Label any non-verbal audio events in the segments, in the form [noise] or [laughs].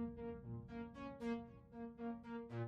Thank you.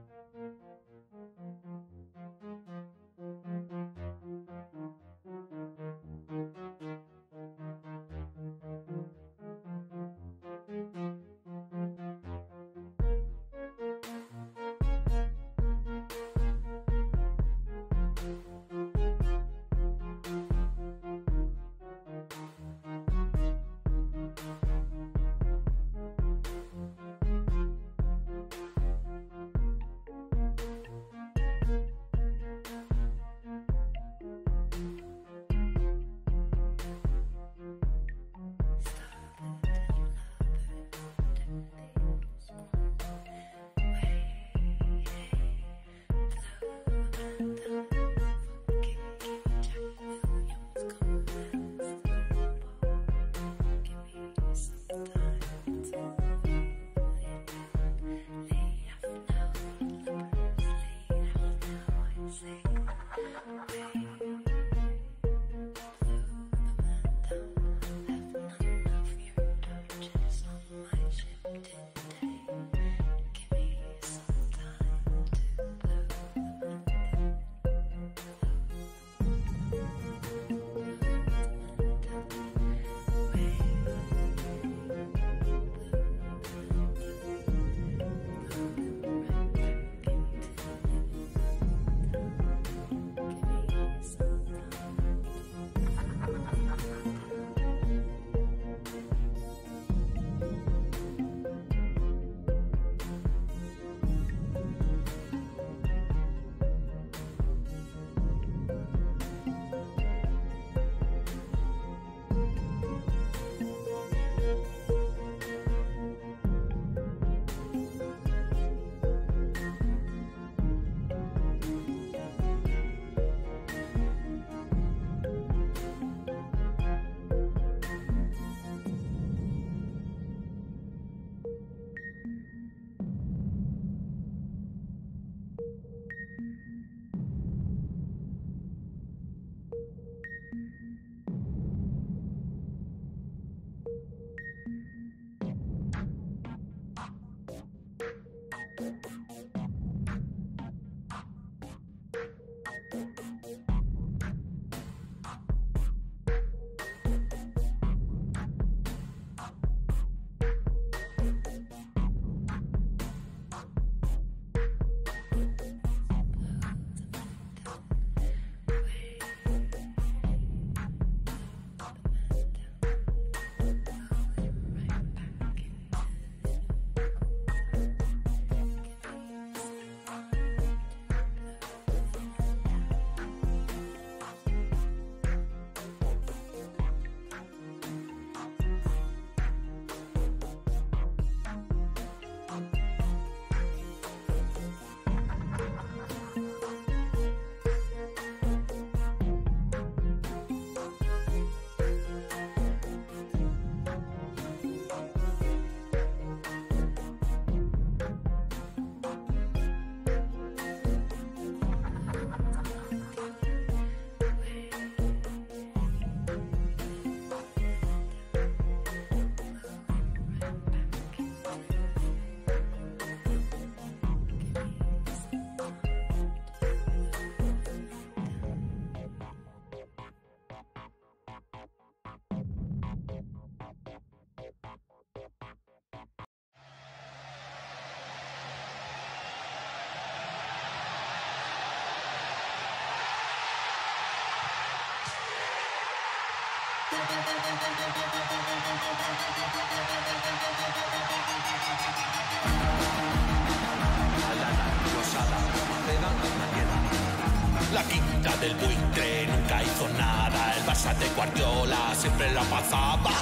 La quinta del buitre nunca hizo nada. El Barça de Guardiola siempre la pasaba.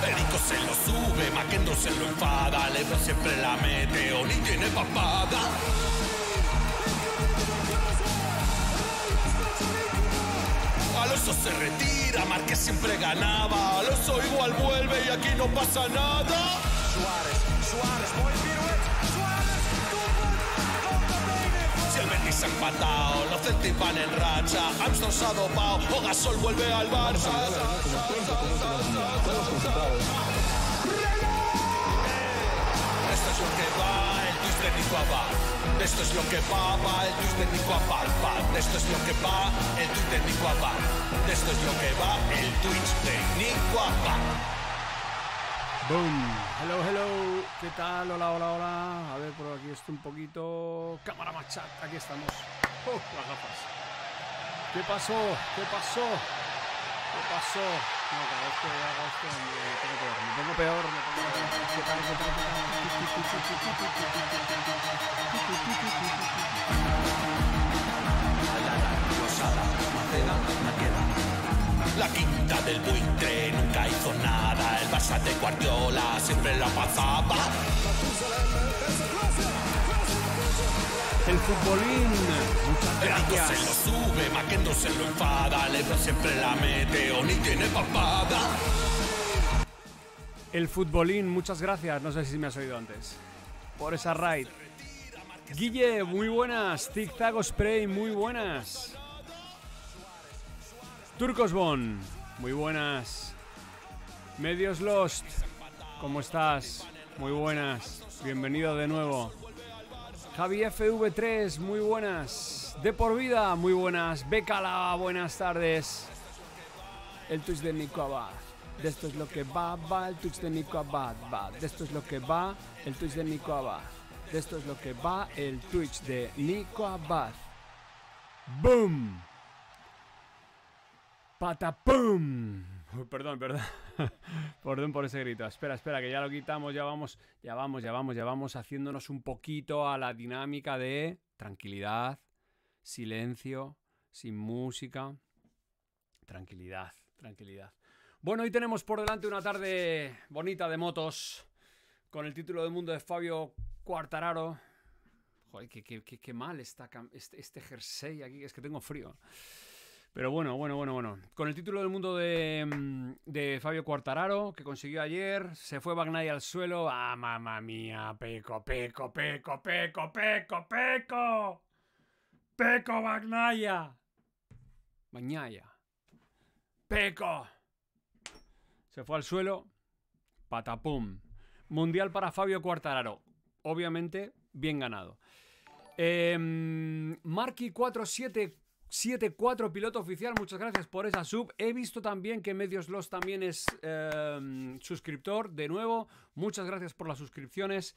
Perico se lo sube, Maquendo se lo enfada. Lebron siempre la mete, o ni tiene papada. se retira, Márquez siempre ganaba. Alonso igual vuelve y aquí no pasa nada. Suárez, Suárez, muy piruet. Suárez, Goldman, Si el Betis ha empatado, los Celtic van en racha. Armstrong se ha dopado, o Gasol vuelve al Barça. Esto eh, es lo que va el Twist de Nicobar. Esto es lo que va, el twist de Nico Esto es lo que va, el twist de Nico esto es lo que va el Twitch de Boom. Hello, hello. ¿Qué tal? Hola, hola, hola. A ver, por aquí estoy un poquito. Cámara machat! Aquí estamos. Oh, las gafas. ¿Qué pasó? ¿Qué pasó? ¿Qué pasó? No, me peor, me pongo peor, me la quinta del buitre nunca hizo nada. El Barça de Guardiola siempre la pasaba. El futbolín. Muchas se lo sube, Maquendo se lo enfada. Lebro siempre la mete o ni tiene papada. El futbolín, muchas gracias. No sé si me has oído antes. Por esa raid. Guille, muy buenas. Tic Tac Spray, muy buenas. Turcosbon, muy buenas. Medios Lost, ¿cómo estás? Muy buenas. Bienvenido de nuevo. Javi FV3, muy buenas. De por vida, muy buenas. Becala, buenas tardes. El Twitch de Nico Abad. De esto es lo que va, va. El Twitch de Nico Abad, va. De esto es lo que va. El Twitch de Nico Abad. De esto es lo que va. El Twitch de Nico Abad. ¡Boom! ¡Patapum! Perdón, perdón. [laughs] perdón por ese grito. Espera, espera, que ya lo quitamos, ya vamos, ya vamos, ya vamos, ya vamos haciéndonos un poquito a la dinámica de tranquilidad, silencio, sin música. Tranquilidad, tranquilidad. Bueno, hoy tenemos por delante una tarde bonita de motos con el título del mundo de Fabio Cuartararo. Joder, qué, mal está este, este jersey aquí, es que tengo frío. Pero bueno, bueno, bueno, bueno. Con el título del mundo de, mm, Fabio Quartararo, que consiguió ayer, se fue Bagnaya al suelo. ¡Ah, mamá mía! ¡Peco, peco, peco, peco, peco, peco! ¡Peco, Bagnaya! ¡Bagnaya! ¡Peco! Se fue al suelo. Patapum. Mundial para Fabio Quartararo. Obviamente, bien ganado. Eh, Marky 47 7-4 piloto oficial, muchas gracias por esa sub. He visto también que Medios Los también es em, suscriptor, de nuevo. Muchas gracias por las suscripciones.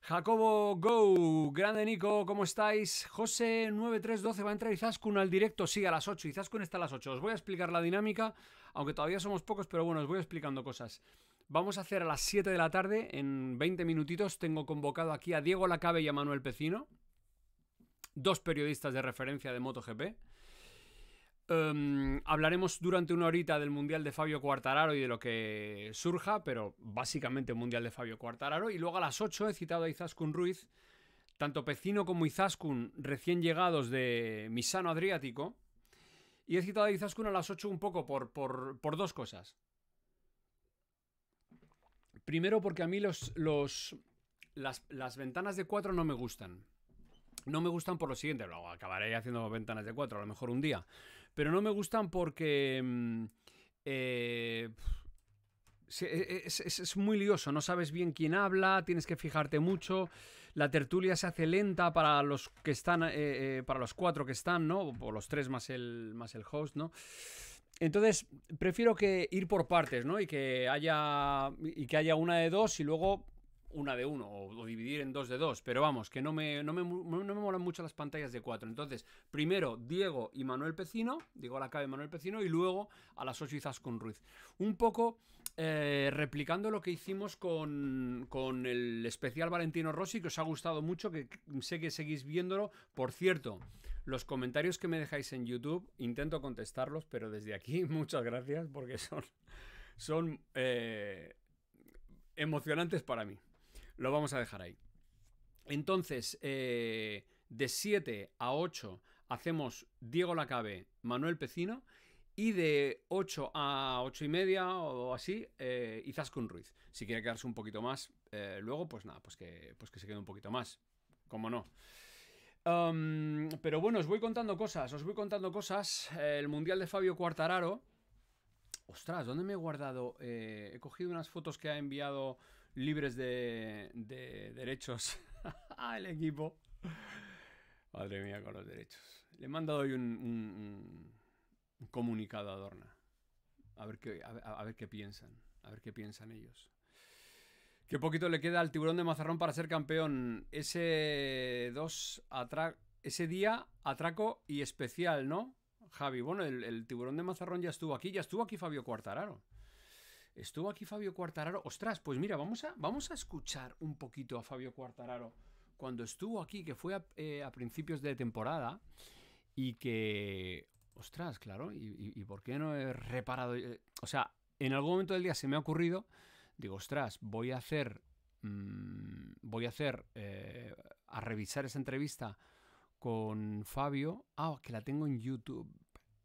Jacobo Go, grande Nico, ¿cómo estáis? José 9312 va a entrar Izaskun al directo, sí, a las 8. Izaskun está a las 8. Os voy a explicar la dinámica, aunque todavía somos pocos, pero bueno, os voy explicando cosas. Vamos a hacer a las 7 de la tarde, en 20 minutitos, tengo convocado aquí a Diego Lacabe y a Manuel Pecino dos periodistas de referencia de MotoGP. Em, hablaremos durante una horita del Mundial de Fabio Cuartararo y de lo que surja, pero básicamente Mundial de Fabio Cuartararo. Y luego a las 8 he citado a Izaskun Ruiz, tanto Pecino como Izaskun recién llegados de Misano Adriático. Y he citado a Izaskun a las 8 un poco por, dos cosas. Primero porque a mí los, las, las ventanas de 4 no me gustan. No me gustan por lo siguiente, luego acabaré haciendo ventanas de cuatro, a lo mejor un día. Pero no me gustan porque... Mm, eh, e, es, muy lioso, no sabes bien quién habla, tienes que fijarte mucho, la tertulia se hace lenta para los que están, eh, eh, para los cuatro que están, ¿no? O los tres más el, más el host, ¿no? Entonces, prefiero que ir por partes, ¿no? Y que haya. Y que haya una de dos y luego una de uno o, dividir en dos de dos, pero vamos, que no me, no me, molan mucho las pantallas de cuatro. Entonces, primero Diego y Manuel Pecino, Diego la de Manuel Pecino, y luego a las ocho quizás con Ruiz. Un poco eh, replicando lo que hicimos con, el especial Valentino Rossi, que os ha gustado mucho, que sé que seguís viéndolo. Por cierto, los comentarios que me dejáis en YouTube, intento contestarlos, pero desde aquí [laughs] muchas gracias porque son, son eh, emocionantes para mí. Lo vamos a dejar ahí. Entonces, eh, de 7 a 8 hacemos Diego Lacabe, Manuel Pecino. Y de 8 a 8 y media o así, eh, Izaskun Ruiz. Si quiere quedarse un poquito más, eh, luego, pues nada, pues que, pues que se quede un poquito más. Como no. pero bueno, os voy contando cosas, os voy contando cosas. El Mundial de Fabio Cuartararo. Ostras, ¿dónde me he guardado? Eh, he cogido unas fotos que ha enviado libres de, derechos [laughs] al equipo. Madre mía, con los derechos. Le he mandado hoy un, comunicado a Dorna. A ver, qué, a, ver, qué piensan. A ver qué piensan ellos. Qué poquito le queda al tiburón de Mazarrón para ser campeón. Ese, dos ese día atraco y especial, ¿no? Javi, bueno, el tiburón de Mazarrón ya estuvo aquí. Ya estuvo aquí Fabio Cuartararo. Estuvo aquí Fabio Cuartararo. Ostras, pues mira, vamos a, vamos a escuchar un poquito a Fabio Cuartararo cuando estuvo aquí, que fue a, eh, principios de temporada y que, ostras, claro, ¿y, por qué no he reparado? Eh, o sea, en algún momento del día se me ha ocurrido, digo, ostras, voy a hacer, mm, voy a hacer, eh, a revisar esa entrevista con Fabio. Ah, que la tengo en YouTube.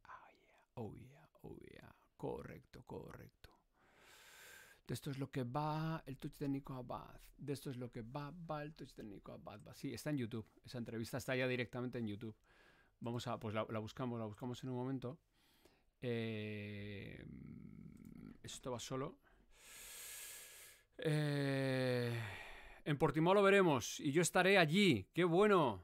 Oh yeah, oh yeah, oh yeah. Correcto, correcto. De esto es lo que va el touch técnico Abad. De esto es lo que va, va el touch técnico Abad. Sí, está en YouTube. Esa entrevista está ya directamente en YouTube. Vamos a, pues la, buscamos, la buscamos en un momento. Eh, esto va solo. Eh, en Portimó lo veremos y yo estaré allí. ¡Qué bueno!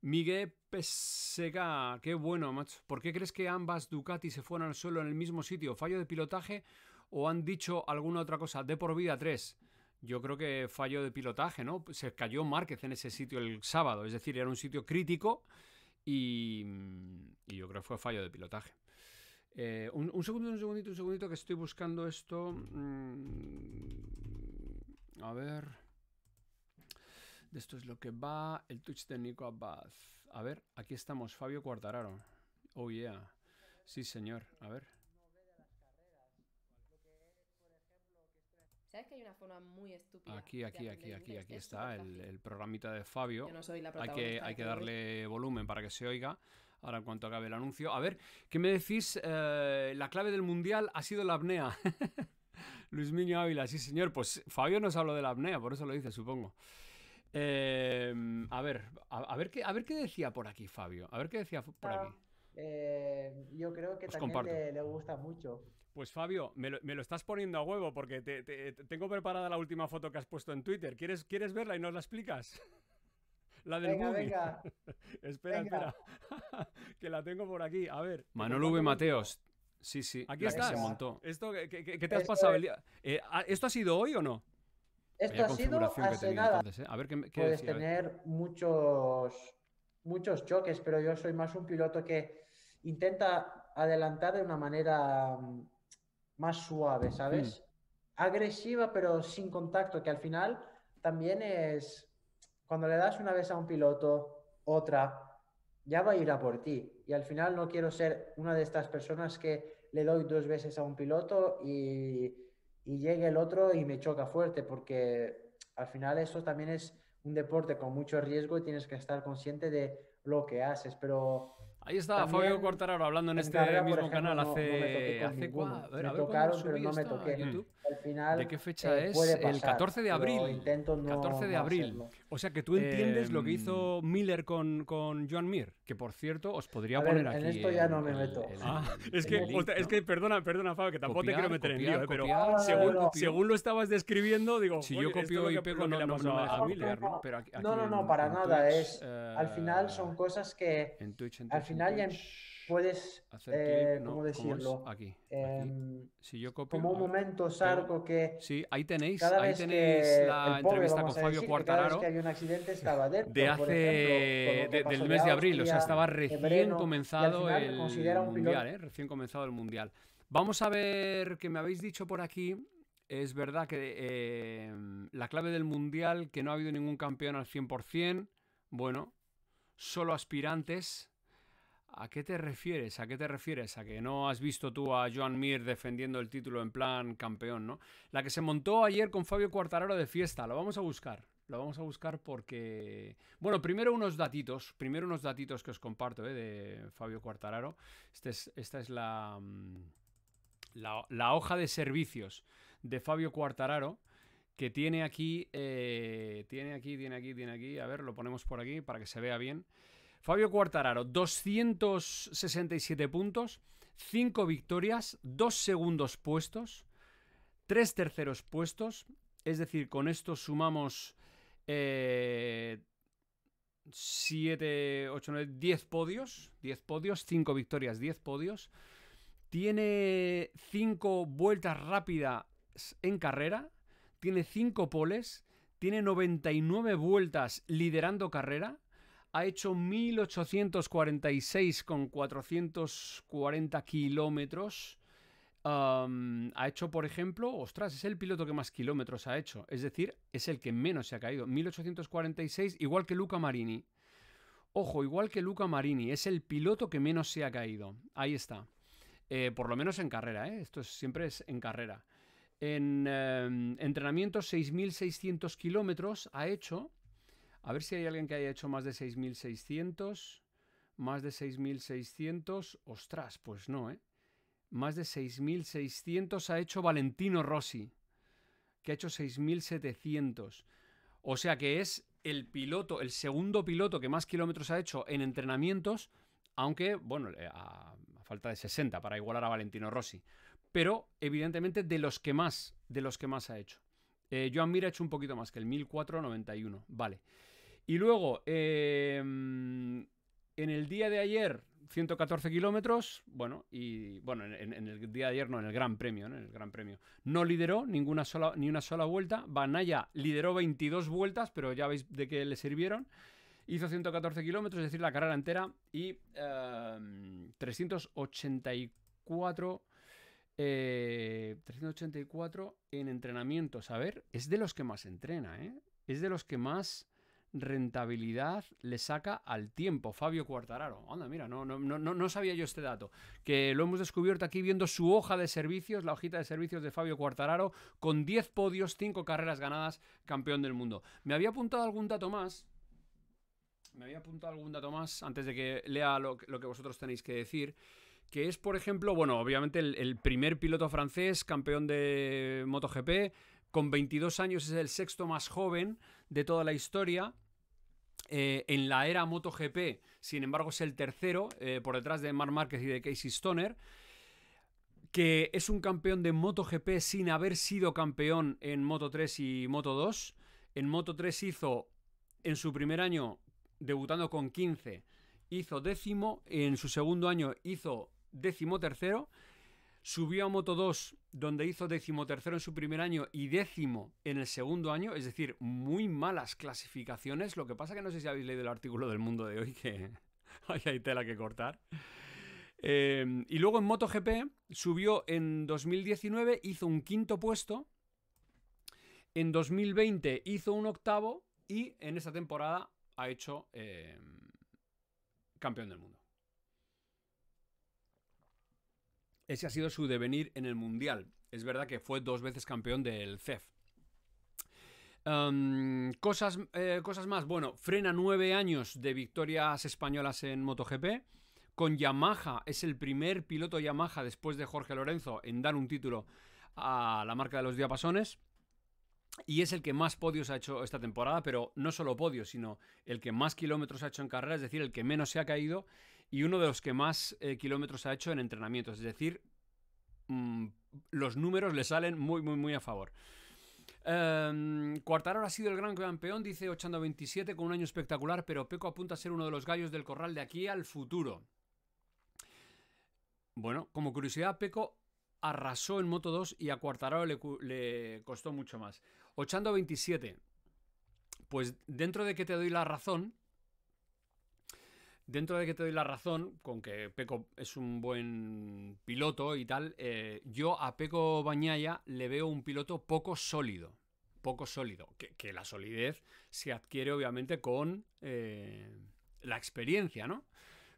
Miguel Pesega, qué bueno, macho. ¿Por qué crees que ambas Ducati se fueron al suelo en el mismo sitio? ¿Fallo de pilotaje o han dicho alguna otra cosa de por vida tres. Yo creo que fallo de pilotaje, ¿no? Se cayó Márquez en ese sitio el sábado, es decir, era un sitio crítico y, y yo creo que fue fallo de pilotaje. Eh, un, segundo, un segundito, un segundito que estoy buscando esto. Mm, a ver. esto es lo que va el Twitch de Nico Abad. A ver, aquí estamos, Fabio Cuartararo. Oh yeah. Sí, señor. A ver. que hay una forma muy estúpida? Aquí, aquí, aquí, aquí, aquí está el, programita de Fabio. hay que, hay que darle volumen para que se oiga. Ahora, en cuanto acabe el anuncio. A ver, ¿qué me decís? Eh, la clave del mundial ha sido la apnea. [laughs] Luis Miño Ávila, sí, señor. Pues Fabio nos habló de la apnea, por eso lo dice, supongo. Eh, a ver, a, ver qué, a ver qué decía por aquí, Fabio. A ver qué decía por ah, aquí. Eh, yo creo que también le, le, gusta mucho. Pues Fabio, me lo, estás poniendo a huevo porque tengo preparada la última foto que has puesto en Twitter. ¿Quieres, verla y nos la explicas? [laughs] La del venga, [laughs] venga. espera, espera. [laughs] que la tengo por aquí. A ver. Manolo V. Mateos. Sí, sí. Aquí estás. montó. ¿Esto qué, te has pasado? el eh, ah, ¿Esto ha sido hoy o no? Esto ha sido hace nada. ¿eh? A ver qué, Puedes tener muchos, muchos choques, pero yo soy más un piloto que intenta adelantar de una manera mm, más suave, ¿sabes? Hmm. Agresiva, pero sin contacto, que al final también es cuando le das una vez a un piloto, otra, ya va a ir a por ti. Y al final no quiero ser una de estas personas que le doy dos veces a un piloto y, y llega el otro y me choca fuerte, porque al final eso también es un deporte con mucho riesgo y tienes que estar consciente de lo que haces. Pero Ahí está Fabio Cortararo hablando en, este carrera, mismo canal hace. No, no me toqué hace me tocaron, pero no me toqué. YouTube. ¿De qué fecha eh, es? el 14 de abril. 14 de abril. o sea que tú entiendes lo que hizo em, Miller con, con Joan Mir, que por cierto os podría poner aquí. En esto ya no me meto. Ah, es, que, es que, perdona, perdona, Fabio, que tampoco te quiero meter en lío, eh, pero según, lo estabas describiendo, digo. Si yo copio y pego, no, no, no, Miller, ¿no? no, no, para nada. es, al eh, final son cosas que. Al final ya puedes, hacer eh, ¿cómo decirlo? Aquí, em, Si yo copio. Como un momento, Sarco, que. Sí, ahí tenéis, ahí tenéis la entrevista con Fabio Cuartararo. [laughs] de hace. del mes de, abril, o sea, estaba recién comenzado el mundial, ¿eh? recién comenzado el mundial. Vamos a ver que me habéis dicho por aquí. Es verdad que em, la clave del mundial, que no ha habido ningún campeón al 100%, bueno, solo aspirantes, ¿A qué te refieres? ¿A qué te refieres? A que no has visto tú a Joan Mir defendiendo el título en plan campeón, ¿no? La que se montó ayer con Fabio Cuartararo de fiesta, lo vamos a buscar. Lo vamos a buscar porque... Bueno, primero unos datitos, primero unos datitos que os comparto eh, de Fabio Cuartararo. Este esta es mm, la, la, hoja de servicios de Fabio Cuartararo que tiene aquí, eh, tiene aquí, tiene aquí, tiene aquí. A ver, lo ponemos por aquí para que se vea bien. Fabio Cuartararo, 267 puntos, 5 victorias, 2 segundos puestos, 3 terceros puestos. Es decir, con esto sumamos 7, 8, 9, 10 podios. 10 podios, 5 victorias, 10 podios. Tiene 5 vueltas rápidas en carrera. Tiene 5 poles. Tiene 99 vueltas liderando carrera ha hecho con 440 kilómetros. ha hecho, por ejemplo, ostras, es el piloto que más kilómetros ha hecho. Es decir, es el que menos se ha caído. 1846, igual que Luca Marini. Ojo, igual que Luca Marini, es el piloto que menos se ha caído. Ahí está. Eh, por lo menos en carrera, ¿eh? Esto siempre es en carrera. En em, entrenamiento, 6.600 kilómetros ha hecho. A ver si hay alguien que haya hecho más de 6.600. Más de 6.600. Ostras, pues no, ¿eh? Más de 6.600 ha hecho Valentino Rossi, que ha hecho 6.700. O sea que es el piloto, el segundo piloto que más kilómetros ha hecho en entrenamientos, aunque, bueno, eh, a, falta de 60 para igualar a Valentino Rossi, pero evidentemente de los que más, de los que más ha hecho. Eh, Joan mira ha hecho un poquito más que el 1491, vale. Y luego, em, en el día de ayer, 114 kilómetros, bueno, y bueno, en, el día de ayer no, en el Gran Premio, ¿no? En el Gran Premio. No lideró ninguna sola, ni una sola vuelta. Banaya lideró 22 vueltas, pero ya veis de qué le sirvieron. Hizo 114 kilómetros, es decir, la carrera entera, y 384... Em, 384 eh, en entrenamientos. A ver, es de los que más entrena, ¿eh? Es de los que más rentabilidad le saca al tiempo. Fabio Cuartararo. mira, no, no, sabía yo este dato. Que lo hemos descubierto aquí viendo su hoja de servicios, la hojita de servicios de Fabio Cuartararo, con 10 podios, 5 carreras ganadas, campeón del mundo. Me había apuntado algún dato más. Me había apuntado algún dato más antes de que lea lo, que vosotros tenéis que decir que es, por ejemplo, bueno, obviamente el, primer piloto francés, campeón de MotoGP, con 22 años es el sexto más joven de toda la historia. Eh, en la era MotoGP, sin embargo, es el tercero, eh, por detrás de Mark Márquez y de Casey Stoner, que es un campeón de MotoGP sin haber sido campeón en Moto 3 y Moto 2. En Moto 3 hizo, en su primer año, debutando con 15, hizo décimo, en su segundo año hizo décimo tercero, subió a Moto 2 donde hizo decimotercero en su primer año y décimo en el segundo año, es decir, muy malas clasificaciones. Lo que pasa que no sé si habéis leído el artículo del Mundo de hoy, que [laughs] hay, tela que cortar. Em, y luego en MotoGP subió en 2019, hizo un quinto puesto. En 2020 hizo un octavo y en esta temporada ha hecho em, campeón del mundo. Ese ha sido su devenir en el Mundial. Es verdad que fue dos veces campeón del CEF. Em, cosas, eh, cosas más. Bueno, frena nueve años de victorias españolas en MotoGP. Con Yamaha, es el primer piloto Yamaha después de Jorge Lorenzo en dar un título a la marca de los diapasones. Y es el que más podios ha hecho esta temporada, pero no solo podios, sino el que más kilómetros ha hecho en carrera, es decir, el que menos se ha caído y uno de los que más eh, kilómetros ha hecho en entrenamientos. Es decir, mm, los números le salen muy, muy, muy a favor. Um, ha sido el gran campeón, dice 827, con un año espectacular, pero Peco apunta a ser uno de los gallos del corral de aquí al futuro. Bueno, como curiosidad, Peco arrasó en Moto 2 y a Cuartararo le, le costó mucho más. 827. Pues dentro de que te doy la razón, Dentro de que te doy la razón, con que Peco es un buen piloto y tal, eh, yo a Peco Bañaya le veo un piloto poco sólido. Poco sólido. Que, la solidez se adquiere obviamente con eh, la experiencia, ¿no?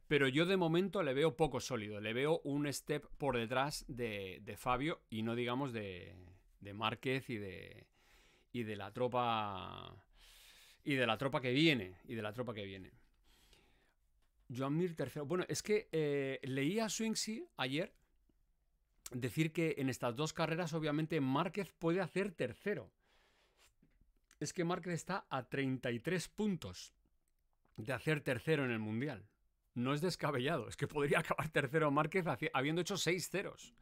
Pero yo de momento le veo poco sólido. Le veo un step por detrás de, Fabio y no digamos de, de Márquez y de, y de la tropa. Y de la tropa que viene. Y de la tropa que viene. Joan Mir tercero. Bueno, es que leía eh, leí a Swingsy ayer decir que en estas dos carreras, obviamente, Márquez puede hacer tercero. Es que Márquez está a 33 puntos de hacer tercero en el Mundial. No es descabellado, es que podría [laughs] acabar tercero Márquez habiendo hecho seis ceros.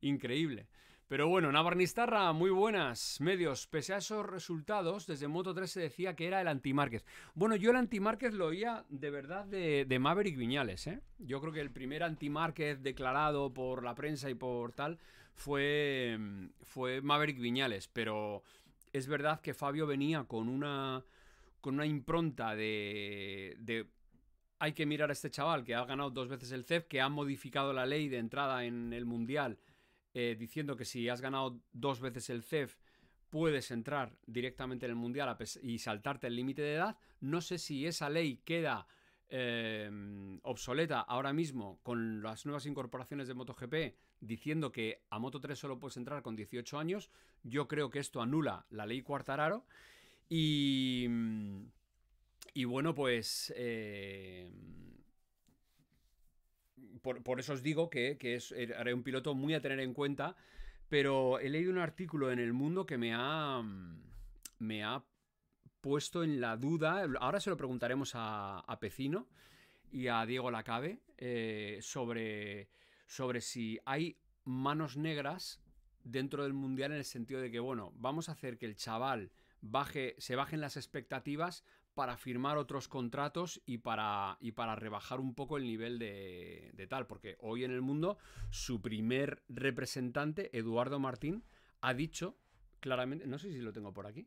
Increíble. Pero bueno, Navarnistarra, muy buenas medios. Pese a esos resultados, desde Moto 3 se decía que era el anti-Márquez. Bueno, yo el antimárquez lo oía de verdad de, Maverick Viñales. ¿eh? Yo creo que el primer anti-Márquez declarado por la prensa y por tal fue, fue Maverick Viñales. Pero es verdad que Fabio venía con una, con una impronta de, de hay que mirar a este chaval que ha ganado dos veces el CEF, que ha modificado la ley de entrada en el Mundial eh, diciendo que si has ganado dos veces el CEF puedes entrar directamente en el Mundial y saltarte el límite de edad. No sé si esa ley queda em, obsoleta ahora mismo con las nuevas incorporaciones de MotoGP diciendo que a Moto 3 solo puedes entrar con 18 años. Yo creo que esto anula la ley Cuartararo y... Y bueno, pues em, por, eso os digo que, es, er, haré un piloto muy a tener en cuenta, pero he leído un artículo en El Mundo que me ha, mm, puesto en la duda, ahora se lo preguntaremos a, Pecino y a Diego Lacabe, eh, sobre, sobre si hay manos negras dentro del Mundial en el sentido de que, bueno, vamos a hacer que el chaval baje, se bajen las expectativas para firmar otros contratos y para, y para rebajar un poco el nivel de, tal, porque hoy en el mundo su primer representante, Eduardo Martín, ha dicho claramente, no sé si lo tengo por aquí,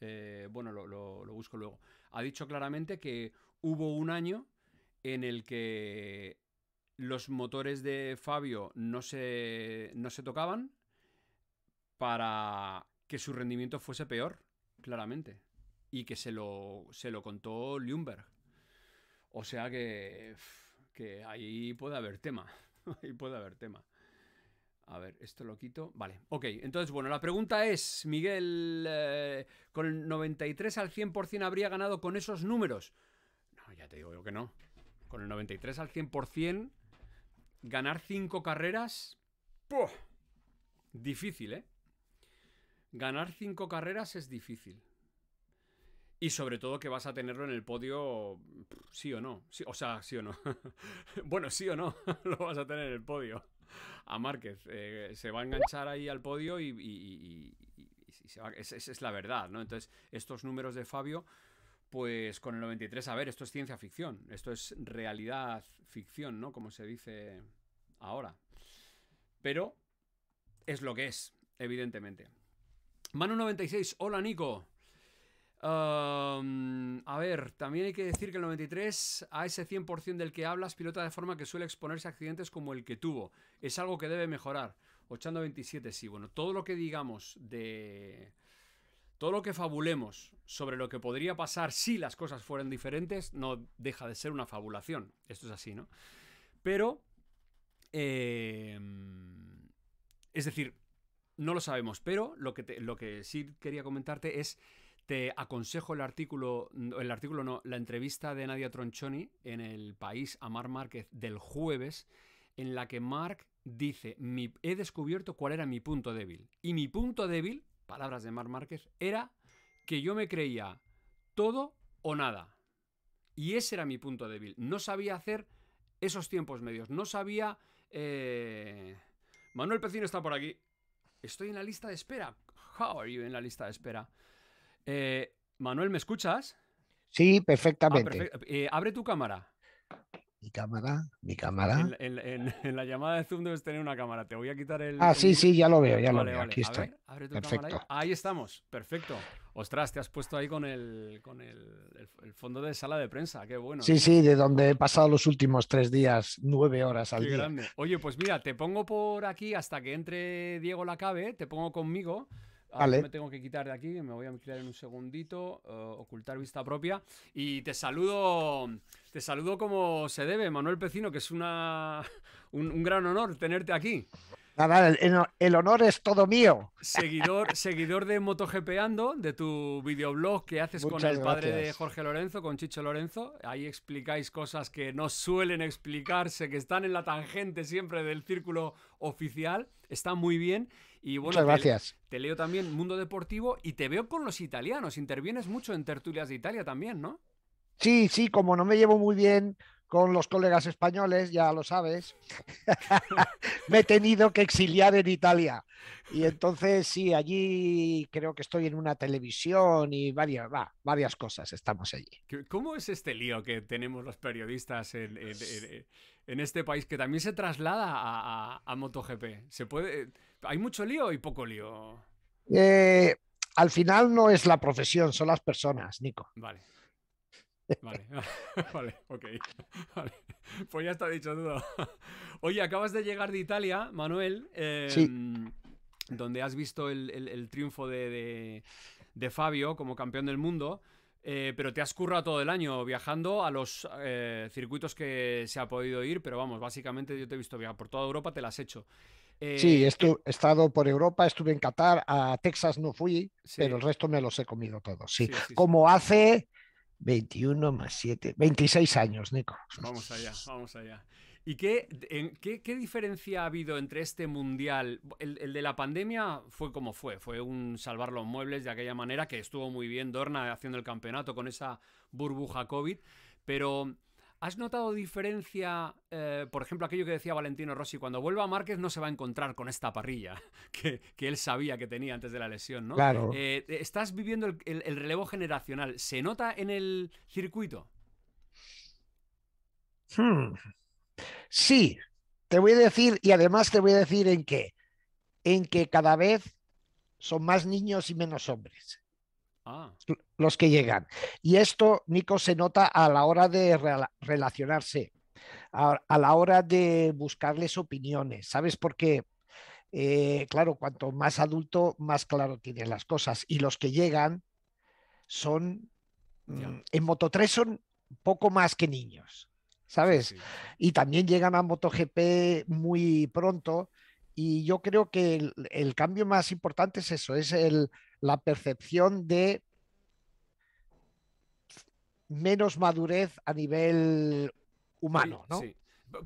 eh, bueno, lo, busco luego, ha dicho claramente que hubo un año en el que los motores de Fabio no se, no se tocaban para que su rendimiento fuese peor, claramente y que se lo, se contó Lumberg. O sea que, ahí puede haber tema. [laughs] ahí puede haber tema. A ver, esto lo quito. Vale, ok. Entonces, bueno, la pregunta es, Miguel, eh, ¿con el 93 al 100% habría ganado con esos números? No, ya te digo yo que no. Con el 93 al 100%, ganar 5 carreras... ¡Puf! Difícil, ¿eh? Ganar 5 carreras es difícil. Y sobre todo que vas a tenerlo en el podio, sí o no. Sí, o sea, sí o no. [laughs] bueno, sí o no, [laughs] lo vas a tener en el podio. A Márquez. Eh, se va a enganchar ahí al podio y, es, es, la verdad, ¿no? Entonces, estos números de Fabio, pues con el 93, a ver, esto es ciencia ficción. Esto es realidad ficción, ¿no? Como se dice ahora. Pero es lo que es, evidentemente. Mano 96 hola Nico a ver, también hay que decir que el 93, a ese 100% del que hablas, pilota de forma que suele exponerse a accidentes como el que tuvo. Es algo que debe mejorar. 827, sí. Bueno, todo lo que digamos de... Todo lo que fabulemos sobre lo que podría pasar si las cosas fueran diferentes no deja de ser una fabulación. Esto es así, ¿no? Pero... Em, es decir, no lo sabemos, pero lo que, lo que sí quería comentarte es te aconsejo el artículo, mm, el artículo no, la entrevista de Nadia Tronchoni en El País a Mar Márquez del jueves, en la que Marc dice, he descubierto cuál era mi punto débil. Y mi punto débil, palabras de Mar Márquez, era que yo me creía todo o nada. Y ese era mi punto débil. No sabía hacer esos tiempos medios. No sabía... Eh, Manuel Pecino está por aquí. Estoy en la lista de espera. How are you en la lista de espera? Eh, Manuel, ¿me escuchas? Sí, perfectamente. Ah, eh, abre tu cámara. Mi cámara, mi cámara. [laughs] En, la llamada de Zoom debes tener una cámara. Te voy a quitar el. Ah, sí, sí, ya lo veo, ya lo veo. Ahí. estamos, perfecto. Ostras, te has puesto ahí con el, fondo de sala de prensa, qué bueno. Sí, sí, de donde he pasado los últimos tres días, nueve horas al día. Grande. Oye, pues mira, te pongo por aquí hasta que entre Diego Lacabe, te pongo conmigo. Ah, vale. me tengo que quitar de aquí, me voy a quitar en un segundito, eh, ocultar vista propia. Y te saludo, te saludo como se debe, Manuel Pecino, que es una, [laughs] un gran honor tenerte aquí. Nada, el, honor es todo mío. Seguidor, seguidor de MotoGPando, de tu videoblog que haces con el padre de Jorge Lorenzo, con Chicho Lorenzo. Ahí explicáis cosas que no suelen explicarse, que están en la tangente siempre del círculo oficial. Está muy bien. Y bueno, Muchas gracias. te leo también Mundo Deportivo y te veo con los italianos. Intervienes mucho en tertulias de Italia también, ¿no? Sí, sí, como no me llevo muy bien con los colegas españoles, ya lo sabes, [laughs] me he tenido que exiliar en Italia. Y entonces, sí, allí creo que estoy en una televisión y varias, varias cosas estamos allí. ¿Cómo es este lío que tenemos los periodistas en, este país que también se traslada a, MotoGP? ¿Se puede, ¿Hay mucho lío y poco lío? Eh, al final no es la profesión, son las personas, Nico. Vale. Vale, [laughs] vale, ok. Pues ya está dicho todo. Oye, acabas de llegar de Italia, Manuel. Em, donde has visto el, triunfo de, Fabio como campeón del mundo. Eh, pero te has currado todo el año viajando a los eh, circuitos que se ha podido ir, pero vamos, básicamente yo te he visto viajar por toda Europa, te las has hecho. Eh, sí, he estado por Europa, estuve en Qatar, a Texas no fui, pero el resto me los he comido todos, sí. sí Como hace 21 más 7, 26 años, Nico. Vamos allá, vamos allá. ¿Y qué, en, qué, diferencia ha habido entre este mundial? El, el, de la pandemia fue como fue, fue un salvar los muebles de aquella manera, que estuvo muy bien Dorna haciendo el campeonato con esa burbuja COVID, pero ¿Has notado diferencia, eh, por ejemplo, aquello que decía Valentino Rossi, cuando vuelva Márquez no se va a encontrar con esta parrilla [laughs] que, él sabía que tenía antes de la lesión, ¿no? Claro. Eh, estás viviendo el, relevo generacional. ¿Se nota en el circuito? Hmm. Sí, te voy a decir, y además te voy a decir en qué. En que cada vez son más niños y menos hombres. Ah los que llegan. Y esto, Nico, se nota a la hora de relacionarse, a, la hora de buscarles opiniones, ¿sabes? Porque, qué eh, claro, cuanto más adulto, más claro tienen las cosas. Y los que llegan son, mm, en Moto 3 son poco más que niños, ¿sabes? Y también llegan a MotoGP muy pronto. Y yo creo que el, cambio más importante es eso, es el, la percepción de menos madurez a nivel humano,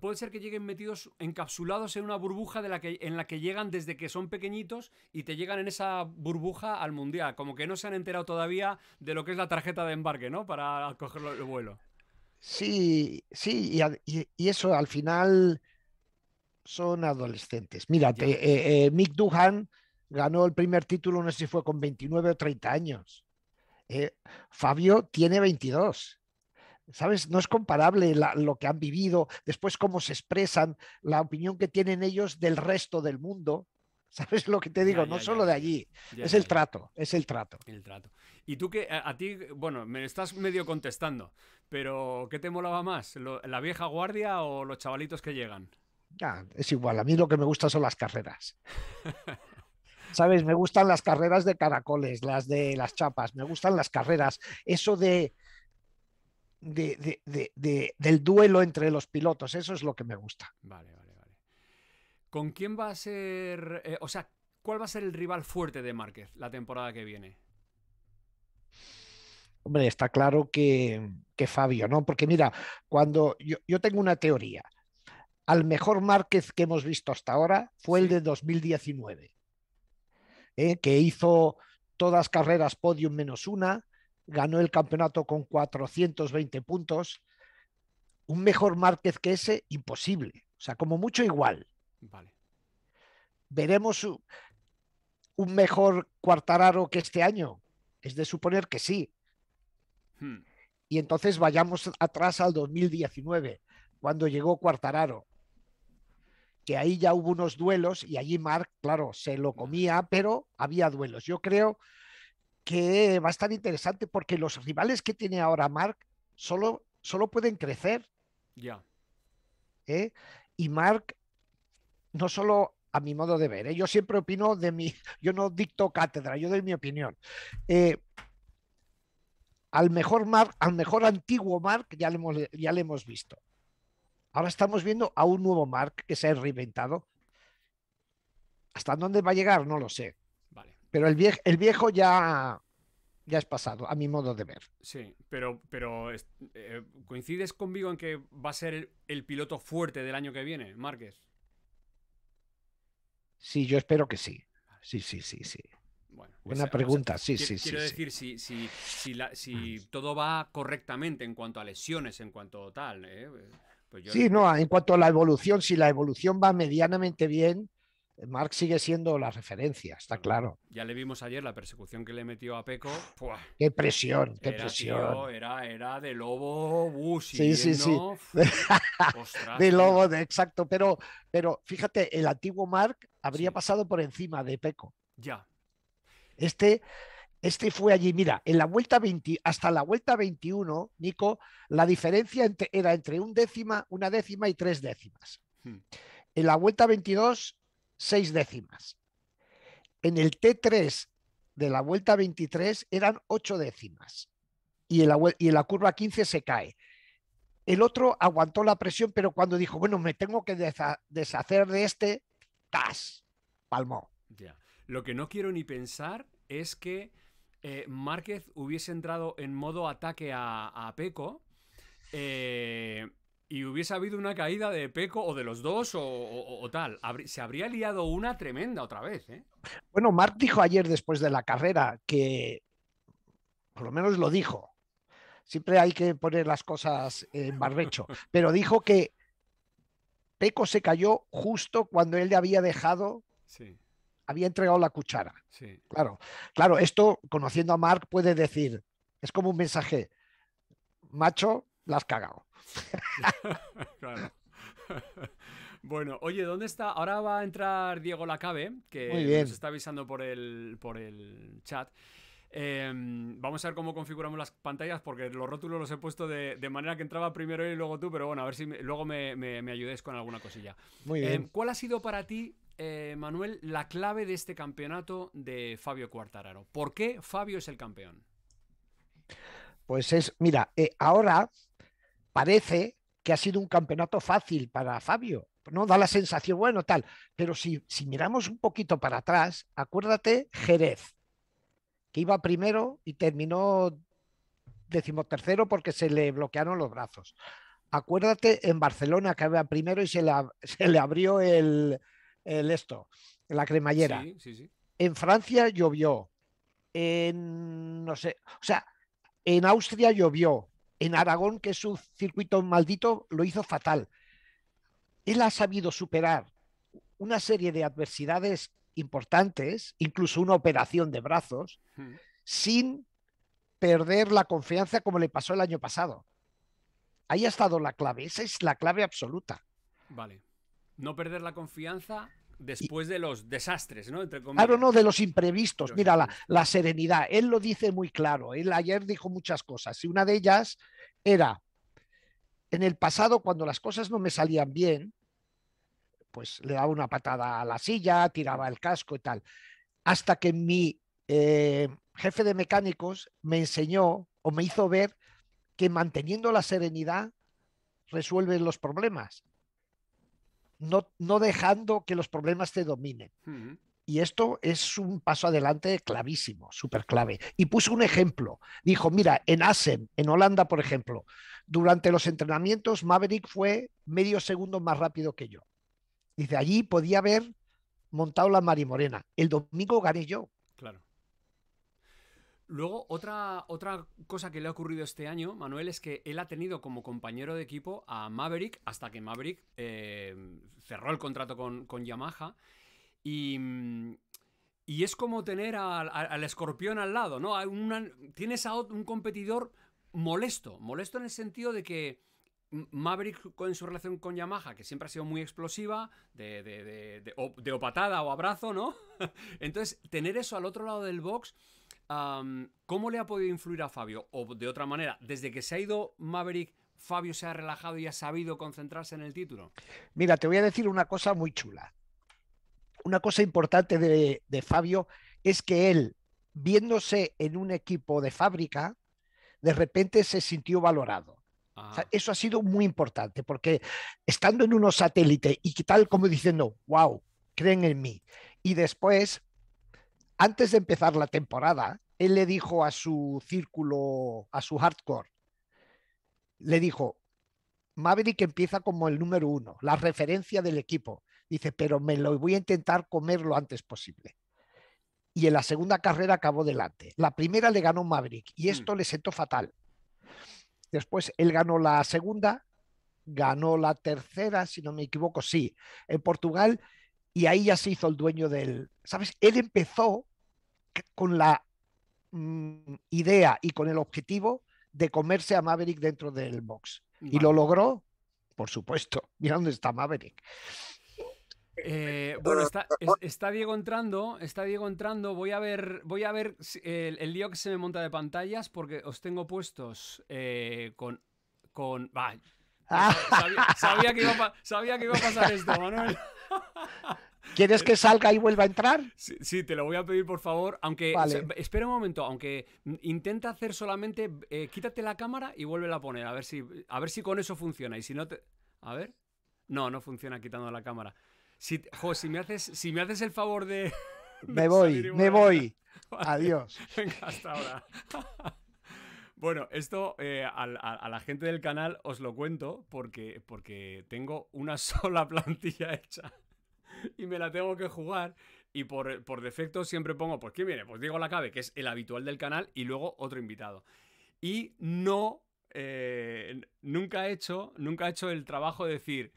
Puede ser que lleguen metidos, encapsulados en una burbuja de la que, en la que llegan desde que son pequeñitos y te llegan en esa burbuja al mundial. Como que no se han enterado todavía de lo que es la tarjeta de embarque, ¿no? Para coger el vuelo. Sí, sí, y, eso al final son adolescentes. Mírate, eh, eh, Mick Duhan ganó el primer título, no sé si fue con 29 o 30 años. Eh, Fabio tiene 22. ¿Sabes? No es comparable lo que han vivido, después cómo se expresan, la opinión que tienen ellos del resto del mundo. [laughs] ¿Sabes lo que te digo? no solo de allí, es el trato, es el trato. El trato. Y tú que a, ti, bueno, me estás medio contestando, pero ¿qué te molaba más? ¿La vieja guardia o los chavalitos que llegan? Ya, es igual, a mí lo que me gusta son las carreras. [laughs] ¿sabes? Me gustan las carreras de caracoles, las de las chapas, me gustan las carreras. Eso de, del duelo entre los pilotos, eso es lo que me gusta. Vale, vale, vale. ¿Con quién va a ser, eh, o sea, cuál va a ser el rival fuerte de Márquez la temporada que viene? Hombre, está claro que, que Fabio, ¿no? Porque mira, cuando yo, tengo una teoría al mejor Márquez que hemos visto hasta ahora fue el de 2019. Eh, que hizo todas carreras podium menos una, ganó el campeonato con 420 puntos. Un mejor Márquez que ese, imposible. O sea, como mucho igual. Vale. Veremos un mejor Cuartararo que este año. Es de suponer que sí. Hmm. Y entonces vayamos atrás al 2019, cuando llegó Cuartararo que ahí ya hubo unos duelos y allí Mark, claro, se lo comía, pero había duelos. Yo creo que va a estar interesante porque los rivales que tiene ahora Mark solo, solo pueden crecer. Ya. ¿Eh? Y Mark, no solo a mi modo de ver, ¿eh? yo siempre opino de mi, [laughs] yo no dicto cátedra, yo doy mi opinión. Eh, al mejor Mark, al mejor antiguo Mark ya ya le hemos visto. Ahora estamos viendo a un nuevo Mark que se ha reinventado. ¿Hasta dónde va a llegar? No lo sé. Vale. Pero el viejo, ya, ya es pasado, a mi modo de ver. Sí, pero, pero eh, ¿coincides conmigo en que va a ser el, piloto fuerte del año que viene, Márquez? Sí, yo espero que sí. Sí, sí, sí, sí. Buena pues, pregunta, sí sí, sí, Quiero decir, Si, mm. todo va correctamente en cuanto a lesiones, en cuanto a tal. ¿eh? Pues sí, no, en cuanto a la evolución, si la evolución va medianamente bien, Marx sigue siendo la referencia, está claro. Ya le vimos ayer la persecución que le metió a Peco. ¡Qué presión! ¡Qué presión! era, era de lobo. bus uh, sí, sí, sí. [laughs] de lobo, exacto. Pero, pero fíjate, el antiguo Marx habría pasado por encima de Peco. Ya. Este este fue allí, mira, en la vuelta 20, hasta la vuelta 21, Nico, la diferencia era entre un décima, una décima y tres décimas. Hmm. En la vuelta 22, seis décimas. En el T3 de la vuelta 23 eran ocho décimas. Y en la, curva 15 se cae. El otro aguantó la presión, pero cuando dijo, bueno, me tengo que deshacer de este, ¡tas! Palmó. Ya. Lo que no quiero ni pensar es que eh, Márquez hubiese entrado en modo ataque a, Peco. Eh, y hubiese habido una caída de Peco o de los dos o, tal. se habría liado una tremenda otra vez. ¿eh? Bueno, Marc dijo ayer después de la carrera que, por lo menos lo dijo, siempre hay que poner las cosas en barrecho, [laughs] pero dijo que Peco se cayó justo cuando él le había dejado sí había entregado la cuchara. Sí. Claro, claro, esto conociendo a Mark puede decir, es como un mensaje, macho, la has cagado. [laughs] claro. [laughs] Bueno, oye, ¿dónde está? Ahora va a entrar Diego Lacabe, que nos está avisando por el, por el chat. Em, vamos a ver cómo configuramos las pantallas porque los rótulos los he puesto de, manera que entraba primero él y luego tú, pero bueno, a ver si luego me, me, con alguna cosilla. Muy bien. Em, ¿Cuál ha sido para ti eh, Manuel, la clave de este campeonato de Fabio Cuartararo? ¿Por qué Fabio es el campeón? Pues es, mira, eh, ahora parece que ha sido un campeonato fácil para Fabio, ¿no? Da la sensación, bueno, tal, pero si, si miramos un poquito para atrás, acuérdate Jerez, que iba primero y terminó decimotercero porque se le bloquearon los brazos. Acuérdate en Barcelona que iba primero y se [laughs] se le abrió el, el esto, la cremallera. En Francia llovió. En, no sé, o sea, en Austria llovió. En Aragón, que es un circuito maldito, lo hizo fatal. Él ha sabido superar una serie de adversidades importantes, incluso una operación de brazos, hmm. sin perder la confianza como le pasó el año pasado. Ahí ha estado la clave, esa es la clave absoluta. Vale no perder la confianza después de los desastres, ¿no? Entre Claro, no, de los imprevistos. Mira, la, serenidad. Él lo dice muy claro. Él ayer dijo muchas cosas. Y una de ellas era, en el pasado, cuando las cosas no me salían bien, pues le daba una patada a la silla, tiraba el casco y tal. Hasta que mi eh, jefe de mecánicos me enseñó o me hizo ver que manteniendo la serenidad resuelven los problemas no, dejando que los problemas te dominen. Y esto es un paso adelante clavísimo, súper clave. Y puso un ejemplo. Dijo, mira, en asen en Holanda, por ejemplo, durante los entrenamientos, Maverick fue medio segundo más rápido que yo. Dice, allí podía haber montado la marimorena. El domingo gané yo. Luego, otra, cosa que le ha ocurrido este año, Manuel, es que él ha tenido como compañero de equipo a Maverick hasta que Maverick eh, cerró el contrato con, Yamaha. Mm, y, es como tener al escorpión al lado, ¿no? tienes a un competidor molesto, molesto en el sentido de que Maverick en su relación con Yamaha, que siempre ha sido muy explosiva, de, de, de, de, o, de o abrazo, ¿no? [laughs] Entonces, tener eso al otro lado del box ¿Cómo le ha podido influir a Fabio? O de otra manera, desde que se ha ido Maverick, Fabio se ha relajado y ha sabido concentrarse en el título. Mira, te voy a decir una cosa muy chula. Una cosa importante de, Fabio es que él, viéndose en un equipo de fábrica, de repente se sintió valorado. Ah. eso ha sido muy importante porque estando en unos satélites y tal como diciendo, wow, creen en mí. Y después antes de empezar la temporada, él le dijo a su círculo, a su hardcore, le dijo, Maverick empieza como el número uno, la referencia del equipo. Dice, pero me lo voy a intentar comer lo antes posible. Y en la segunda carrera acabó delante. La primera le ganó Maverick y esto mm. le sentó fatal. Después él ganó la segunda, ganó la tercera, si no me equivoco, sí, en Portugal, y ahí ya se hizo el dueño del, ¿sabes? Él empezó con la mm, idea y con el objetivo de comerse a Maverick dentro del box. Y lo logró, por supuesto. [laughs] Mira dónde está Maverick. Eh, bueno, está, Diego entrando, está Diego entrando. Voy a ver, voy a ver el, lío que se me monta de pantallas porque os tengo puestos eh, con, con, [laughs] sabía, que iba sabía que iba a pasar esto, Manuel. [laughs] ¿Quieres que salga y vuelva a entrar? Sí, te lo voy a pedir, por favor. Aunque. Vale. Espera un momento, aunque intenta hacer solamente. Eh, quítate la cámara y vuélvela a poner. A ver si. A ver si con eso funciona. Y si no te. A ver. No, no funciona quitando la cámara. Si, si me haces, si me haces el favor de. me voy, me voy. [laughs] Adiós. Venga, hasta ahora. [laughs] Bueno, esto eh, a, a, la gente del canal os lo cuento porque, porque tengo una [laughs] sola plantilla hecha y me la tengo que jugar. Y por, defecto siempre pongo, pues ¿quién viene? Pues Diego Lacabe, que es el habitual del canal, y luego otro invitado. Y no, eh, nunca he hecho, nunca hecho el trabajo de decir,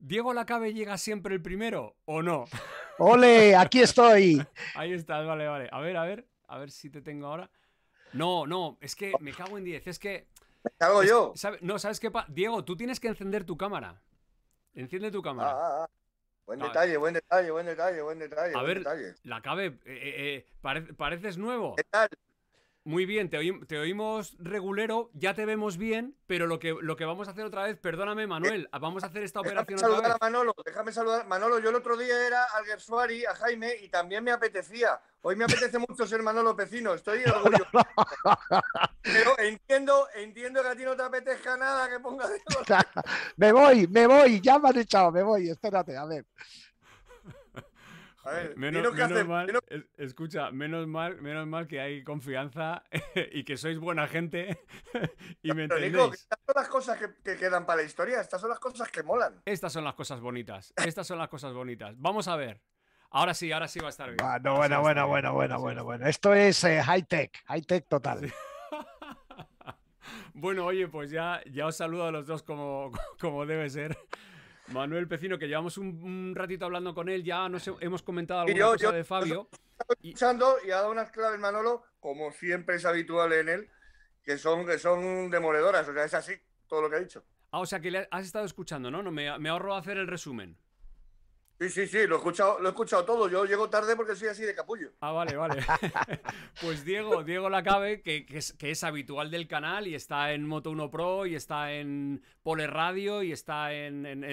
¿Diego Lacabe llega siempre el primero o no? [laughs] ¡Ole! ¡Aquí estoy! [laughs] Ahí estás, vale, vale. A ver, a ver, a ver si te tengo ahora. No, no, es que me cago en 10, es que... cago yo? No, ¿sabes qué? pasa? Diego, tú tienes que encender tu cámara. Enciende tu cámara. Ah, ah, ah. Buen detalle, buen detalle, buen detalle, buen detalle. A ver, la cabe, eh, eh, eh pareces nuevo. ¿Qué tal? Muy bien, te, oímos regulero, ya te vemos bien, pero lo que, lo que vamos a hacer otra vez, perdóname Manuel, eh, vamos a hacer esta eh, operación saludar otra vez. a Manolo, déjame saludar. Manolo, yo el otro día era al Gersuari, a Jaime, y también me apetecía. Hoy me apetece mucho ser Manolo Pecino, estoy [laughs] orgulloso. pero entiendo, entiendo que a ti no te apetezca nada que ponga de... [laughs] me voy, me voy, ya me han echado, me voy, espérate, a ver menos, mal, escucha, menos mal, menos mal que hay confianza [laughs] y que sois buena gente [laughs] y me entendéis. estas son las cosas que, quedan para la historia, estas son las cosas que molan. Estas son las cosas bonitas, estas son las cosas bonitas. Vamos a ver. Ahora sí, ahora sí va a estar bien. Ah, bueno, bueno, bueno, bueno, bueno, bueno, Esto es eh, high tech, high tech total. [laughs] bueno, oye, pues ya, ya os saludo a los dos como, como debe ser. Manuel Pecino, que llevamos un, ratito hablando con él, ya nos hemos comentado algo de Fabio. Y... y ha dado unas claves Manolo, como siempre es habitual en él, que son, que son demoledoras, o sea, es así todo lo que ha dicho. Ah, o sea que le has estado escuchando, ¿no? no me, me ahorro hacer el resumen. Sí, sí, sí, lo he escuchado, lo he escuchado todo. Yo llego tarde porque soy así de capullo. Ah, vale, vale. [laughs] pues Diego, Diego Lacabe, que, que, es, que es habitual del canal y está en Moto 1 Pro y está en Pole Radio y está en,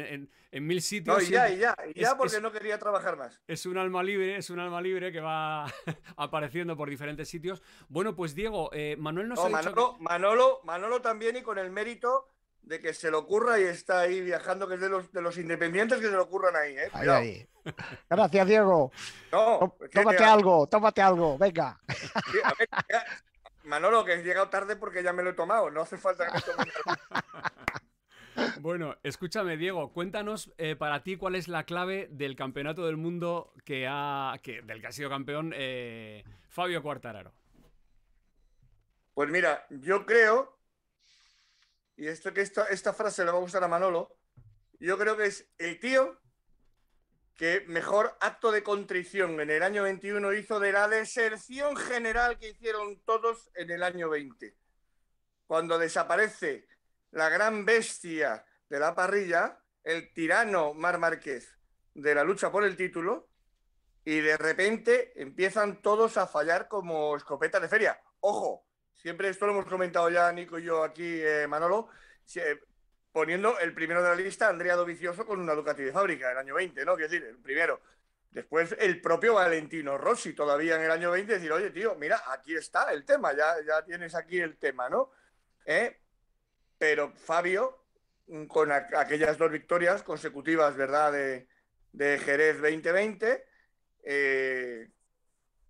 mil sitios. No, ya, y ya, ya porque no quería trabajar más. Es un alma libre, es un alma libre que va [laughs] apareciendo por diferentes sitios. Bueno, pues Diego, eh, Manuel nos no, ha dicho Manolo, Manolo también y con el mérito de que se le ocurra y está ahí viajando, que es de los, de los independientes que se lo ocurran eh, ahí. Gracias, Diego. No, tómate algo, tómate algo, venga. Manolo, que he llegado tarde porque ya me lo he tomado, no hace falta que tome [laughs] Bueno, escúchame, Diego, cuéntanos eh, para ti cuál es la clave del campeonato del mundo que ha, que, del que ha sido campeón eh, Fabio Cuartararo. Pues mira, yo creo y esto que esta, esta frase le va a gustar a Manolo, yo creo que es el tío que mejor acto de contrición en el año 21 hizo de la deserción general que hicieron todos en el año 20. Cuando desaparece la gran bestia de la parrilla, el tirano Mar Márquez de la lucha por el título, y de repente empiezan todos a fallar como escopeta de feria. Ojo, Siempre esto lo hemos comentado ya Nico y yo aquí, eh, Manolo, eh, poniendo el primero de la lista, Andrea Dovicioso con una Ducati de fábrica, el año 20, ¿no? Quiero decir, el primero. Después el propio Valentino Rossi todavía en el año 20 decir, oye tío, mira, aquí está el tema, ya, ya tienes aquí el tema, ¿no? ¿Eh? Pero Fabio, mm, con aquellas dos victorias consecutivas, ¿verdad? De, de Jerez 2020, eh,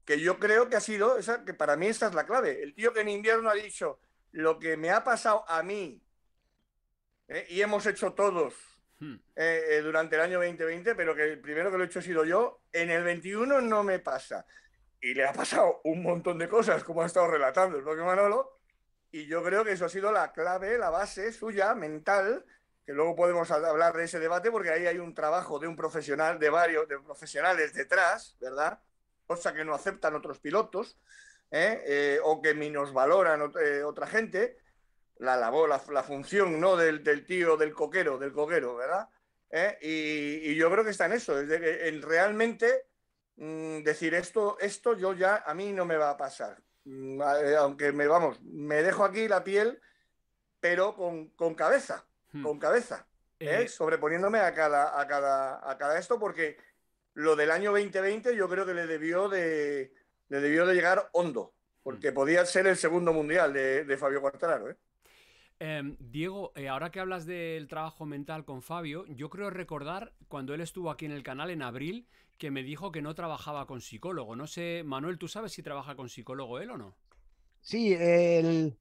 que yo creo que ha sido, esa, que para mí esta es la clave. El tío que en invierno ha dicho, lo que me ha pasado a mí, eh, y hemos hecho todos hmm. eh, eh, durante el año 2020, pero que el primero que lo he hecho ha sido yo, en el 21 no me pasa. Y le ha pasado un montón de cosas, como ha estado relatando el propio Manolo, y yo creo que eso ha sido la clave, la base suya, mental, que luego podemos hablar de ese debate porque ahí hay un trabajo de un profesional, de varios de profesionales detrás, ¿verdad? cosa que no aceptan otros pilotos, ¿eh? Eh, o que nos valoran eh, otra gente, la labor, la, función ¿no? Del, tío, del coquero, del coquero, ¿verdad? Y, yo creo que está en eso, es realmente mm, decir esto, esto yo ya a mí no me va a pasar, mm, aunque me vamos, me dejo aquí la piel, pero con, cabeza, con cabeza, hmm. sobreponiéndome a cada, a, cada, a cada esto porque lo del año 2020 yo creo que le debió de, debió llegar hondo, porque mm. podía ser el segundo mundial de, Fabio Quartararo. ¿eh? Em, Diego, eh, ahora que hablas del trabajo mental con Fabio, yo creo recordar cuando él estuvo aquí en el canal en abril que me dijo que no trabajaba con psicólogo. No sé, Manuel, ¿tú sabes si trabaja con psicólogo él o no? Sí, el,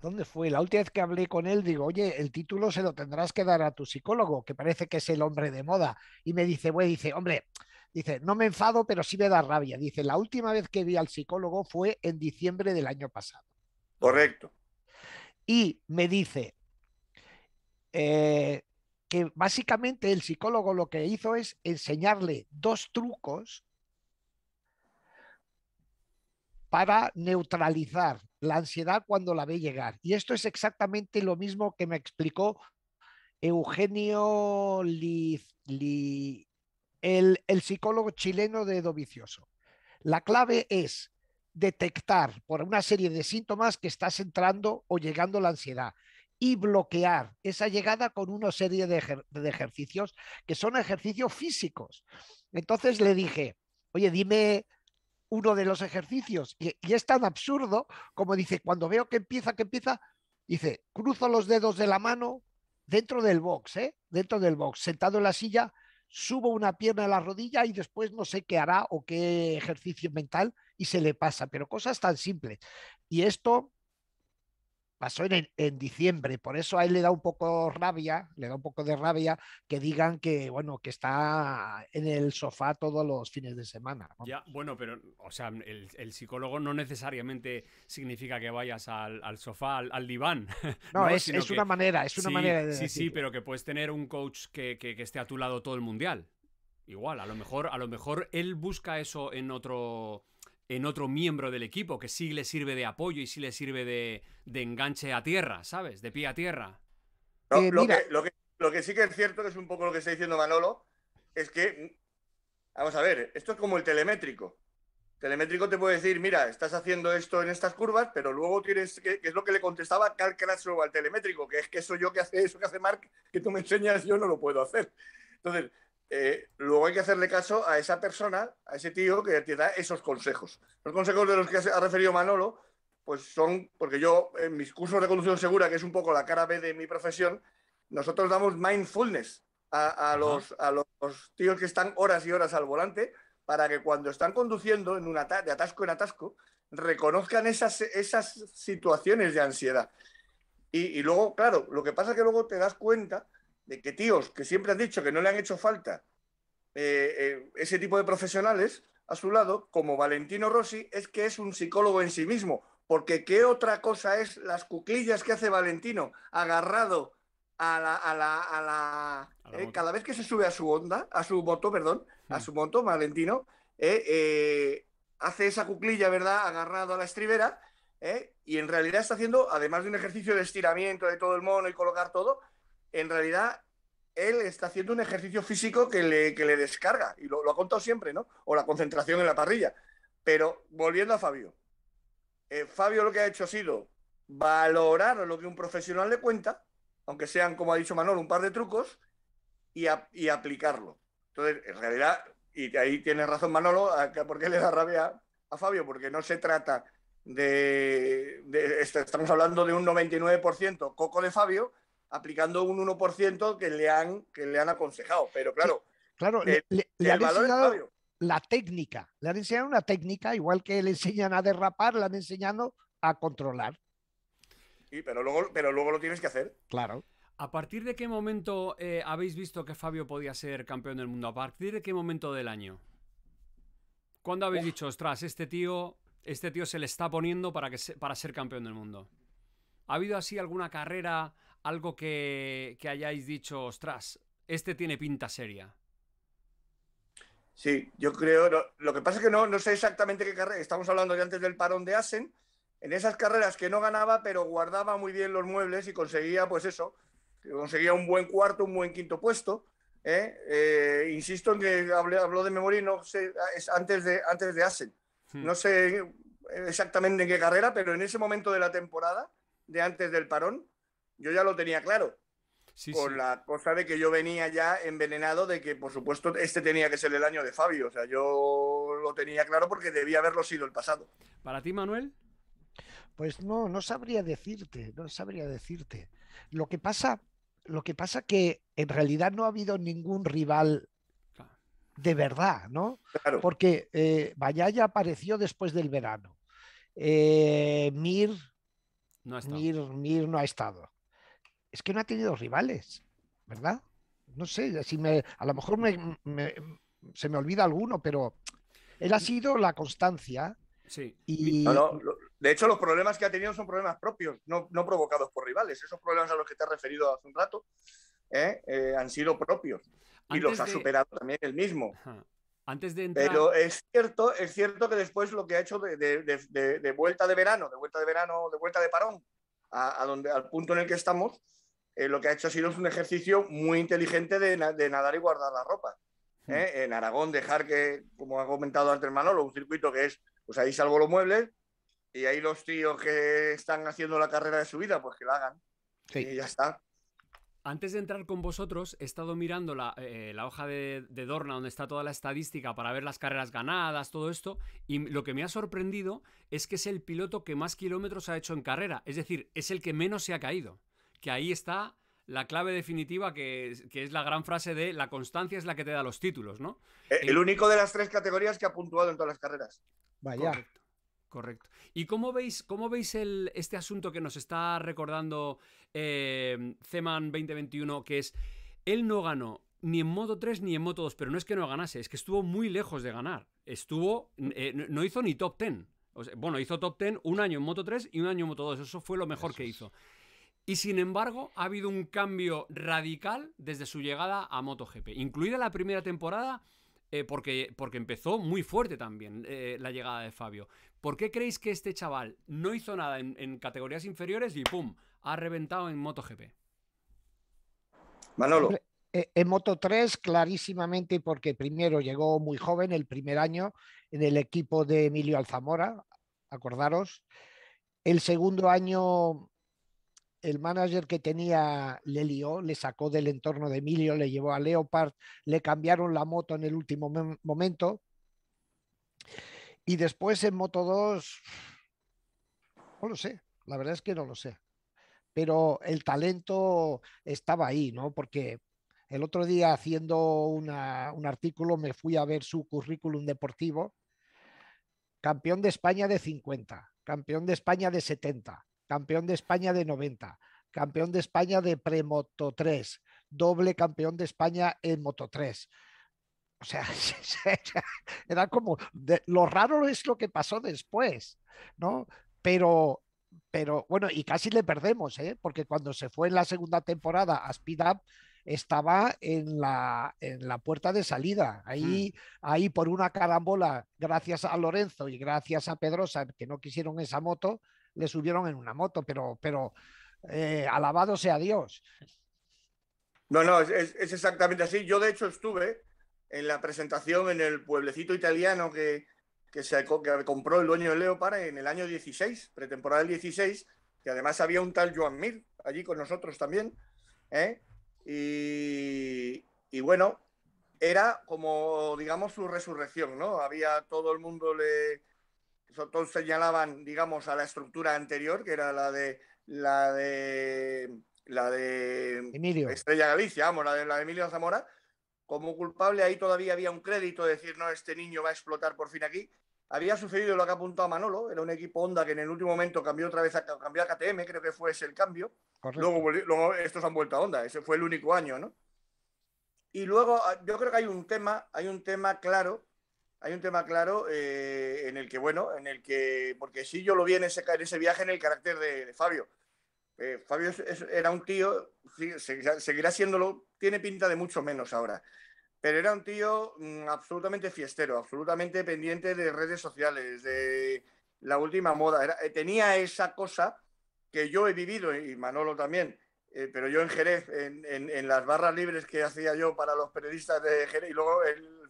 ¿Dónde fue? La última vez que hablé con él, digo, oye, el título se lo tendrás que dar a tu psicólogo, que parece que es el hombre de moda. Y me dice, güey, dice, hombre, dice, no me enfado, pero sí me da rabia. Dice, la última vez que vi al psicólogo fue en diciembre del año pasado. Correcto. Y me dice eh, que básicamente el psicólogo lo que hizo es enseñarle dos trucos para neutralizar la ansiedad cuando la ve llegar. Y esto es exactamente lo mismo que me explicó Eugenio el, psicólogo chileno de Dovicioso. La clave es detectar por una serie de síntomas que estás entrando o llegando la ansiedad y bloquear esa llegada con una serie de ejercicios que son ejercicios físicos. Entonces le dije, oye, dime uno de los ejercicios y, es tan absurdo como dice, cuando veo que empieza, que empieza, dice, cruzo los dedos de la mano dentro del box, ¿eh? dentro del box, sentado en la silla, subo una pierna a la rodilla y después no sé qué hará o qué ejercicio mental y se le pasa, pero cosas tan simples. Y esto pasó en, en, diciembre. Por eso a él le da un poco rabia, le da un poco de rabia que digan que, bueno, que está en el sofá todos los fines de semana. Ya, bueno, pero, o sea, el, el, psicólogo no necesariamente significa que vayas al, sofá, al, diván. [laughs] No, es, una manera, es una manera de. Sí, sí, pero que puedes tener un coach que, que, que esté a tu lado todo el mundial. Igual, a lo mejor, a lo mejor él busca eso en otro en otro miembro del equipo que sí le sirve de apoyo y sí le sirve de, enganche a tierra, ¿sabes? De pie a tierra. Eh, lo, que, sí que es cierto, que es un poco lo que está diciendo Manolo, es que, vamos a ver, esto es como el telemétrico. telemétrico te puede decir, mira, estás haciendo esto en estas curvas, pero luego tienes, que, es lo que le contestaba Carl al telemétrico, que es que eso yo que hace, eso que hace Mark, que tú me enseñas, yo no lo puedo hacer. Entonces, eh, luego hay que hacerle caso a esa persona, a ese tío que te da esos consejos. Los consejos de los que ha referido Manolo, pues son, porque yo en mis cursos de conducción segura, que es un poco la cara B de mi profesión, nosotros damos mindfulness a, los, tíos que están horas y horas al volante para que cuando están conduciendo en un de atasco en atasco, reconozcan esas, esas situaciones de ansiedad. Y, y luego, claro, lo que pasa es que luego te das cuenta de que tíos que siempre han dicho que no le han hecho falta eh, eh, ese tipo de profesionales a su lado, como Valentino Rossi, es que es un psicólogo en sí mismo, porque qué otra cosa es las cuclillas que hace Valentino agarrado a la... A la, a la, eh, cada vez que se sube a su onda, a su moto, perdón, a hmm. su moto, Valentino, hace esa cuclilla, ¿verdad?, agarrado a la estribera, y en realidad está haciendo, además de un ejercicio de estiramiento de todo el mono y colocar todo, en realidad él está haciendo un ejercicio físico que le, le descarga, y lo, ha contado siempre, ¿no? O la concentración en la parrilla. Pero volviendo a Fabio, eh, Fabio lo que ha hecho ha sido valorar lo que un profesional le cuenta, aunque sean, como ha dicho Manolo, un par de trucos, y, aplicarlo. Entonces, en realidad, y ahí tiene razón Manolo, porque le da rabia a Fabio? Porque no se trata de, de, estamos hablando de un 99% coco de Fabio, aplicando un 1% que le han, que le han aconsejado. Pero claro, claro eh, le, le enseñado... la técnica. Le han enseñado una técnica, igual que le enseñan a derrapar, le han enseñado a controlar. Sí, pero luego, pero luego lo tienes que hacer. Claro. ¿A partir de qué momento eh, habéis visto que Fabio podía ser campeón del mundo? ¿A partir de qué momento del año? ¿Cuándo habéis dicho, ostras, este tío, este tío se le está poniendo para, que para ser campeón del mundo? ¿Ha habido así alguna carrera algo que, hayáis dicho, ostras, este tiene pinta seria. Sí, yo creo, lo, que pasa es que no, no sé exactamente qué carrera, estamos hablando de antes del parón de Asen, en esas carreras que no ganaba, pero guardaba muy bien los muebles y conseguía, pues eso, conseguía un buen cuarto, un buen quinto puesto. ¿eh? Eh, insisto en que habló de memoria no sé, es antes de, antes de Asen. Hmm. No sé exactamente en qué carrera, pero en ese momento de la temporada, de antes del parón, yo ya lo tenía claro. Sí, por la cosa de que yo venía ya envenenado de que, por supuesto, este tenía que ser el año de Fabio. O sea, yo lo tenía claro porque debía haberlo sido el pasado. ¿Para ti, Manuel? Pues no, no sabría decirte, no sabría decirte. Lo que pasa, lo que pasa que en realidad no ha habido ningún rival de verdad, ¿no? Claro. Porque eh, ya apareció después del verano. Eh, Mir, Mir, Mir no ha estado es que no ha tenido rivales, ¿verdad? No sé, si me, a lo mejor me, se me olvida alguno, pero él ha sido la constancia. Sí. Y... No, de hecho, los problemas que ha tenido son problemas propios, no, provocados por rivales. Esos problemas a los que te has referido hace un rato ¿eh? Eh, han sido propios y los ha superado también él mismo. Antes de entrar... Pero es cierto, es cierto que después lo que ha hecho de, vuelta de verano, de vuelta de verano, de vuelta de parón, a, donde, al punto en el que estamos, eh, lo que ha hecho ha sido un ejercicio muy inteligente de, nadar y guardar la ropa. Hmm. ¿eh? En Aragón, dejar que, como ha comentado antes Manolo, un circuito que es, pues ahí salgo los muebles y ahí los tíos que están haciendo la carrera de su vida, pues que la hagan. Y ya está. Antes de entrar con vosotros, he estado mirando la, eh, hoja de, Dorna donde está toda la estadística para ver las carreras ganadas, todo esto, y lo que me ha sorprendido es que es el piloto que más kilómetros ha hecho en carrera, es decir, es el que menos se ha caído, que ahí está la clave definitiva que, es la gran frase de la constancia es la que te da los títulos, ¿no? Eh, el, eh, único de las tres categorías que ha puntuado en todas las carreras. Vaya. Correcto. ¿Y cómo veis, cómo veis este asunto que nos está recordando ceman Zeman 2021, que es, él no ganó ni en Moto 3 ni en Moto 2, pero no es que no ganase, es que estuvo muy lejos de ganar. Estuvo, eh, no hizo ni top 10. bueno, hizo top 10 un año en Moto 3 y un año en Moto 2, eso fue lo mejor que hizo. Y sin embargo, ha habido un cambio radical desde su llegada a MotoGP, incluida la primera temporada, eh, porque, porque, empezó muy fuerte también eh, la llegada de Fabio. ¿Por qué creéis que este chaval no hizo nada en, en categorías inferiores y pum, ha reventado en MotoGP. Manolo. Eh, en Moto 3, clarísimamente, porque primero llegó muy joven, el primer año, en el equipo de Emilio Alzamora, acordaros. El segundo año, el manager que tenía le lió, le sacó del entorno de Emilio, le llevó a Leopard, le cambiaron la moto en el último momento. Y después en Moto 2, no lo sé, la verdad es que no lo sé pero el talento estaba ahí, ¿no? Porque el otro día haciendo un artículo me fui a ver su currículum deportivo. Campeón de España de 50, campeón de España de 70, campeón de España de 90, campeón de España de premoto 3, doble campeón de España en moto 3. O sea, [laughs] era como lo raro es lo que pasó después, ¿no? Pero pero bueno, y casi le perdemos, ¿eh? porque cuando se fue en la segunda temporada a Speed Up, estaba en la, en la puerta de salida. Mm. Ahí, ahí por una carambola, gracias a Lorenzo y gracias a Pedrosa, que no quisieron esa moto, le subieron en una moto, pero, pero eh, alabado sea Dios. No, no, es, exactamente así. Yo de hecho estuve en la presentación en el pueblecito italiano que, que se que compró el dueño del Leopard en el año 16, pretemporada del 16, que además había un tal Joan Mir allí con nosotros también. ¿eh? Y, y, bueno, era como, digamos, su resurrección, ¿no? Había todo el mundo le. Todos señalaban, digamos, a la estructura anterior, que era la de la de la de Estrella Galicia, vamos, la de, la de Emilio Zamora, como culpable, ahí todavía había un crédito de decir, no, este niño va a explotar por fin aquí. Había sucedido lo que ha apuntado Manolo, era un equipo Honda que en el último momento cambió otra vez a, cambió a KTM, creo que fue ese el cambio. Luego, estos han vuelto a onda. ese fue el único año, ¿no? Y luego ah, yo creo que hay un tema, hay un tema claro, hay un tema claro eh, en el que, bueno, en el que, porque sí yo lo vi en ese, en ese viaje en el carácter de, Fabio. Eh, Fabio era un tío, seguirá, seguirá siéndolo tiene pinta de mucho menos ahora. Pero era un tío mm, absolutamente fiestero, absolutamente pendiente de redes sociales, de la última moda. Eh, tenía esa cosa que yo he vivido, y Manolo también, eh, pero yo en Jerez, en, las barras libres que hacía yo para los periodistas de Jerez, y luego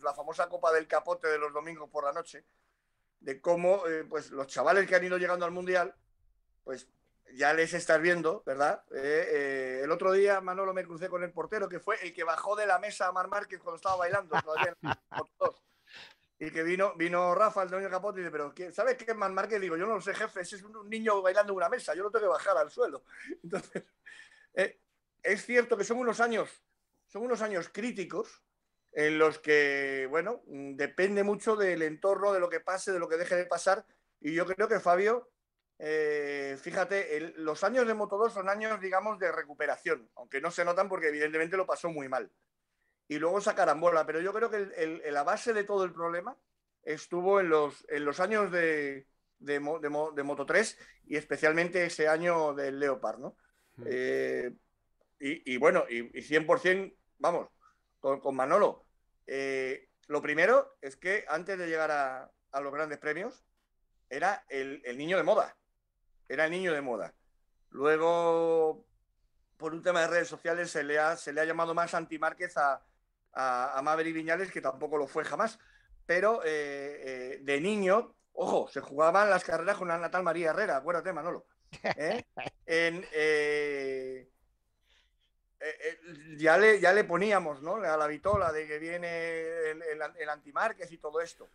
la famosa copa del capote de los domingos por la noche, de cómo eh, pues los chavales que han ido llegando al Mundial, pues ya les estás viendo, ¿verdad? Eh, eh, el otro día, Manolo, me crucé con el portero, que fue el que bajó de la mesa a Mar Márquez cuando estaba bailando. todavía [laughs] y que vino, vino Rafa, el dueño capote, y dice, pero ¿sabes qué es Mar Márquez? Digo, yo no lo sé, jefe, ese es un, niño bailando en una mesa, yo lo tengo que bajar al suelo. [laughs] Entonces, eh, es cierto que son unos años, son unos años críticos en los que, bueno, depende mucho del entorno, de lo que pase, de lo que deje de pasar. Y yo creo que Fabio eh, fíjate, los años de Moto 2 son años, digamos, de recuperación, aunque no se notan porque evidentemente lo pasó muy mal. Y luego esa bola, pero yo creo que la base de todo el problema estuvo en los, en los años de, Moto 3 y especialmente ese año del Leopard, mm. eh, y, bueno, y, 100%, vamos, con, Manolo. Eh, lo primero es que antes de llegar a, los grandes premios, era el niño de moda era niño de moda. Luego, por un tema de redes sociales, se le ha, se le ha llamado más anti-Márquez a, a, Maverick Viñales, que tampoco lo fue jamás. Pero eh, eh, de niño, ojo, se jugaban las carreras con la natal María Herrera, acuérdate, Manolo. ¿Eh? [laughs] En, eh, ya, le, ya le poníamos ¿no? a la vitola de que viene el, anti el y todo esto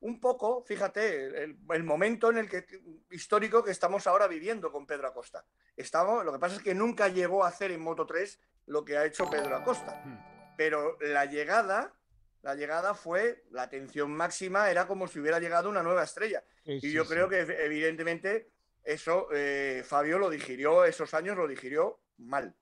un poco, fíjate, el, momento en el que histórico que estamos ahora viviendo con Pedro Acosta. Estamos, lo que pasa es que nunca llegó a hacer en Moto 3 lo que ha hecho Pedro Acosta. Hmm. Pero la llegada, la llegada fue la atención máxima, era como si hubiera llegado una nueva estrella. y yo creo que evidentemente eso eh, Fabio lo digirió, esos años lo digirió mal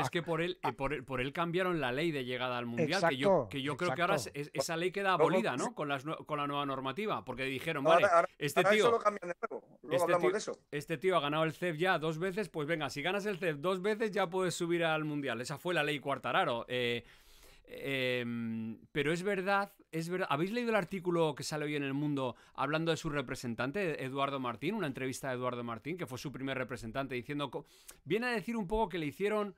es que eh, por él, por, él, cambiaron la ley de llegada al Mundial, que yo, creo que ahora esa ley queda abolida, ¿no? Con, las, con la nueva normativa, porque dijeron, vale, este, tío, ha ganado el CEF ya dos veces, pues venga, si ganas el CEF dos veces ya puedes subir al Mundial. Esa fue la ley Cuartararo. raro, eh, em, pero es verdad es verdad, ¿habéis leído el artículo que sale hoy en El Mundo hablando de su representante, Eduardo Martín? Una entrevista de Eduardo Martín, que fue su primer representante, diciendo. Viene a decir un poco que le hicieron.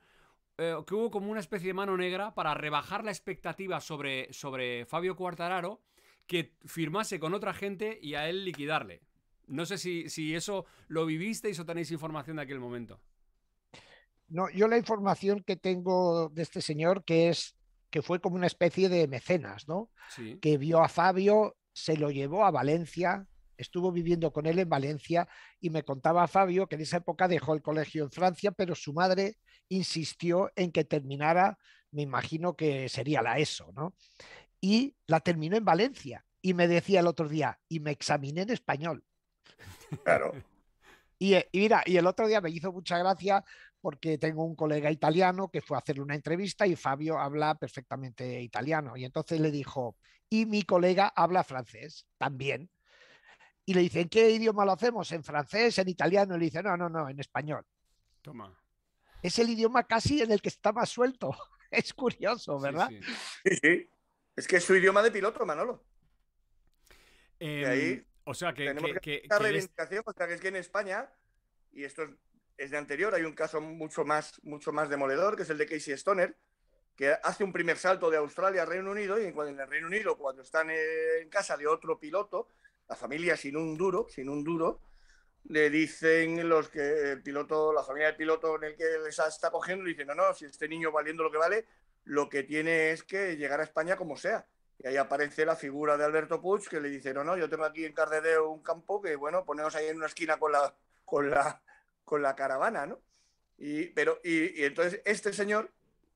Eh, que hubo como una especie de mano negra para rebajar la expectativa sobre, sobre Fabio Cuartararo, que firmase con otra gente y a él liquidarle. No sé si, si eso lo vivisteis o tenéis información de aquel momento. No, yo la información que tengo de este señor, que es que fue como una especie de mecenas, ¿no? Que vio a Fabio, se lo llevó a Valencia, estuvo viviendo con él en Valencia y me contaba a Fabio que en esa época dejó el colegio en Francia, pero su madre insistió en que terminara, me imagino que sería la ESO, ¿no? Y la terminó en Valencia y me decía el otro día, y me examiné en español. Claro. Y, eh, y, mira, y el otro día me hizo mucha gracia porque tengo un colega italiano que fue a hacerle una entrevista y Fabio habla perfectamente italiano. Y entonces le dijo, y mi colega habla francés también. Y le dicen ¿en qué idioma lo hacemos? ¿En francés? ¿En italiano? Y le dice, no, no, no, en español. Toma. Es el idioma casi en el que está más suelto. [laughs] Es curioso, ¿verdad? Sí, sí. Es que es su idioma de piloto, Manolo. Em, o sea que... Tenemos que, o sea que es que en España, y esto es es de anterior. Hay un caso mucho más, mucho más demoledor, que es el de Casey Stoner, que hace un primer salto de Australia a Reino Unido y en el Reino Unido, cuando están eh, en casa de otro piloto, la familia sin un duro, sin un duro, le dicen los que el piloto, la familia del piloto en el que les está cogiendo, le dicen, no, no, si este niño valiendo lo que vale, lo que tiene es que llegar a España como sea. Y ahí aparece la figura de Alberto Puig que le dice, no, no, yo tengo aquí en Cardedeo un campo que, bueno, ponemos ahí en una esquina con la, con la, con la caravana, ¿no? Y, pero, y, entonces este señor,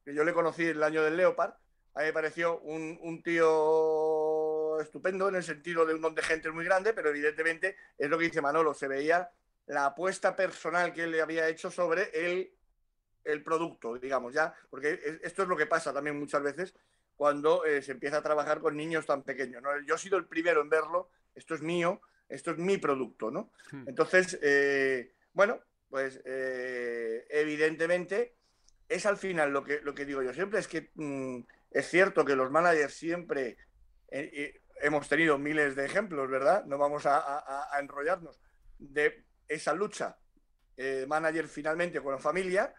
que yo le conocí el año del Leopard, a mí me pareció un, tío estupendo en el sentido de un don de gente muy grande, pero evidentemente es lo que dice Manolo, se veía la apuesta personal que él le había hecho sobre el, el producto, digamos, ya, porque esto es lo que pasa también muchas veces cuando eh, se empieza a trabajar con niños tan pequeños. ¿no? Yo he sido el primero en verlo, esto es mío, esto es mi producto, ¿no? Hmm. Entonces, eh, bueno, pues eh, evidentemente es al final lo que, lo que digo yo siempre, es que mm, es cierto que los managers siempre eh, eh, hemos tenido miles de ejemplos, ¿verdad? No vamos a, enrollarnos de esa lucha manager finalmente con la familia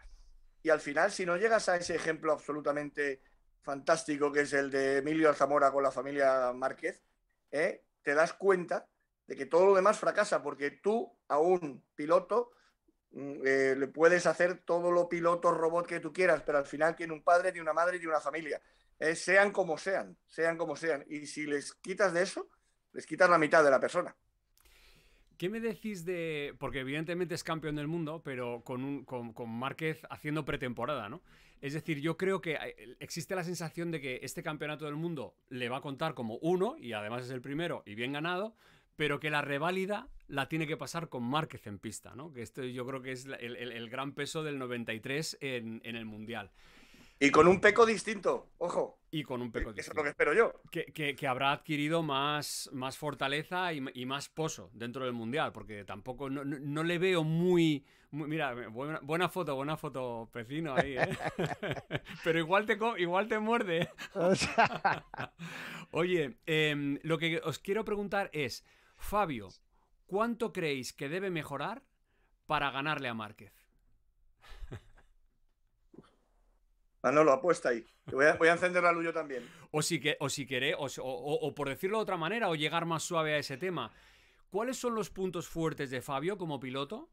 y al final si no llegas a ese ejemplo absolutamente fantástico que es el de Emilio Alzamora con la familia Márquez, te das cuenta de que todo lo demás fracasa porque tú a un piloto Mm, eh, le puedes hacer todo lo piloto robot que tú quieras, pero al final tiene un padre, tiene una madre, y una familia. Eh, sean como sean, sean como sean. Y si les quitas de eso, les quitas la mitad de la persona. ¿Qué me decís de.? Porque evidentemente es campeón del mundo, pero con, un, con, con, Márquez haciendo pretemporada, ¿no? Es decir, yo creo que eh, existe la sensación de que este campeonato del mundo le va a contar como uno, y además es el primero, y bien ganado, pero que la reválida la tiene que pasar con Márquez en pista, ¿no? Que esto yo creo que es el, gran peso del 93 en, el Mundial. Y con un peco distinto, ojo. Y con un peco distinto. Eso es lo que espero yo. Que, habrá adquirido más, más fortaleza y, más pozo dentro del Mundial, porque tampoco no, le veo muy, mira, buena, foto, buena foto, Pecino, ahí, ¿eh? [laughs] [laughs] Pero igual te, igual te muerde. [laughs] Oye, em, lo que os quiero preguntar es... Fabio, ¿cuánto creéis que debe mejorar para ganarle a Márquez? [laughs] Manolo, apuesta ahí. Voy a, encender la luz yo también. O si, que, o por decirlo de otra manera, o llegar más suave a ese tema. ¿Cuáles son los puntos fuertes de Fabio como piloto?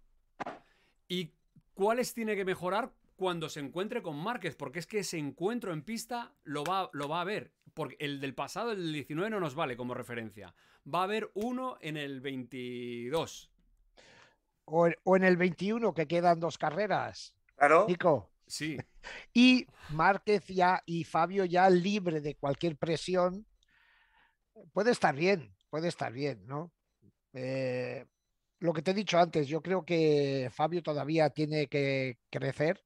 ¿Y cuáles tiene que mejorar cuando se encuentre con Márquez, porque es que ese encuentro en pista lo va, a ver, porque el del pasado, el del 19, no nos vale como referencia. Va a haber uno en el 22. O, en el 21, que quedan dos carreras. Claro. Nico. Sí. [laughs] Y Márquez ya y Fabio ya libre de cualquier presión. Puede estar bien, puede estar bien, ¿no? Eh, lo que te he dicho antes, yo creo que Fabio todavía tiene que crecer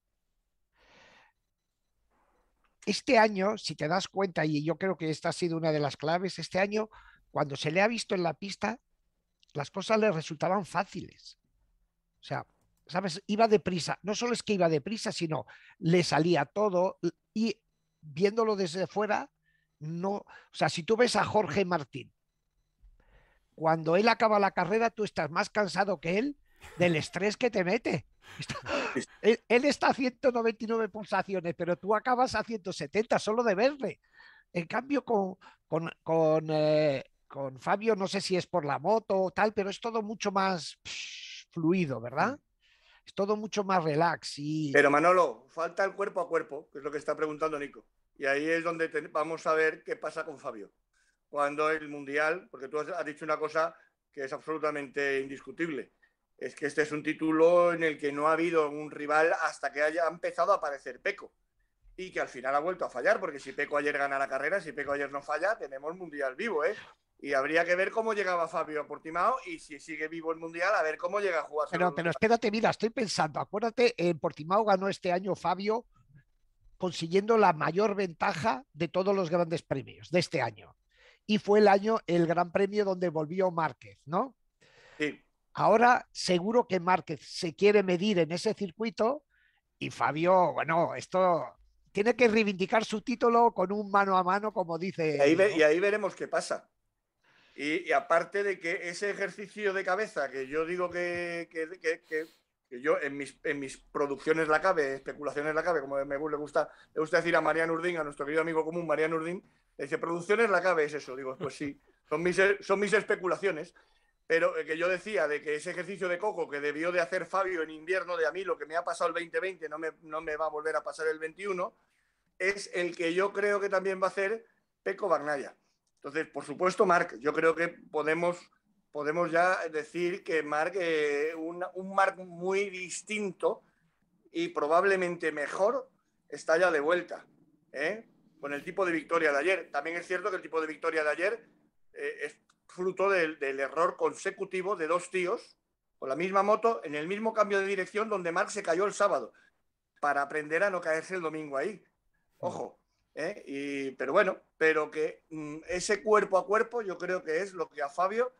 este año, si te das cuenta, y yo creo que esta ha sido una de las claves, este año, cuando se le ha visto en la pista, las cosas le resultaban fáciles. O sea, ¿sabes? Iba deprisa. No solo es que iba deprisa, sino le salía todo y viéndolo desde fuera, no. O sea, si tú ves a Jorge Martín, cuando él acaba la carrera, tú estás más cansado que él del estrés que te mete él, está a 199 pulsaciones, pero tú acabas a 170 solo de verle. En cambio, con, eh, con, Fabio, no sé si es por la moto o tal, pero es todo mucho más fluido, ¿verdad? Mm. Es todo mucho más relax. Pero Manolo, falta el cuerpo a cuerpo, que es lo que está preguntando Nico. Y ahí es donde vamos a ver qué pasa con Fabio. Cuando el Mundial, porque tú has dicho una cosa que es absolutamente indiscutible es que este es un título en el que no ha habido un rival hasta que haya empezado a aparecer Peco. Y que al final ha vuelto a fallar, porque si Peco ayer gana la carrera, si Peco ayer no falla, tenemos Mundial vivo, ¿eh? Y habría que ver cómo llegaba Fabio a Portimao y si sigue vivo el Mundial, a ver cómo llega a jugar. Pero, pero espérate, mira, estoy pensando, acuérdate, en eh, Portimao ganó este año Fabio consiguiendo la mayor ventaja de todos los grandes premios de este año. Y fue el año, el gran premio donde volvió Márquez, ¿no? Sí. Ahora seguro que Márquez se quiere medir en ese circuito y Fabio, bueno, esto tiene que reivindicar su título con un mano a mano, como dice. Y ahí, veremos qué pasa. Y, aparte de que ese ejercicio de cabeza que yo digo que, yo en mis, producciones la cabe, especulaciones la cabe, como me, le, gusta, le gusta decir a María Urdín, a nuestro querido amigo común Mariano Urdín, le dice, producciones la cabe, es eso. Digo, pues sí, son son mis especulaciones pero eh, que yo decía de que ese ejercicio de coco que debió de hacer Fabio en invierno, de a mí lo que me ha pasado el 2020 no me, no me va a volver a pasar el 21, es el que yo creo que también va a hacer Peco Bagnaya. Entonces, por supuesto, Marc, yo creo que podemos, podemos ya decir que Marc, eh, un, un Marc muy distinto y probablemente mejor, está ya de vuelta, ¿eh? con el tipo de victoria de ayer. También es cierto que el tipo de victoria de ayer es fruto del, error consecutivo de dos tíos con la misma moto en el mismo cambio de dirección donde Mark se cayó el sábado para aprender a no caerse el domingo ahí. Mm. Ojo, ¿eh? pero bueno, pero que mm, ese cuerpo a cuerpo yo creo que es lo que a Fabio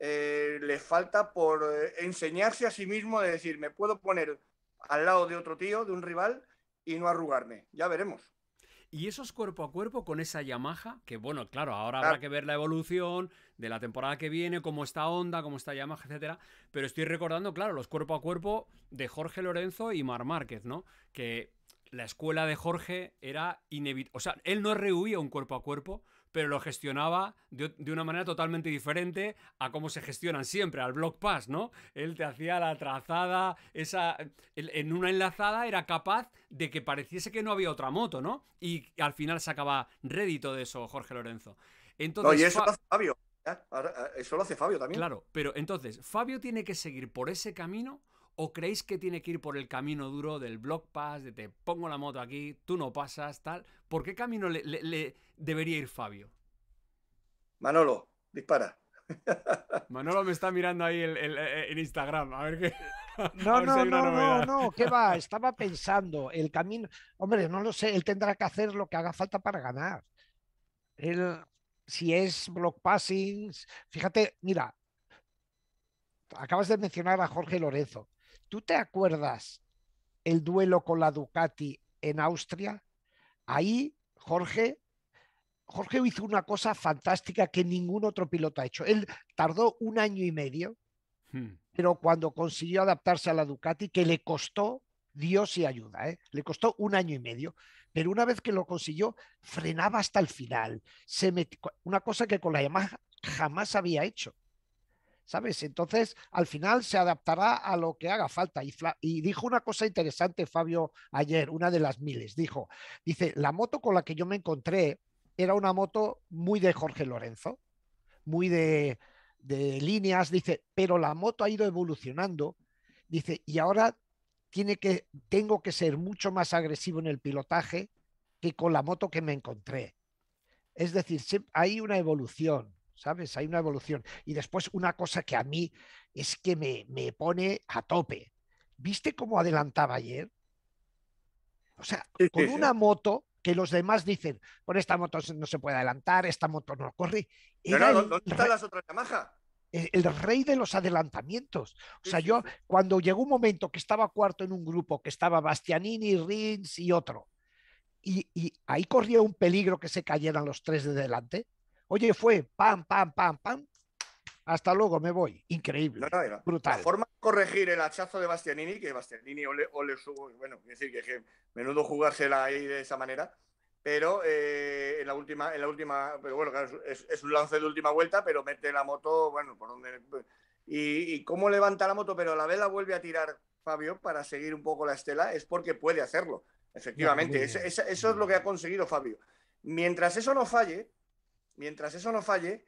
eh, le falta por eh, enseñarse a sí mismo de decir, me puedo poner al lado de otro tío, de un rival, y no arrugarme. Ya veremos. Y esos cuerpo a cuerpo con esa Yamaha, que bueno, claro, ahora habrá que ver la evolución de la temporada que viene, cómo está Honda, cómo está Yamaha, etcétera. Pero estoy recordando, claro, los cuerpo a cuerpo de Jorge Lorenzo y Mar Márquez, ¿no? Que la escuela de Jorge era inevitable. O sea, él no rehuía un cuerpo a cuerpo, pero lo gestionaba de, una manera totalmente diferente a cómo se gestionan siempre, al block pass, ¿no? Él te hacía la trazada, esa. En una enlazada era capaz de que pareciese que no había otra moto, ¿no? Y al final sacaba rédito de eso, Jorge Lorenzo. Entonces, Oye, eso lo hace Fabio. ¿eh? Eh, eso lo hace Fabio también. Claro, pero entonces, Fabio tiene que seguir por ese camino ¿O creéis que tiene que ir por el camino duro del block pass, de te pongo la moto aquí, tú no pasas, tal? ¿Por qué camino le, debería ir Fabio? Manolo, dispara. [laughs] Manolo me está mirando ahí eh, en Instagram, a ver qué. [laughs] No, no, no, no, no, ¿qué va? Estaba pensando, el camino. Hombre, no lo sé, él tendrá que hacer lo que haga falta para ganar. Él, si es block passing, fíjate, mira, acabas de mencionar a Jorge Lorenzo. ¿Tú te acuerdas el duelo con la Ducati en Austria? Ahí, Jorge, Jorge hizo una cosa fantástica que ningún otro piloto ha hecho. Él tardó un año y medio, hmm. pero cuando consiguió adaptarse a la Ducati, que le costó Dios y ayuda, ¿eh? le costó un año y medio, pero una vez que lo consiguió, frenaba hasta el final. Se una cosa que con la Yamaha jamás había hecho. ¿sabes? Entonces, al final se adaptará a lo que haga falta. Y, dijo una cosa interesante Fabio ayer, una de las miles, dijo, dice, la moto con la que yo me encontré era una moto muy de Jorge Lorenzo, muy de, líneas, dice, pero la moto ha ido evolucionando, dice, y ahora tiene que, tengo que ser mucho más agresivo en el pilotaje que con la moto que me encontré. Es decir, hay una evolución. ¿sabes? Hay una evolución. Y después una cosa que a mí es que me, me pone a tope. ¿Viste cómo adelantaba ayer? O sea, con una moto que los demás dicen, con esta moto no se puede adelantar, esta moto no corre. ¿dónde están las otras e, el rey de los adelantamientos. O sea, yo cuando llegó un momento que estaba cuarto en un grupo, que estaba Bastianini, Rins y otro, y, y ahí corría un peligro que se cayeran los tres de delante, Oye, fue, pam, pam, pam, pam. Hasta luego, me voy. Increíble. Brutal. La forma de corregir el hachazo de Bastianini, que Bastianini o le subo, bueno, es decir, que, menudo jugársela ahí de esa manera. Pero eh, en la última, en la última, bueno, es, un lance de última vuelta, pero mete la moto, bueno, por donde. Y, cómo levanta la moto, pero a la vez la vuelve a tirar Fabio para seguir un poco la estela, es porque puede hacerlo. Efectivamente, eso es lo que ha conseguido Fabio. Mientras eso no falle, mientras eso no falle,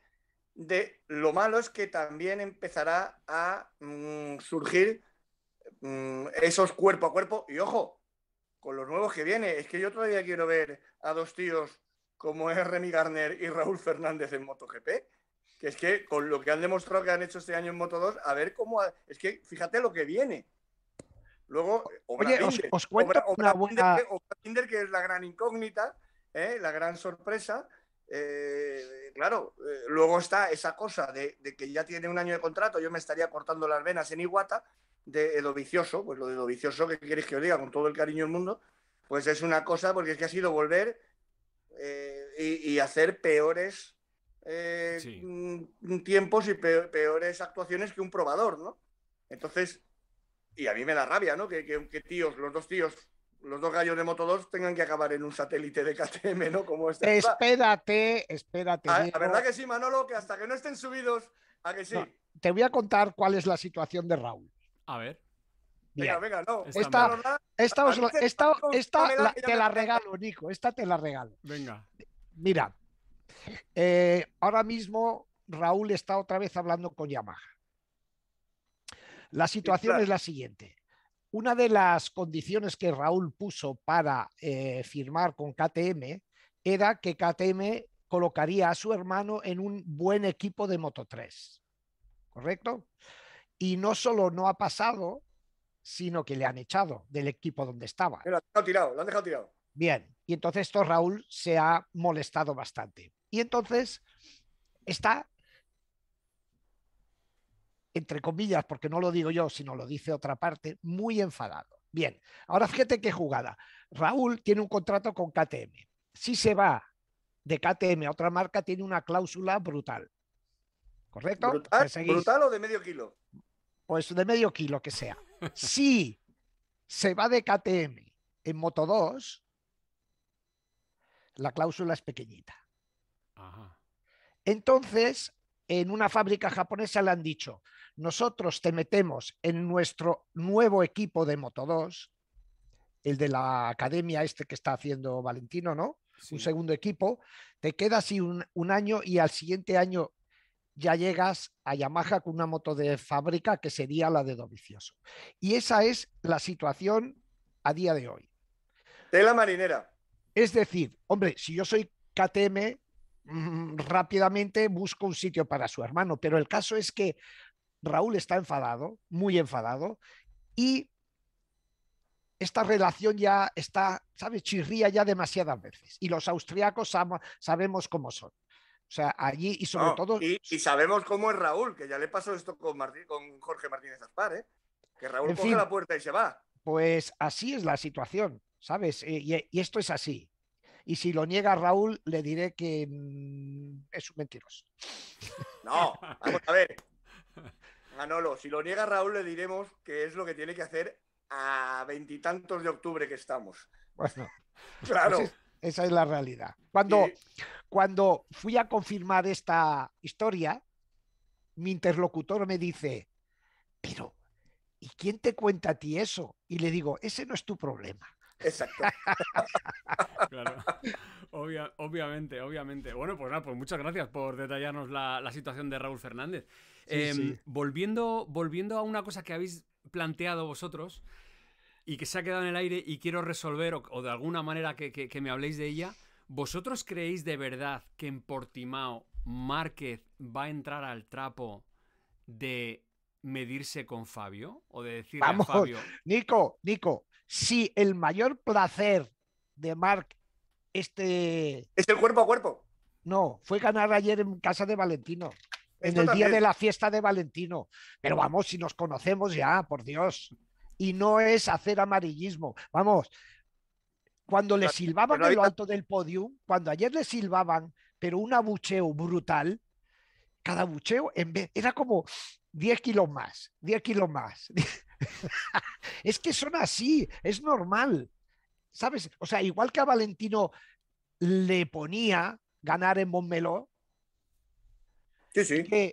de lo malo es que también empezará a mm, surgir mm, esos cuerpo a cuerpo. Y ojo, con los nuevos que viene, es que yo todavía quiero ver a dos tíos como es Remy Garner y Raúl Fernández en MotoGP. Que es que con lo que han demostrado que han hecho este año en Moto2, a ver cómo. Es que fíjate lo que viene. Luego, Oye, os, cuento que es la gran incógnita, ¿eh? la gran sorpresa. Eh, claro, eh, luego está esa cosa de, que ya tiene un año de contrato, yo me estaría cortando las venas en Iguata, de lo Vicioso, pues lo de Edo Vicioso, que queréis que os diga? Con todo el cariño del mundo, pues es una cosa, porque es que ha sido volver eh, y, hacer peores mm, tiempos y peores actuaciones que un probador, ¿no? Entonces, y a mí me da rabia, ¿no? Que, que tíos, los dos tíos los dos gallos de Moto 2 tengan que acabar en un satélite de KTM, ¿no? Como este. Espérate, espérate. Ah, la verdad que sí, Manolo, que hasta que no estén subidos, a que sí. te voy a contar cuál es la situación de Raúl. A ver. venga, venga, no. Esta, te la regalo, Nico. Esta te la regalo. Venga. Mira, eh, ahora mismo Raúl está otra vez hablando con Yamaha. La situación es la siguiente. Una de las condiciones que Raúl puso para eh, firmar con KTM era que KTM colocaría a su hermano en un buen equipo de Moto 3. ¿Correcto? Y no solo no ha pasado, sino que le han echado del equipo donde estaba. Lo han tirado, lo han dejado tirado. Bien, y entonces esto Raúl se ha molestado bastante. Y entonces está entre comillas, porque no lo digo yo, sino lo dice otra parte, muy enfadado. Bien, ahora fíjate qué jugada. Raúl tiene un contrato con KTM. Si se va de KTM a otra marca, tiene una cláusula brutal. ¿Correcto? ¿Brutal, o de medio kilo? Pues de medio kilo que sea. si se va de KTM en Moto 2, la cláusula es pequeñita. Entonces, en una fábrica japonesa le han dicho, nosotros te metemos en nuestro nuevo equipo de Moto 2, el de la academia este que está haciendo Valentino, ¿no? Un segundo equipo, te quedas así un, año y al siguiente año ya llegas a Yamaha con una moto de fábrica que sería la de Dovicioso. Y esa es la situación a día de hoy. De la marinera. Es decir, hombre, si yo soy KTM, mm, rápidamente busco un sitio para su hermano, pero el caso es que Raúl está enfadado, muy enfadado, y esta relación ya está, ¿sabes? Chirría ya demasiadas veces. Y los austriacos sabemos cómo son. O sea, allí y sobre todo. Y, sabemos cómo es Raúl, que ya le pasó esto con, Jorge Martínez Aspar, ¿eh? Que Raúl coge la puerta y se va. Pues así es la situación, ¿sabes? Eh, y, esto es así. Y si lo niega Raúl, le diré que mm, es un mentiroso. No, vamos a ver si lo niega Raúl, le diremos que es lo que tiene que hacer a veintitantos de octubre que estamos. Bueno, [laughs] claro. esa es la realidad. Cuando, cuando fui a confirmar esta historia, mi interlocutor me dice, pero ¿y quién te cuenta a ti eso? Y le digo, ese no es tu problema. Exacto. [laughs] obviamente, obviamente. Bueno, pues nada, pues muchas gracias por detallarnos la, situación de Raúl Fernández. Em, volviendo, volviendo a una cosa que habéis planteado vosotros y que se ha quedado en el aire y quiero resolver o, de alguna manera que, me habléis de ella. ¿Vosotros creéis de verdad que en Portimao Márquez va a entrar al trapo de medirse con Fabio? O de decirle a Fabio. Nico, Nico, si el mayor placer de Mark este... Es el cuerpo a cuerpo. No, fue ganar ayer en casa de Valentino. en el día de la fiesta de Valentino. Pero vamos, si nos conocemos ya, por Dios. Y no es hacer amarillismo. Vamos, cuando le silbaban en lo alto del podio, cuando ayer le silbaban, pero un abucheo brutal, cada abucheo en vez, era como 10 kilos más, 10 kilos más. [laughs] es que son así, es normal. ¿Sabes? O sea, igual que a Valentino le ponía ganar en Montmeló,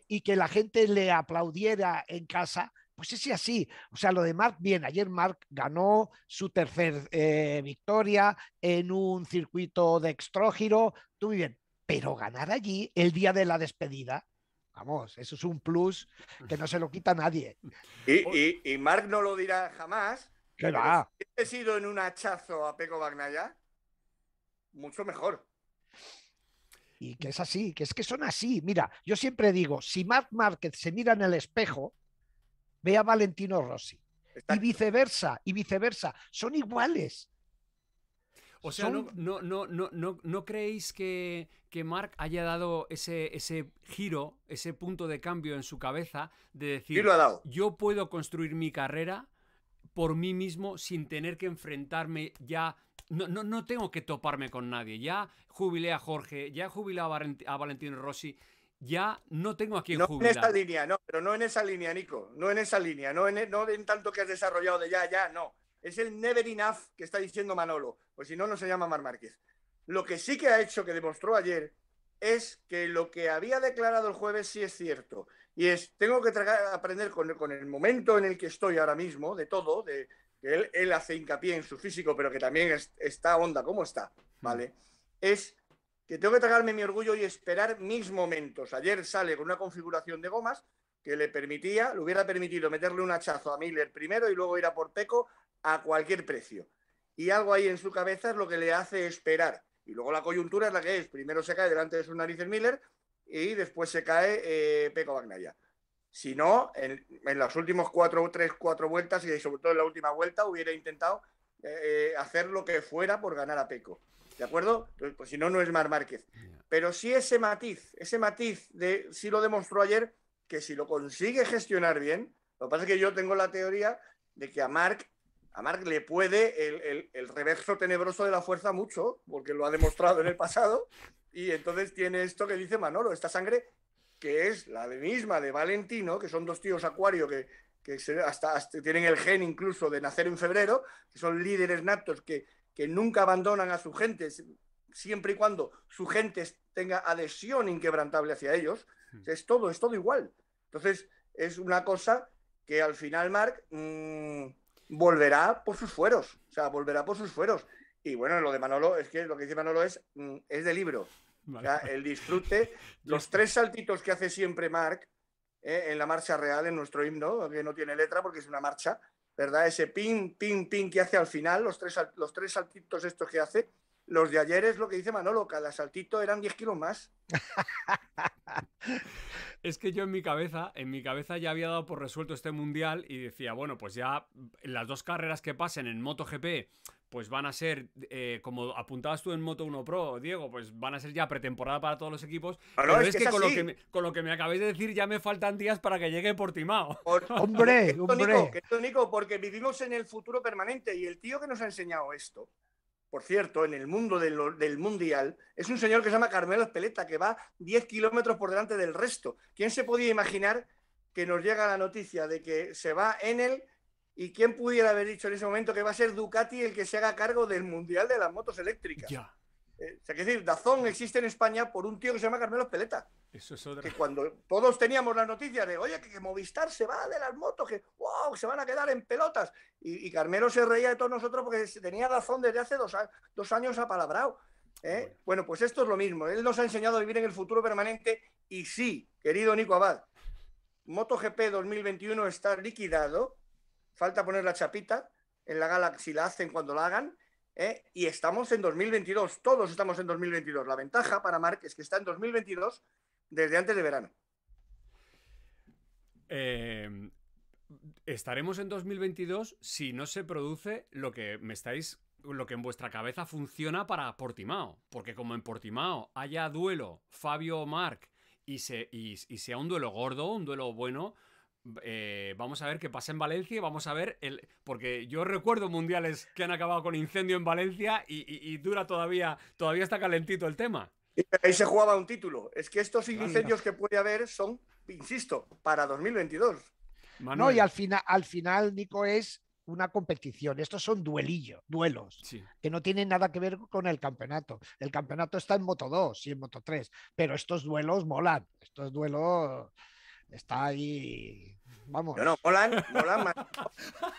y que la gente le aplaudiera en casa, pues es así. O sea, lo de Marc, bien, ayer Marc ganó su tercer eh, victoria en un circuito de extrógiro, tú bien, pero ganar allí el día de la despedida, Vamos, eso es un plus que no se lo quita nadie. Y, y, Mark no lo dirá jamás. ¿Qué va? he sido en un hachazo a Peco Bagnaya, mucho mejor. Y que es así, que es que son así. Mira, yo siempre digo, si Mark Márquez se mira en el espejo, ve a Valentino Rossi. Y viceversa, y viceversa. Son iguales. O sea, no, no, no, no, no, creéis que, que Mark haya dado ese, ese giro, ese punto de cambio en su cabeza de decir, yo puedo construir mi carrera por mí mismo sin tener que enfrentarme ya no, no, no, tengo que toparme con nadie. Ya jubilé a Jorge, ya jubilé a, Valentino Rossi, ya no tengo a quien no En esa línea, no, pero no en esa línea, Nico. No en esa línea, no en, no en tanto que has desarrollado de ya, ya, no es el never enough que está diciendo Manolo, pues si no, no se llama Mar Márquez. Lo que sí que ha hecho, que demostró ayer, es que lo que había declarado el jueves sí es cierto. Y es, tengo que aprender con, el momento en el que estoy ahora mismo, de todo, de que él, hace hincapié en su físico, pero que también está onda como está, ¿vale? Hmm. Es que tengo que tragarme mi orgullo y esperar mis momentos. Ayer sale con una configuración de gomas que le permitía, le hubiera permitido meterle un hachazo a Miller primero y luego ir a por Peco a cualquier precio. Y algo ahí en su cabeza es lo que le hace esperar. Y luego la coyuntura es la que es. Primero se cae delante de sus narices Miller y después se cae eh, Peco Bagnaya. Si no, en, las últimas cuatro, tres, cuatro vueltas y sobre todo en la última vuelta hubiera intentado eh, eh, hacer lo que fuera por ganar a Peco. ¿De acuerdo? pues si no, no es Mar Márquez. Pero sí ese matiz, ese matiz de, si lo demostró ayer, que si lo consigue gestionar bien, lo que pasa es que yo tengo la teoría de que a Mark, a Mark le puede el, el, reverso tenebroso de la fuerza mucho, porque lo ha demostrado en el pasado, y entonces tiene esto que dice Manolo, esta sangre que es la misma de Valentino, que son dos tíos acuario que, que hasta, tienen el gen incluso de nacer en febrero, que son líderes natos que, que nunca abandonan a su gente, siempre y cuando su gente tenga adhesión inquebrantable hacia ellos, es todo, es todo igual. Entonces, es una cosa que al final Mark mm, volverá por sus fueros. O sea, volverá por sus fueros. Y bueno, lo de Manolo, es que lo que dice Manolo es, mm, es de libro. O sea, el disfrute, [laughs] los tres saltitos que hace siempre Mark eh, en la marcha real, en nuestro himno, que no tiene letra porque es una marcha, ¿verdad? Ese pin, pin, pin que hace al final, los tres, los tres saltitos estos que hace, los de ayer es lo que dice Manolo, cada saltito eran 10 kilos más. [laughs] es que yo en mi cabeza, en mi cabeza ya había dado por resuelto este mundial y decía, bueno, pues ya las dos carreras que pasen en MotoGP, pues van a ser, eh, como apuntabas tú en Moto 1 Pro, Diego, pues van a ser ya pretemporada para todos los equipos. Pero, es, que, con, lo que me, con, de decir ya me faltan días para que llegue Por, [laughs] hombre, hombre. porque vivimos en el futuro permanente y el tío que nos ha enseñado esto por cierto, en el mundo del, mundial, es un señor que se llama Carmelo Peleta que va 10 kilómetros por delante del resto. ¿Quién se podía imaginar que nos llega la noticia de que se va en él? ¿Y quién pudiera haber dicho en ese momento que va a ser Ducati el que se haga cargo del mundial de las motos eléctricas? Ya. Eh, que decir, Dazón existe en España por un tío que se llama Carmelo Peleta. Eso es otra. Que cuando todos teníamos las noticias de, oye, que, Movistar se va de las motos, que, wow, se van a quedar en pelotas. Y, Carmelo se reía de todos nosotros porque tenía Dazón desde hace dos, años apalabrado. ¿eh? Bueno. pues esto es lo mismo. Él nos ha enseñado a vivir en el futuro permanente y sí, querido Nico Abad, MotoGP 2021 está liquidado. Falta poner la chapita en la Galaxy la hacen cuando la hagan ¿eh? y estamos en 2022, todos estamos en 2022. La ventaja para Mark es que está en 2022 desde antes de verano. Em, estaremos en 2022 si no se produce lo que me estáis lo que en vuestra cabeza funciona para Portimao, porque como en Portimao haya duelo Fabio Marc y, y sea un duelo gordo, un duelo bueno, eh, vamos a ver qué pasa en Valencia, y vamos a ver el. Porque yo recuerdo mundiales que han acabado con incendio en Valencia y, dura todavía, todavía está calentito el tema. Y ahí se jugaba un título. Es que estos incendios que puede haber son, insisto, para 2022. No, y al, final al final, Nico, es una competición. Estos son duelillos, duelos, que no tienen nada que ver con el campeonato. El campeonato está en Moto 2 y en Moto 3, pero estos duelos molan. Estos duelos está ahí. Vamos. No, no, molan, molan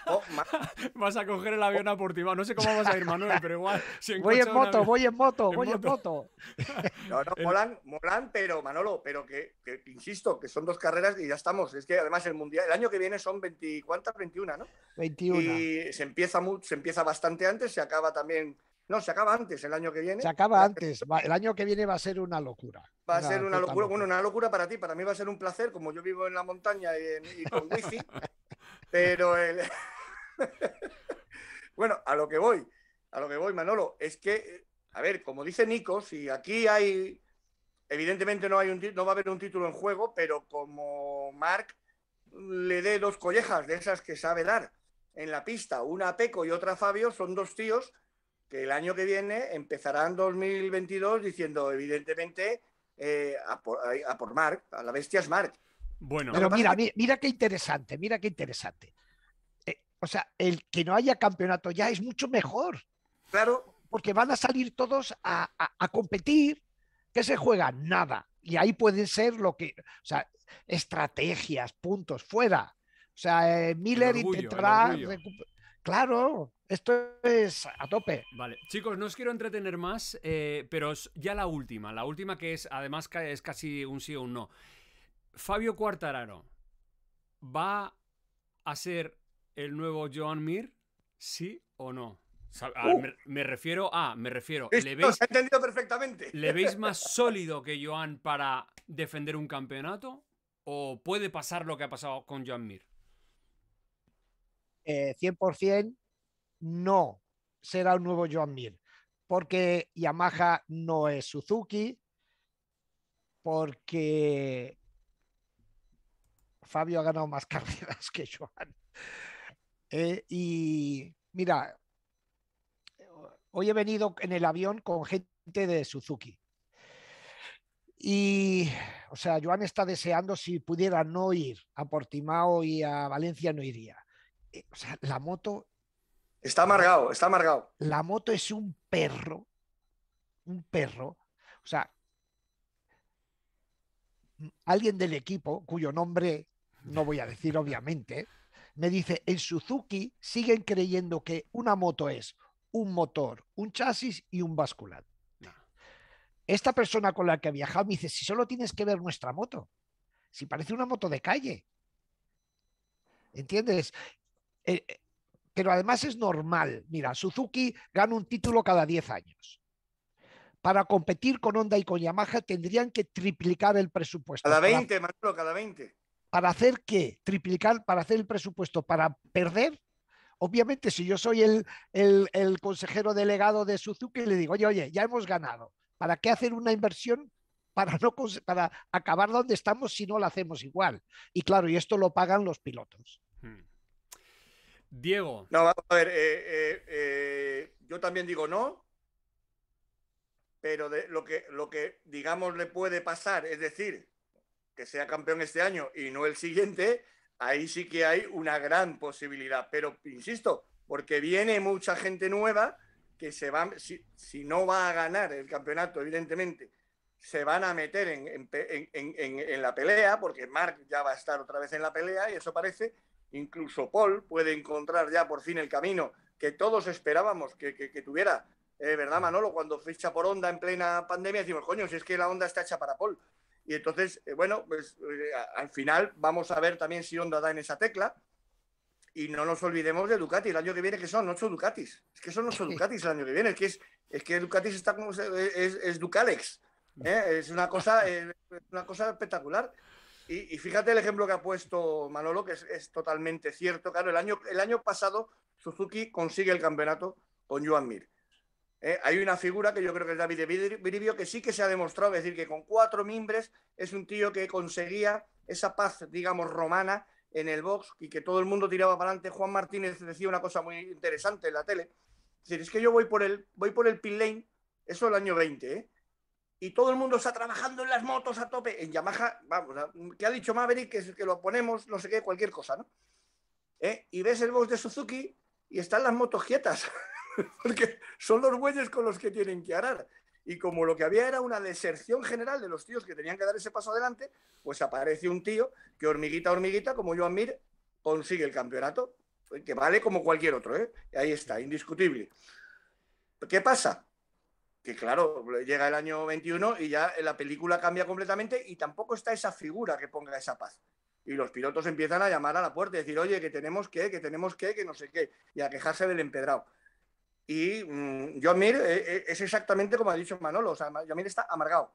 oh, [laughs] Vas a coger el avión a No sé cómo vas a ir, Manuel, pero igual. voy, en moto, voy en moto, voy en moto, [laughs] No, no, molan, molan, pero Manolo, pero que, insisto, que son dos carreras y ya estamos. Es que además el mundial, el año que viene son 20, ¿cuántas? 21, ¿no? 21. Y se empieza, se empieza bastante antes, se acaba también no, se acaba antes, el año que viene. Se acaba antes. El año que viene va a ser una locura. Va a ser una locura. Bueno, una locura para ti. Para mí va a ser un placer, como yo vivo en la montaña y, con wifi. [laughs] pero el... [laughs] bueno, a lo que voy, a lo que voy, Manolo, es que, a ver, como dice Nico, si aquí hay, evidentemente no, hay un, no va a haber un título en juego, pero como Mark le dé dos collejas de esas que sabe dar en la pista, una a Peco y otra a Fabio, son dos tíos que el año que viene empezarán 2022 diciendo, evidentemente, eh, a, por, a, Mark, a la bestia es Mark. Bueno, pero mira, mira qué interesante, mira qué interesante. Eh, o sea, el que no haya campeonato ya es mucho mejor. Claro. Porque van a salir todos a, competir. que se juega? Nada. Y ahí pueden ser lo que, o sea, estrategias, puntos, fuera. O sea, eh, Miller orgullo, Claro, esto es a tope. Vale, chicos, no os quiero entretener más, eh, pero ya la última, la última que es, además, es casi un sí o un no. Fabio Cuartararo, ¿va a ser el nuevo Joan Mir? ¿Sí o no? Uh. me, refiero a, ah, me refiero, ¿le veis, se entendido perfectamente. ¿le veis [laughs] más sólido que Joan para defender un campeonato? ¿O puede pasar lo que ha pasado con Joan Mir? 100% eh, no será un nuevo Joan Mir, porque Yamaha no es Suzuki, porque Fabio ha ganado más [laughs] carreras que Joan. Eh, y mira, hoy he venido en el avión con gente de Suzuki. Y, o sea, Joan está deseando si pudiera no ir a Portimao y a Valencia, no iría. Eh, o sea, la moto Está amargado, está amargado. La moto es un perro, un perro. O sea, alguien del equipo, cuyo nombre no voy a decir obviamente, me dice, en Suzuki siguen creyendo que una moto es un motor, un chasis y un basculante. Esta persona con la que he viajado me dice, si solo tienes que ver nuestra moto, si parece una moto de calle. ¿Entiendes? Eh, eh, pero además es normal. Mira, Suzuki gana un título cada 10 años. Para competir con Honda y con Yamaha tendrían que triplicar el presupuesto. Cada 20, para, cada 20. ¿Para hacer qué? Triplicar, para hacer el presupuesto, para perder. Obviamente, si yo soy el, consejero delegado de Suzuki, le digo, oye, oye, ya hemos ganado. ¿Para qué hacer una inversión para, no, para acabar donde estamos si no la hacemos igual? Y claro, y esto lo pagan los pilotos. Diego. No, a ver, eh, eh, eh, yo también digo no, pero de lo que, lo que, digamos, le puede pasar, es decir, que sea campeón este año y no el siguiente, ahí sí que hay una gran posibilidad. Pero, insisto, porque viene mucha gente nueva que se va, si, no va a ganar el campeonato, evidentemente, se van a meter en, en, la pelea, porque Mark ya va a estar otra vez en la pelea, y eso parece, incluso Paul puede encontrar ya por fin el camino que todos esperábamos que, tuviera. Eh, ¿Verdad, Manolo? Cuando ficha por onda en plena pandemia, decimos, coño, si es que la onda está hecha para Paul. Y entonces, eh, bueno, pues eh, al final vamos a ver también si Onda da en esa tecla. Y no nos olvidemos de Ducati el año que viene, que son ocho Ducatis. Es que son ocho Ducatis el año que viene. Es que, es, es que Ducatis está como. Es, es, Ducalex. [laughs] una cosa, es una cosa espectacular. Y, fíjate el ejemplo que ha puesto Manolo, que es, totalmente cierto. Claro, el año, el año pasado Suzuki consigue el campeonato con Joan Mir. ¿Eh? Hay una figura que yo creo que es David que sí que se ha demostrado, es decir, que con cuatro mimbres es un tío que conseguía esa paz, digamos, romana en el box y que todo el mundo tiraba para adelante. Juan Martínez decía una cosa muy interesante en la tele. Es decir, es que yo voy por el, voy por el pin lane, eso el año 20, ¿eh? y todo el mundo está trabajando en las motos a tope. En Yamaha, vamos, que ha dicho Maverick que, que lo ponemos, no sé qué, cualquier cosa, ¿no? ¿Eh? Y ves el box de Suzuki y están las motos quietas, [laughs] porque son los bueyes con los que tienen que arar. Y como lo que había era una deserción general de los tíos que tenían que dar ese paso adelante, pues aparece un tío que hormiguita hormiguita, como Joan Mir, consigue el campeonato, que vale como cualquier otro, ¿eh? Ahí está, indiscutible. ¿Qué pasa? que claro, llega el año 21 y ya la película cambia completamente y tampoco está esa figura que ponga esa paz. Y los pilotos empiezan a llamar a la puerta y decir, oye, que tenemos que, que tenemos que, que no sé qué, y a quejarse del empedrado. Y mm, yo mire eh, eh, es exactamente como ha dicho Manolo, o sea, está amargado.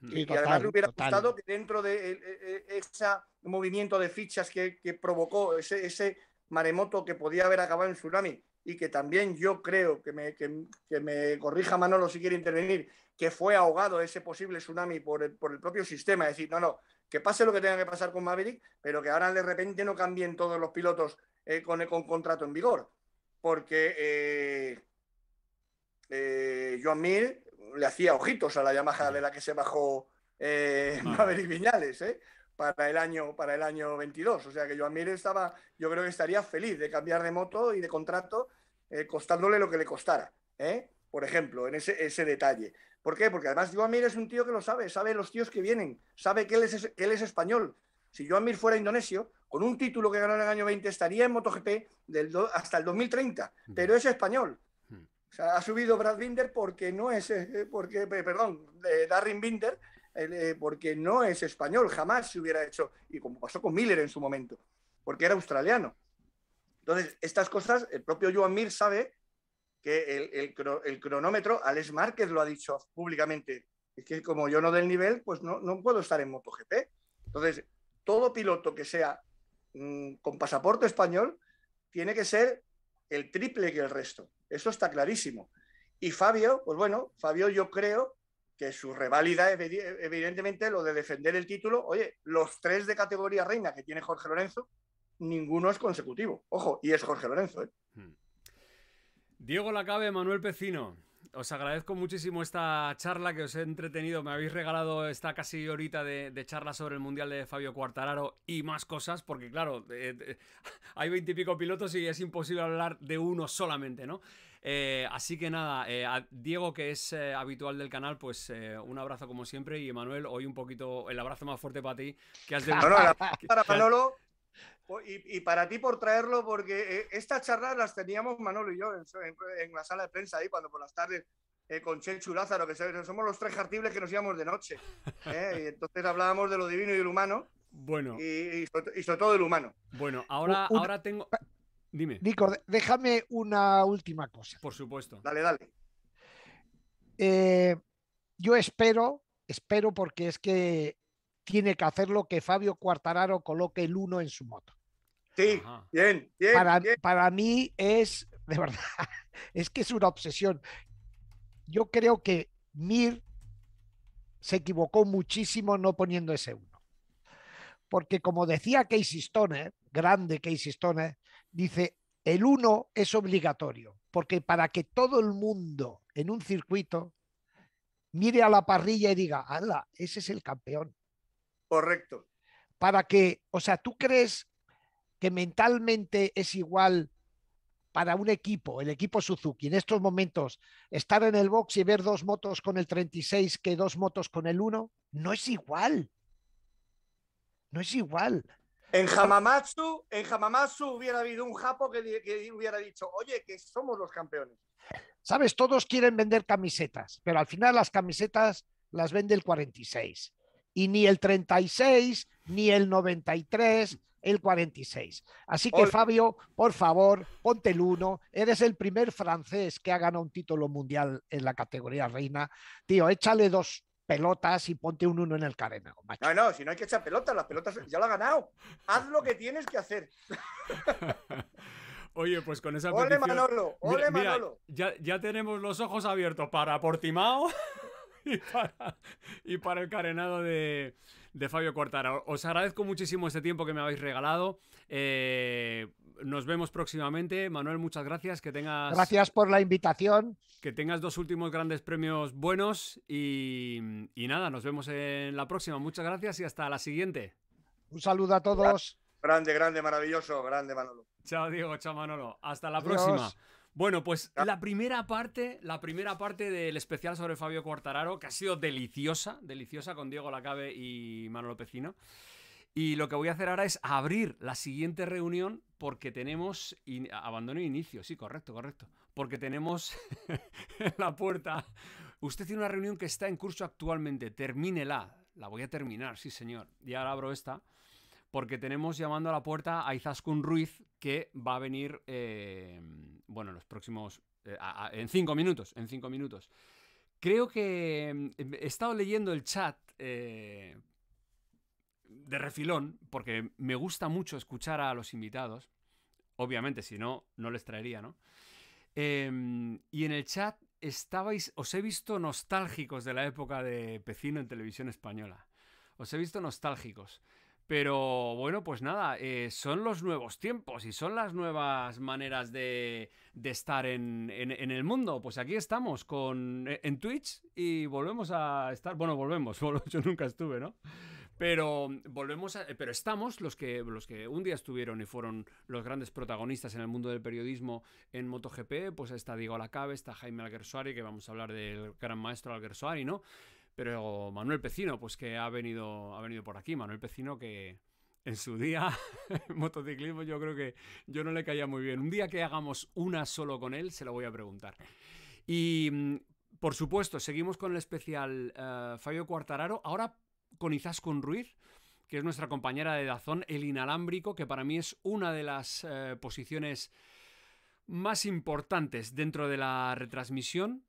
Mm. y, además le hubiera que dentro de eh, ese movimiento de fichas que, provocó ese, ese maremoto que podía haber acabado en tsunami, y que también yo creo, que me, corrija Manolo si quiere intervenir, que fue ahogado ese posible tsunami por el, propio sistema. Es decir, no, no, que pase lo que tenga que pasar con Maverick, pero que ahora de repente no cambien todos los pilotos eh, con, con contrato en vigor. Porque eh, eh, Joan Mir le hacía ojitos a la Yamaha de la que se bajó eh, ah. Maverick Viñales. ¿eh? para el año para el año 22. O sea que Joan estaba, yo creo que estaría feliz de cambiar de moto y de contrato, eh, costándole lo que le costara. ¿eh? Por ejemplo, en ese, ese detalle. ¿Por qué? Porque además Joan Mir es un tío que lo sabe, sabe los tíos que vienen, sabe que él es, él es español. Si Joan Mir fuera indonesio, con un título que ganó en el año 20, estaría en MotoGP del hasta el 2030, mm. pero es español. Mm. O sea, ha subido Brad Binder porque no es, eh, porque, perdón, Binder, eh, porque no es español, jamás se hubiera hecho, y como pasó con Miller en su momento, porque era australiano. Entonces, estas cosas, el propio Joan Mir sabe que el, cronómetro, Alex Márquez lo ha dicho públicamente, es que como yo no del nivel, pues no, puedo estar en MotoGP. Entonces, todo piloto que sea mm, con pasaporte español tiene que ser el triple que el resto. Eso está clarísimo. Y Fabio, pues bueno, Fabio yo creo que su reválida evidentemente lo de defender el título. Oye, los tres de categoría reina que tiene Jorge Lorenzo, ninguno es consecutivo. Ojo, y es Jorge Lorenzo. ¿eh? Hmm. Diego Lacabe, Manuel Pecino. Os agradezco muchísimo esta charla que os he entretenido. Me habéis regalado esta casi horita de, charla sobre el Mundial de Fabio Cuartararo y más cosas, porque claro, eh, eh, [laughs] hay veintipico pilotos y es imposible hablar de uno solamente, ¿no? Eh, así que nada, eh, a Diego, que es eh, habitual del canal, pues un abrazo como siempre. Y Manuel, hoy un poquito el abrazo más fuerte para ti. Que has de... para Manolo. Y, para ti por traerlo, porque estas charlas las teníamos Manolo y yo en, la sala de prensa ahí cuando por las tardes con Chulaza Lázaro, que somos los tres jartibles que nos íbamos de noche. [laughs] Y entonces hablábamos de lo divino y lo humano. Bueno. Y, sobre, todo del humano. Bueno, ahora, ahora tengo. Dime. Nico, déjame una última cosa. Por supuesto. Dale, dale. Eh, yo espero, espero porque es que tiene que hacerlo que Fabio Cuartararo coloque el 1 en su moto. Sí, bien, bien para, para mí es, de verdad, [laughs] es que es una obsesión. Yo creo que Mir se equivocó muchísimo no poniendo ese 1. Porque como decía Casey Stoner, grande Casey Stoner, dice, el 1 es obligatorio, porque para que todo el mundo en un circuito mire a la parrilla y diga, ala, ese es el campeón. Correcto. Para que, o sea, ¿tú crees que mentalmente es igual para un equipo, el equipo Suzuki, en estos momentos, estar en el box y ver dos motos con el 36 que dos motos con el 1? No es igual. No es igual. En Hamamatsu, en hubiera habido un japo que, hubiera dicho, oye, que somos los campeones. Sabes, todos quieren vender camisetas, pero al final las camisetas las vende el 46. Y ni el 36, ni el 93, el 46. Así que, Fabio, por favor, ponte el 1. Eres el primer francés que ha ganado un título mundial en la categoría reina. Tío, échale dos, pelotas y ponte un uno en el carenado. Oh, no, no, si no hay que echar pelotas, las pelotas ya lo ha ganado. Haz lo que tienes que hacer. [laughs] Oye, pues con esa petición... ¡Ole Manolo! ¡Ole Manolo! ya, tenemos los ojos abiertos para Portimao [laughs] y para, y para el carenado de, Fabio Cortara. Os agradezco muchísimo este tiempo que me habéis regalado. Eh, nos vemos próximamente. Manuel, muchas gracias. Que tengas. Gracias por la invitación. Que tengas dos últimos grandes premios buenos. Y, y nada, nos vemos en la próxima. Muchas gracias y hasta la siguiente. Un saludo a todos. Grande, grande, maravilloso. Grande, Manolo. Chao, Diego. Chao, Manolo. Hasta la próxima. Bueno, pues la primera parte, la primera parte del especial sobre Fabio Quartararo, que ha sido deliciosa, deliciosa con Diego Lacabe y Manolo Pecino. Y lo que voy a hacer ahora es abrir la siguiente reunión porque tenemos abandono e inicio, sí, correcto, correcto. Porque tenemos [laughs] la puerta. Usted tiene una reunión que está en curso actualmente, termínela. La voy a terminar, sí, señor. Y ahora abro esta. Porque tenemos llamando a la puerta a Izaskun Ruiz, que va a venir, eh, bueno, en los próximos, eh, en cinco minutos, en cinco minutos. Creo que mm, he estado leyendo el chat eh, de refilón, porque me gusta mucho escuchar a los invitados. Obviamente, si no, no les traería, ¿no? Em, y en el chat estabais, os he visto nostálgicos de la época de Pecino en televisión española. Os he visto nostálgicos. Pero bueno, pues nada, eh, son los nuevos tiempos y son las nuevas maneras de, estar en, el mundo. Pues aquí estamos con, eh, en Twitch y volvemos a estar. Bueno, volvemos, [laughs] yo nunca estuve, ¿no? Pero mm, volvemos pero estamos los que los que un día estuvieron y fueron los grandes protagonistas en el mundo del periodismo en MotoGP, pues está Diego Lacabe, está Jaime Alguersuari, que vamos a hablar del gran maestro Alguersuari, ¿no? Pero Manuel Pecino, pues que ha venido ha venido por aquí, Manuel Pecino que en su día [laughs] motociclismo yo creo que yo no le caía muy bien. Un día que hagamos una solo con él se lo voy a preguntar. Y mm, por supuesto, seguimos con el especial eh, Fabio Cuartararo. Ahora con Izaskun Ruiz que es nuestra compañera de Dazón, el inalámbrico, que para mí es una de las eh, posiciones más importantes dentro de la retransmisión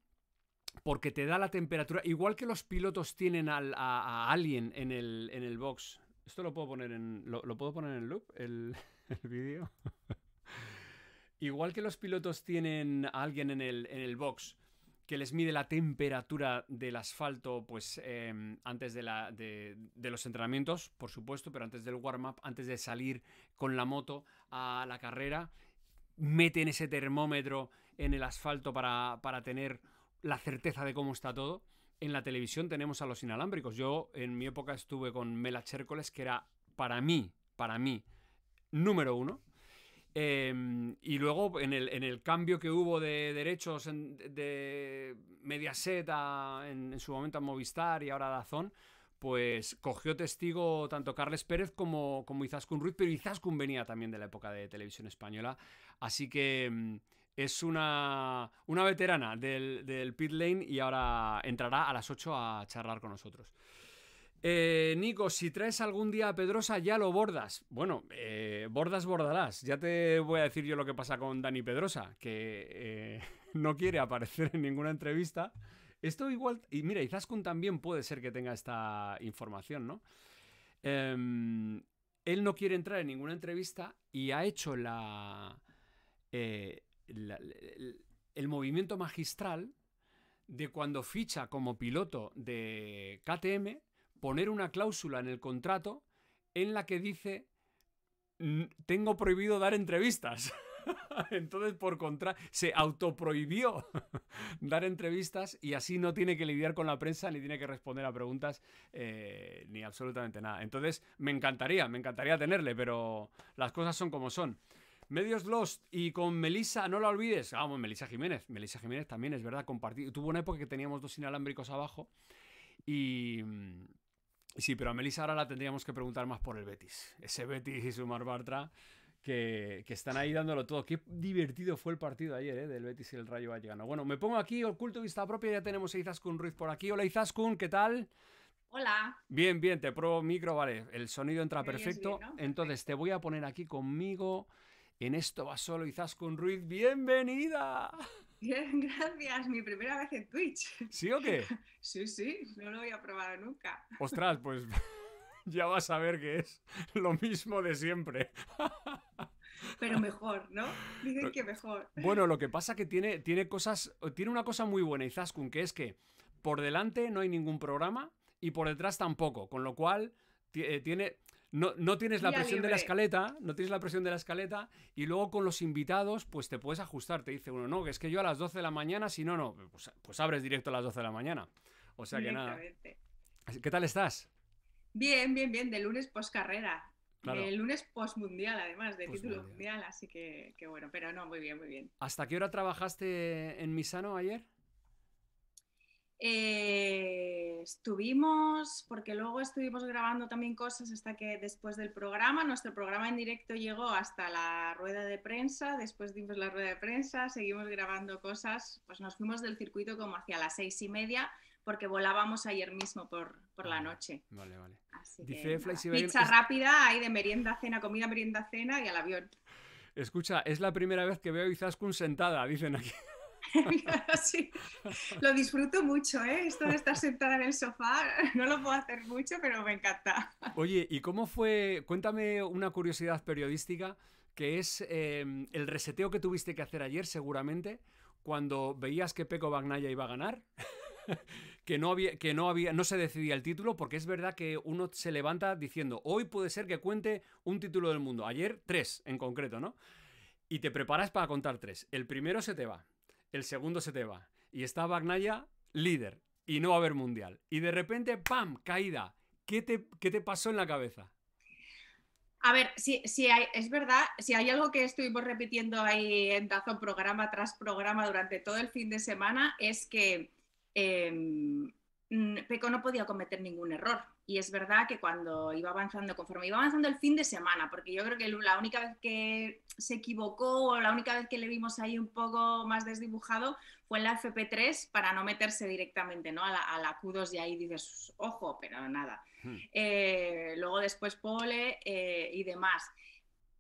porque te da la temperatura, igual que los pilotos tienen a, alguien en el, box. Esto lo puedo poner en, lo, puedo poner en loop, el, [laughs] vídeo. [laughs] igual que los pilotos tienen a alguien en el, en el box que les mide la temperatura del asfalto, pues em, antes de, los entrenamientos, por supuesto, pero antes del warm-up, antes de salir con la moto a la carrera, meten ese termómetro en el asfalto para, para tener la certeza de cómo está todo. En la televisión tenemos a los inalámbricos. Yo en mi época estuve con Mela Chércoles, que era para mí, para mí, número uno Em, y luego en el, cambio que hubo de derechos de Mediaset a, en, su momento a Movistar y ahora a Dazón, pues cogió testigo tanto Carles Pérez como, como Izaskun Ruiz, pero Izaskun venía también de la época de televisión española. Así que em, es una, una veterana del, del pit lane y ahora entrará a las 8 a charlar con nosotros. Eh, Nico, si traes algún día a Pedrosa, ya lo bordas. Bueno, eh, bordas bordarás. Ya te voy a decir yo lo que pasa con Dani Pedrosa, que eh, [laughs] no quiere aparecer en ninguna entrevista. Esto igual. Y mira, Izaskun también puede ser que tenga esta información, ¿no? Em, él no quiere entrar en ninguna entrevista y ha hecho la, el movimiento magistral de cuando ficha como piloto de KTM poner una cláusula en el contrato en la que dice tengo prohibido dar entrevistas. [laughs] Entonces, por contra, se autoprohibió [laughs] dar entrevistas y así no tiene que lidiar con la prensa, ni tiene que responder a preguntas, eh, ni absolutamente nada. Entonces, me encantaría, me encantaría tenerle, pero las cosas son como son. Medios Lost y con Melisa, no la olvides. Vamos, ah, Melisa Jiménez. Melisa Jiménez también, es verdad, compartido. Tuvo una época que teníamos dos inalámbricos abajo y mm, Sí, pero a Melisa ahora la tendríamos que preguntar más por el Betis. Ese Betis y su Mar Bartra que, están ahí dándolo todo. Qué divertido fue el partido ayer, ¿eh? Del Betis y el Rayo Vallecano. Bueno, me pongo aquí, oculto vista propia, ya tenemos a Izaskun Ruiz por aquí. Hola Izaskun, ¿qué tal? Hola. Bien, bien, te pruebo micro, vale. El sonido entra perfecto. Entonces te voy a poner aquí conmigo en Esto va solo Izaskun Ruiz. ¡Bienvenida! Bien, [laughs] Gracias, mi primera vez en Twitch. ¿Sí o qué? [laughs] Sí, sí, no lo había probado nunca. Ostras, pues [laughs] ya vas a ver que es lo mismo de siempre. Pero mejor, ¿no? Dicen que mejor. Bueno, lo que pasa que tiene, tiene cosas, tiene una cosa muy buena Izaskun, que es que por delante no hay ningún programa y por detrás tampoco, con lo cual eh, tiene no, tienes la presión de la escaleta, no tienes la presión de la escaleta y luego con los invitados pues te puedes ajustar, te dice uno, no, que es que yo a las 12 de la mañana, si no, no, pues, pues abres directo a las 12 de la mañana. O sea que nada. ¿Qué tal estás? Bien, bien, bien, de lunes post carrera. Claro. El lunes mundial además, de título mundial, así que, que, bueno, pero no, muy bien, muy bien. ¿Hasta qué hora trabajaste en Misano ayer? Eh, estuvimos, porque luego estuvimos grabando también cosas hasta que después del programa, nuestro programa en directo llegó hasta la rueda de prensa, después dimos la rueda de prensa, seguimos grabando cosas, pues nos fuimos del circuito como hacia las seis y media, porque volábamos ayer mismo por, la ah, noche. Vale, vale. Dice pizza rápida, ahí de merienda, cena, comida, merienda, cena y al avión. Escucha, es la primera vez que veo a Izaskun sentada, dicen aquí. [laughs] Lo disfruto mucho, ¿eh? Esto de estar sentada en el sofá, [laughs] no lo puedo hacer mucho, pero me encanta. Oye, ¿y cómo fue? Cuéntame una curiosidad periodística que es em, el reseteo que tuviste que hacer ayer seguramente cuando veías que Peco Bagnaya iba a ganar, [laughs] que no había, que no se decidía el título, porque es verdad que uno se levanta diciendo hoy puede ser que cuente un título del mundo, ayer tres en concreto, ¿no? Y te preparas para contar tres. El primero se te va el segundo se te va. Y está Bagnaya líder y no va a haber mundial. Y de repente, ¡pam! caída. ¿Qué te, te pasó en la cabeza? A ver, si, si es verdad, si hay algo que estuvimos repitiendo ahí en Dazón programa tras programa durante todo el fin de semana, es que em, Mm, Peco no podía cometer ningún error. Y es verdad que cuando iba avanzando, conforme iba avanzando el fin de semana, porque yo creo que la única vez que se equivocó o la única vez que le vimos ahí un poco más desdibujado fue en la FP3 para no meterse directamente ¿no? A, la, Q2 y ahí dices, ojo, pero nada. Hmm. Eh, luego después pole eh, y demás.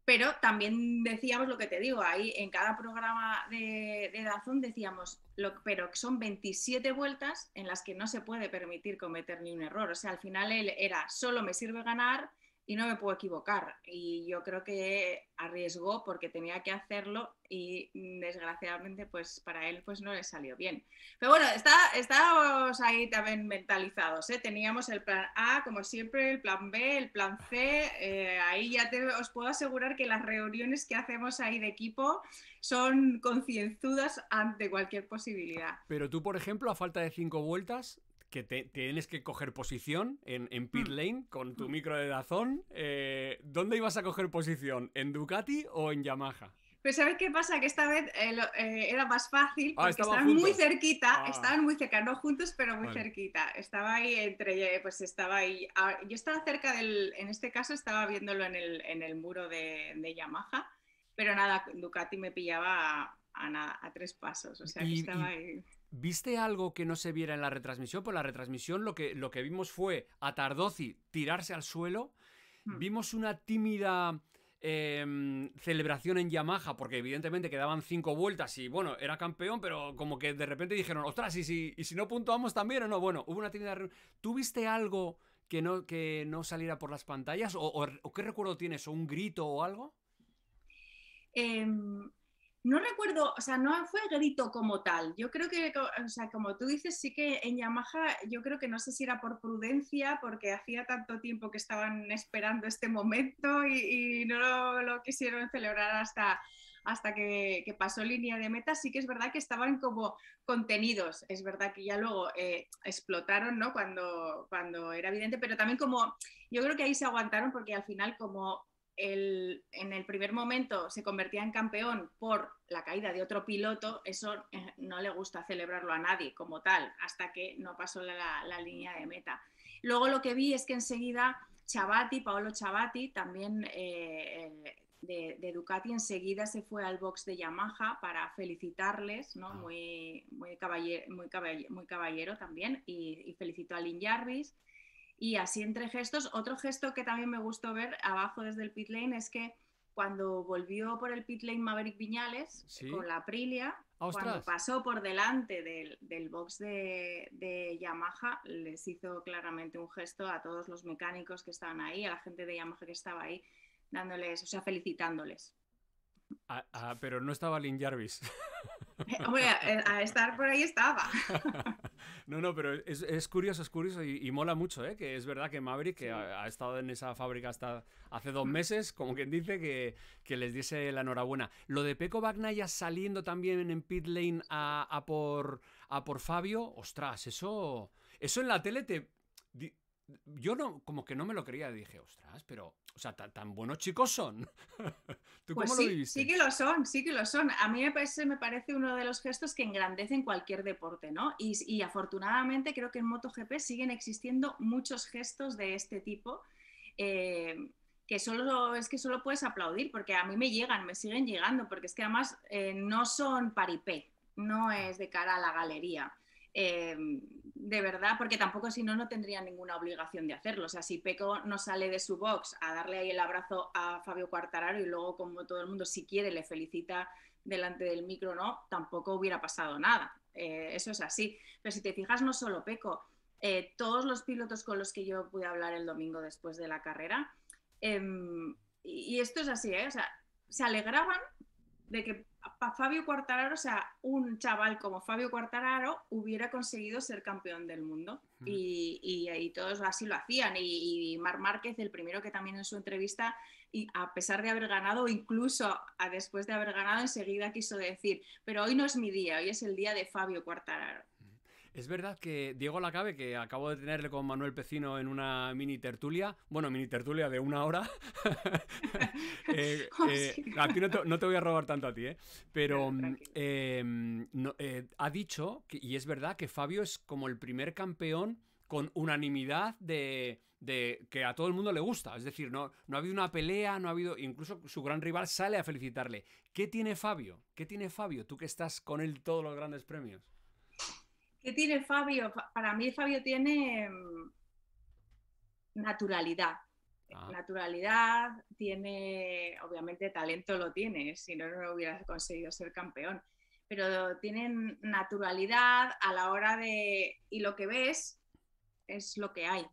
Pero también decíamos lo que te digo, ahí en cada programa de, Dazón decíamos, lo, pero son 27 vueltas en las que no se puede permitir cometer ni un error. O sea, al final él era, solo me sirve ganar, y no me puedo equivocar. Y yo creo que arriesgó porque tenía que hacerlo y mm, desgraciadamente pues para él pues no le salió bien. Pero bueno, está, estábamos ahí también mentalizados. ¿eh? Teníamos el plan A, como siempre, el plan B, el plan C. Eh, ahí ya os puedo asegurar que las reuniones que hacemos ahí de equipo son concienzudas ante cualquier posibilidad. Pero tú, por ejemplo, a falta de cinco vueltas, que tienes que coger posición en, en hmm. pit lane con tu hmm. micro de Dazón. Eh, ¿Dónde ibas a coger posición? ¿En Ducati o en Yamaha? Pues ¿sabes qué pasa? Que esta vez eh, eh, era más fácil ah, porque estaban, muy cerquita, ah. estaban muy cerca, no juntos, pero muy cerquita. Estaba ahí entre, pues estaba ahí. Yo estaba cerca del, en este caso estaba viéndolo en el, en el muro de, de Yamaha, pero nada, Ducati me pillaba a, tres pasos, o sea que estaba ahí ¿Viste algo que no se viera en la retransmisión? Por pues la retransmisión lo que, lo que vimos fue a Tardozzi tirarse al suelo. Hmm. Vimos una tímida em, celebración en Yamaha, porque evidentemente quedaban cinco vueltas y bueno, era campeón, pero como que de repente dijeron, ostras, ¿y si, y si no puntuamos también o no? Bueno, hubo una tímida... ¿Tuviste algo que no, que no saliera por las pantallas? ¿O, qué recuerdo tienes? ¿O un grito o algo? Eh, no recuerdo, o sea, no fue grito como tal. Yo creo que, o sea, como tú dices, sí que en Yamaha, yo creo que no sé si era por prudencia, porque hacía tanto tiempo que estaban esperando este momento y, no lo, quisieron celebrar hasta, hasta que, pasó línea de meta. Sí que es verdad que estaban como contenidos, es verdad que ya luego eh, explotaron, ¿no? Cuando, cuando era evidente, pero también como, yo creo que ahí se aguantaron porque al final como en el primer momento se convertía en campeón por la caída de otro piloto, eso eh, no le gusta celebrarlo a nadie como tal, hasta que no pasó la, línea de meta. Luego lo que vi es que enseguida Chabati, Paolo Chabati, también eh, eh, de, Ducati, enseguida se fue al box de Yamaha para felicitarles, ah. muy, muy, caballero, también, y, felicitó a Lynn Jarvis. Y así entre gestos, otro gesto que también me gustó ver abajo desde el pit lane es que cuando volvió por el pit lane Maverick Viñales con la Aprilia, cuando pasó por delante del, box de, Yamaha, les hizo claramente un gesto a todos los mecánicos que estaban ahí, a la gente de Yamaha que estaba ahí, dándoles, o sea, felicitándoles. Ah, ah, pero no estaba Lynn Jarvis. [laughs] a, a estar por ahí estaba. [laughs] No, no, pero es, curioso, es curioso y, mola mucho, ¿eh? Que es verdad que Maverick, que ha, estado en esa fábrica hasta hace dos mm. meses, como quien dice, que, les diese la enhorabuena. Lo de Peco Bagnaya saliendo también en pit lane a, a, por, a por Fabio, ostras, eso, eso en la tele te yo no, como que no me lo creía, dije, ostras, pero, o sea, tan, buenos chicos son. [laughs] ¿Tú pues cómo sí, lo Sí que lo son, sí que lo son. A mí me parece, me parece uno de los gestos que engrandecen cualquier deporte, ¿no? Y, y afortunadamente creo que en MotoGP siguen existiendo muchos gestos de este tipo. Eh, que solo es que solo puedes aplaudir porque a mí me llegan, me siguen llegando, porque es que además eh, no son paripé, no ah. es de cara a la galería. Eh, de verdad, porque tampoco si no, no tendría ninguna obligación de hacerlo. O sea, si Peco no sale de su box a darle ahí el abrazo a Fabio Cuartararo y luego, como todo el mundo, si quiere, le felicita delante del micro, no, tampoco hubiera pasado nada. Eh, eso es así. Pero si te fijas, no solo Peco, eh, todos los pilotos con los que yo pude hablar el domingo después de la carrera, em, y esto es así, ¿eh? o sea, se alegraban de que Fabio Quartararo, o sea, un chaval como Fabio Cuartararo hubiera conseguido ser campeón del mundo y, todos así lo hacían. Y, Mar Márquez, el primero que también en su entrevista, y a pesar de haber ganado, incluso después de haber ganado, enseguida quiso decir, pero hoy no es mi día, hoy es el día de Fabio Quartararo. Es verdad que Diego Lacabe, que acabo de tenerle con Manuel Pecino en una mini tertulia, bueno, mini tertulia de una hora. [laughs] eh, [laughs] oh, eh no te, voy a robar tanto a ti, ¿eh? Pero mm, em, eh, ha dicho, y es verdad, que Fabio es como el primer campeón con unanimidad de, que a todo el mundo le gusta. Es decir, no, no ha habido una pelea, no ha habido. Incluso su gran rival sale a felicitarle. ¿Qué tiene Fabio? ¿Qué tiene Fabio? Tú que estás con él todos los grandes premios tiene Fabio? Para mí Fabio tiene mm, naturalidad. Ah. Naturalidad, tiene, obviamente talento lo tiene, si no, no hubiera conseguido ser campeón, pero tienen naturalidad a la hora de, y lo que ves es lo que hay,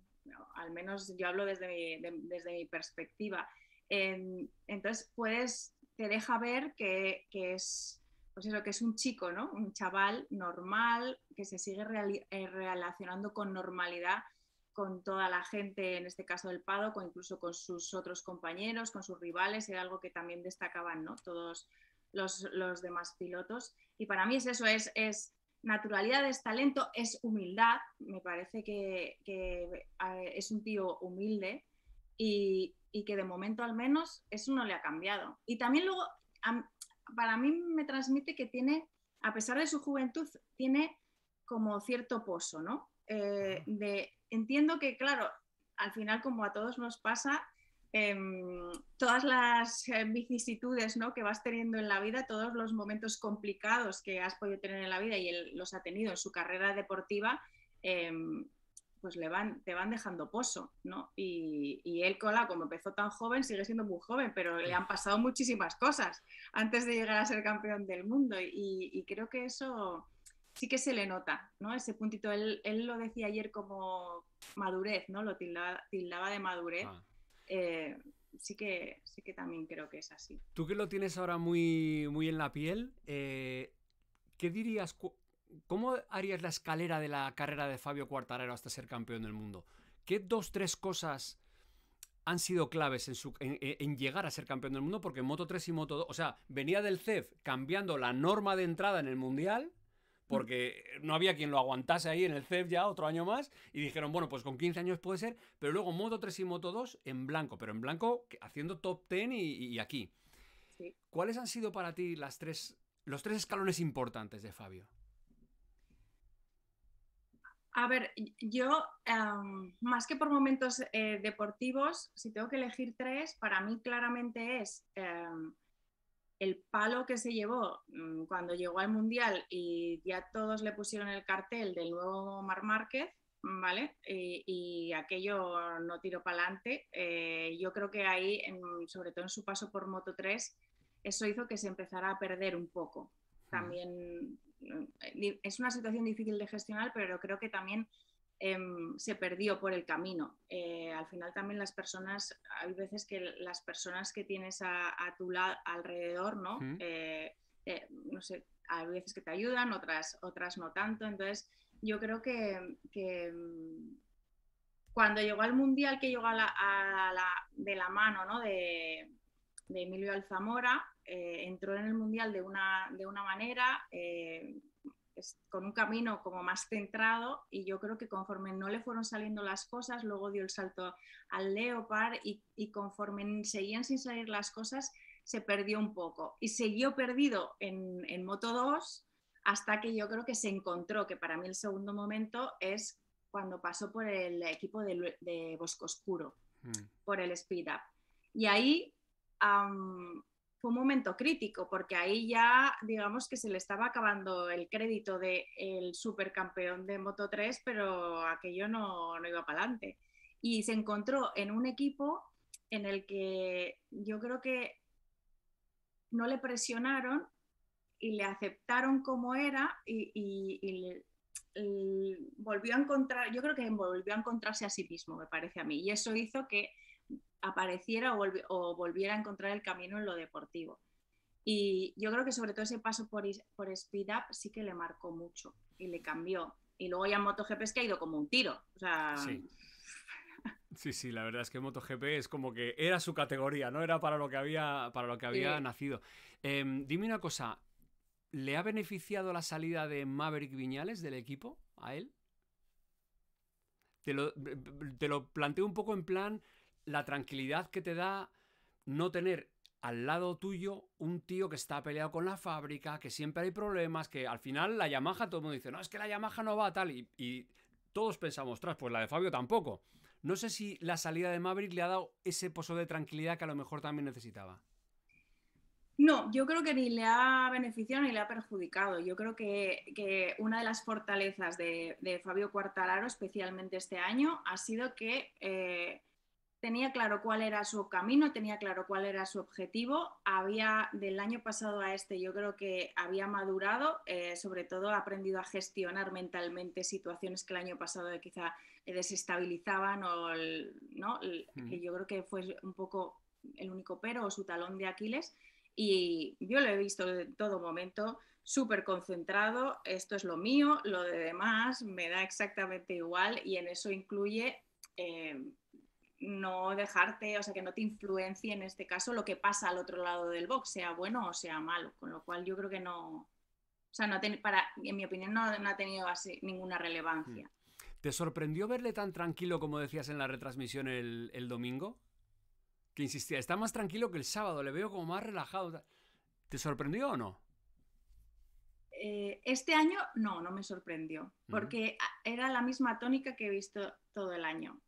al menos yo hablo desde mi, desde mi perspectiva. entonces, puedes, te deja ver que es pues eso, que es un chico, ¿no? Un chaval normal que se sigue eh, relacionando con normalidad con toda la gente, en este caso del Pado, con, incluso con sus otros compañeros, con sus rivales, era algo que también destacaban ¿no? todos los, demás pilotos. Y para mí es eso, es, naturalidad, es talento, es humildad. Me parece que, es un tío humilde y, que de momento al menos eso no le ha cambiado. Y también luego, para mí me transmite que tiene, a pesar de su juventud, tiene como cierto pozo, ¿no? Eh, entiendo que, claro, al final, como a todos nos pasa, em, todas las eh, vicisitudes ¿no? que vas teniendo en la vida, todos los momentos complicados que has podido tener en la vida y él los ha tenido en su carrera deportiva, em, pues le van, te van dejando pozo, ¿no? Y, él, Cola, como empezó tan joven, sigue siendo muy joven, pero le han pasado muchísimas cosas antes de llegar a ser campeón del mundo. Y, creo que eso sí que se le nota, ¿no? Ese puntito, él, él lo decía ayer como madurez, ¿no? Lo tildaba, de madurez. Ah. Eh, sí que, sí que también creo que es así. Tú que lo tienes ahora muy, muy en la piel, eh, ¿qué dirías? ¿Cómo harías la escalera de la carrera de Fabio Cuartarero hasta ser campeón del mundo? ¿Qué dos, tres cosas han sido claves en, llegar a ser campeón del mundo, porque Moto 3 y Moto 2, o sea, venía del CEF cambiando la norma de entrada en el Mundial, porque no había quien lo aguantase ahí en el CEF ya otro año más, y dijeron, bueno, pues con 15 años puede ser, pero luego Moto 3 y Moto 2 en blanco, pero en blanco haciendo top 10 y, aquí. ¿Cuáles han sido para ti las tres, los tres escalones importantes de Fabio? A ver, yo, más que por momentos eh, deportivos, si tengo que elegir tres, para mí claramente es em, el palo que se llevó mm, cuando llegó al Mundial y ya todos le pusieron el cartel del nuevo Mar Márquez, ¿vale? Y, aquello no tiró para adelante. Eh, yo creo que ahí, sobre todo en su paso por Moto 3, eso hizo que se empezara a perder un poco. También es una situación difícil de gestionar, pero creo que también em, se perdió por el camino. Eh, al final también las personas, hay veces que las personas que tienes a, tu lado, alrededor, ¿no? Eh, eh, no sé, hay veces que te ayudan, otras, otras no tanto. Entonces, yo creo que, em, cuando llegó al Mundial, que llegó de la mano de, de Emilio Alzamora, eh, entró en el Mundial de una, de una manera, eh, con un camino como más centrado y yo creo que conforme no le fueron saliendo las cosas, luego dio el salto al Leopard y, y conforme seguían sin salir las cosas, se perdió un poco y siguió perdido en, en Moto 2 hasta que yo creo que se encontró, que para mí el segundo momento es cuando pasó por el equipo de, de Bosco Oscuro, mm. por el Speed Up. Y ahí fue un momento crítico, porque ahí ya, digamos que se le estaba acabando el crédito del el supercampeón de Moto 3, pero aquello no, no iba para adelante. Y se encontró en un equipo en el que yo creo que no le presionaron y le aceptaron como era y, volvió a encontrar, yo creo que volvió a encontrarse a sí mismo, me parece a mí. Y eso hizo que apareciera o, volviera a encontrar el camino en lo deportivo. Y yo creo que sobre todo ese paso por, por Speed Up sí que le marcó mucho y le cambió. Y luego ya en MotoGP es que ha ido como un tiro. [laughs] sí. Sí, la verdad es que MotoGP es como que era su categoría, ¿no? Era para lo que había, para lo que había nacido. Em, dime una cosa, ¿le ha beneficiado la salida de Maverick Viñales del equipo a él? Te lo, te lo planteo un poco en plan, la tranquilidad que te da no tener al lado tuyo un tío que está peleado con la fábrica, que siempre hay problemas, que al final la Yamaha, todo el mundo dice, no, es que la Yamaha no va tal, y, todos pensamos, tras, pues la de Fabio tampoco. No sé si la salida de Maverick le ha dado ese pozo de tranquilidad que a lo mejor también necesitaba. No, yo creo que ni le ha beneficiado ni le ha perjudicado. Yo creo que, una de las fortalezas de, Fabio Cuartalaro, especialmente este año, ha sido que... Eh, tenía claro cuál era su camino, tenía claro cuál era su objetivo, había del año pasado a este yo creo que había madurado, eh, sobre todo ha aprendido a gestionar mentalmente situaciones que el año pasado quizá desestabilizaban o ¿no? Mm. que yo creo que fue un poco el único pero o su talón de Aquiles y yo lo he visto en todo momento súper concentrado, esto es lo mío, lo de demás me da exactamente igual y en eso incluye... Eh, no dejarte, o sea, que no te influencie en este caso lo que pasa al otro lado del box, sea bueno o sea malo, con lo cual yo creo que no, o sea, no para, en mi opinión no, ha tenido así ninguna relevancia. Mm. ¿Te sorprendió verle tan tranquilo como decías en la retransmisión el, domingo? Que insistía, está más tranquilo que el sábado, le veo como más relajado. ¿Te sorprendió o no? Eh, este año no, no me sorprendió, mm. porque era la misma tónica que he visto todo el año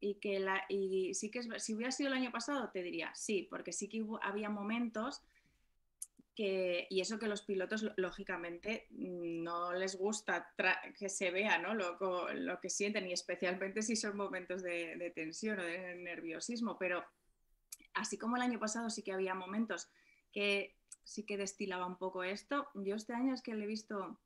y que la, y sí que si hubiera sido el año pasado te diría sí, porque sí que había momentos que, y eso que los pilotos lógicamente mm, no les gusta que se vea lo, que sienten y especialmente si son momentos de, de tensión o de nerviosismo, pero así como el año pasado sí que había momentos que sí que destilaba un poco esto, yo este año es que le he visto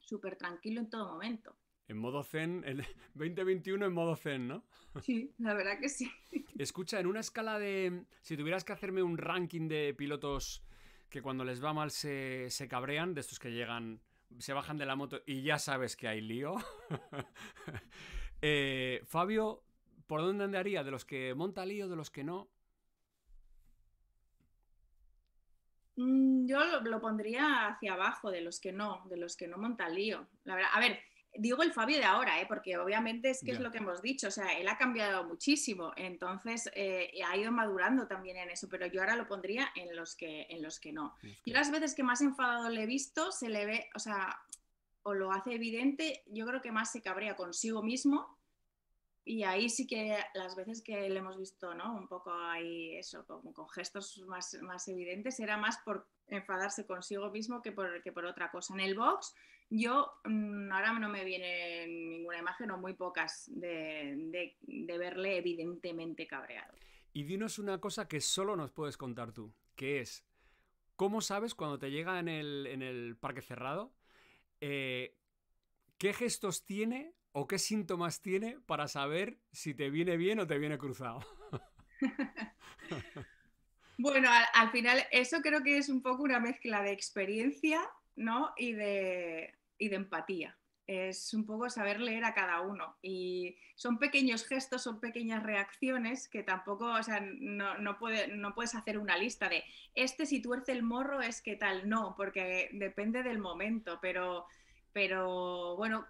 súper tranquilo en todo momento en modo zen, el 2021 [laughs] en modo zen, ¿no? Sí, la verdad que sí. [laughs] Escucha, en una escala de... Si tuvieras que hacerme un ranking de pilotos que cuando les va mal se, cabrean, de estos que llegan, se bajan de la moto y ya sabes que hay lío. [laughs] Eh, Fabio, ¿por dónde andaría? ¿De los que monta lío, de los que no? Mm, yo lo, lo, pondría hacia abajo, de los que no, de los que no monta lío. La verdad, a ver, digo el Fabio de ahora, ¿eh? porque obviamente es que es lo que hemos dicho, o sea, él ha cambiado muchísimo, entonces eh, ha ido madurando también en eso, pero yo ahora lo pondría en los que, en los que no. y las veces que más enfadado le he visto, se le ve, o sea, o lo hace evidente, yo creo que más se cabrea consigo mismo. Y ahí sí que las veces que le hemos visto, ¿no? Un poco ahí eso, con, con gestos más, más evidentes, era más por enfadarse consigo mismo que por, que por otra cosa. En el box yo mm, ahora no me viene ninguna imagen o muy pocas de, verle evidentemente cabreado. Y dinos una cosa que solo nos puedes contar tú, que es, ¿cómo sabes cuando te llega en el, parque cerrado eh, qué gestos tiene o qué síntomas tiene para saber si te viene bien o te viene cruzado? [laughs] bueno, al, al final eso creo que es un poco una mezcla de experiencia ¿no? Y de, y de empatía. Es un poco saber leer a cada uno. Y son pequeños gestos, son pequeñas reacciones que tampoco, o sea, no, no puedes hacer una lista de este si tuerce el morro es que tal. No, porque depende del momento, pero, pero bueno,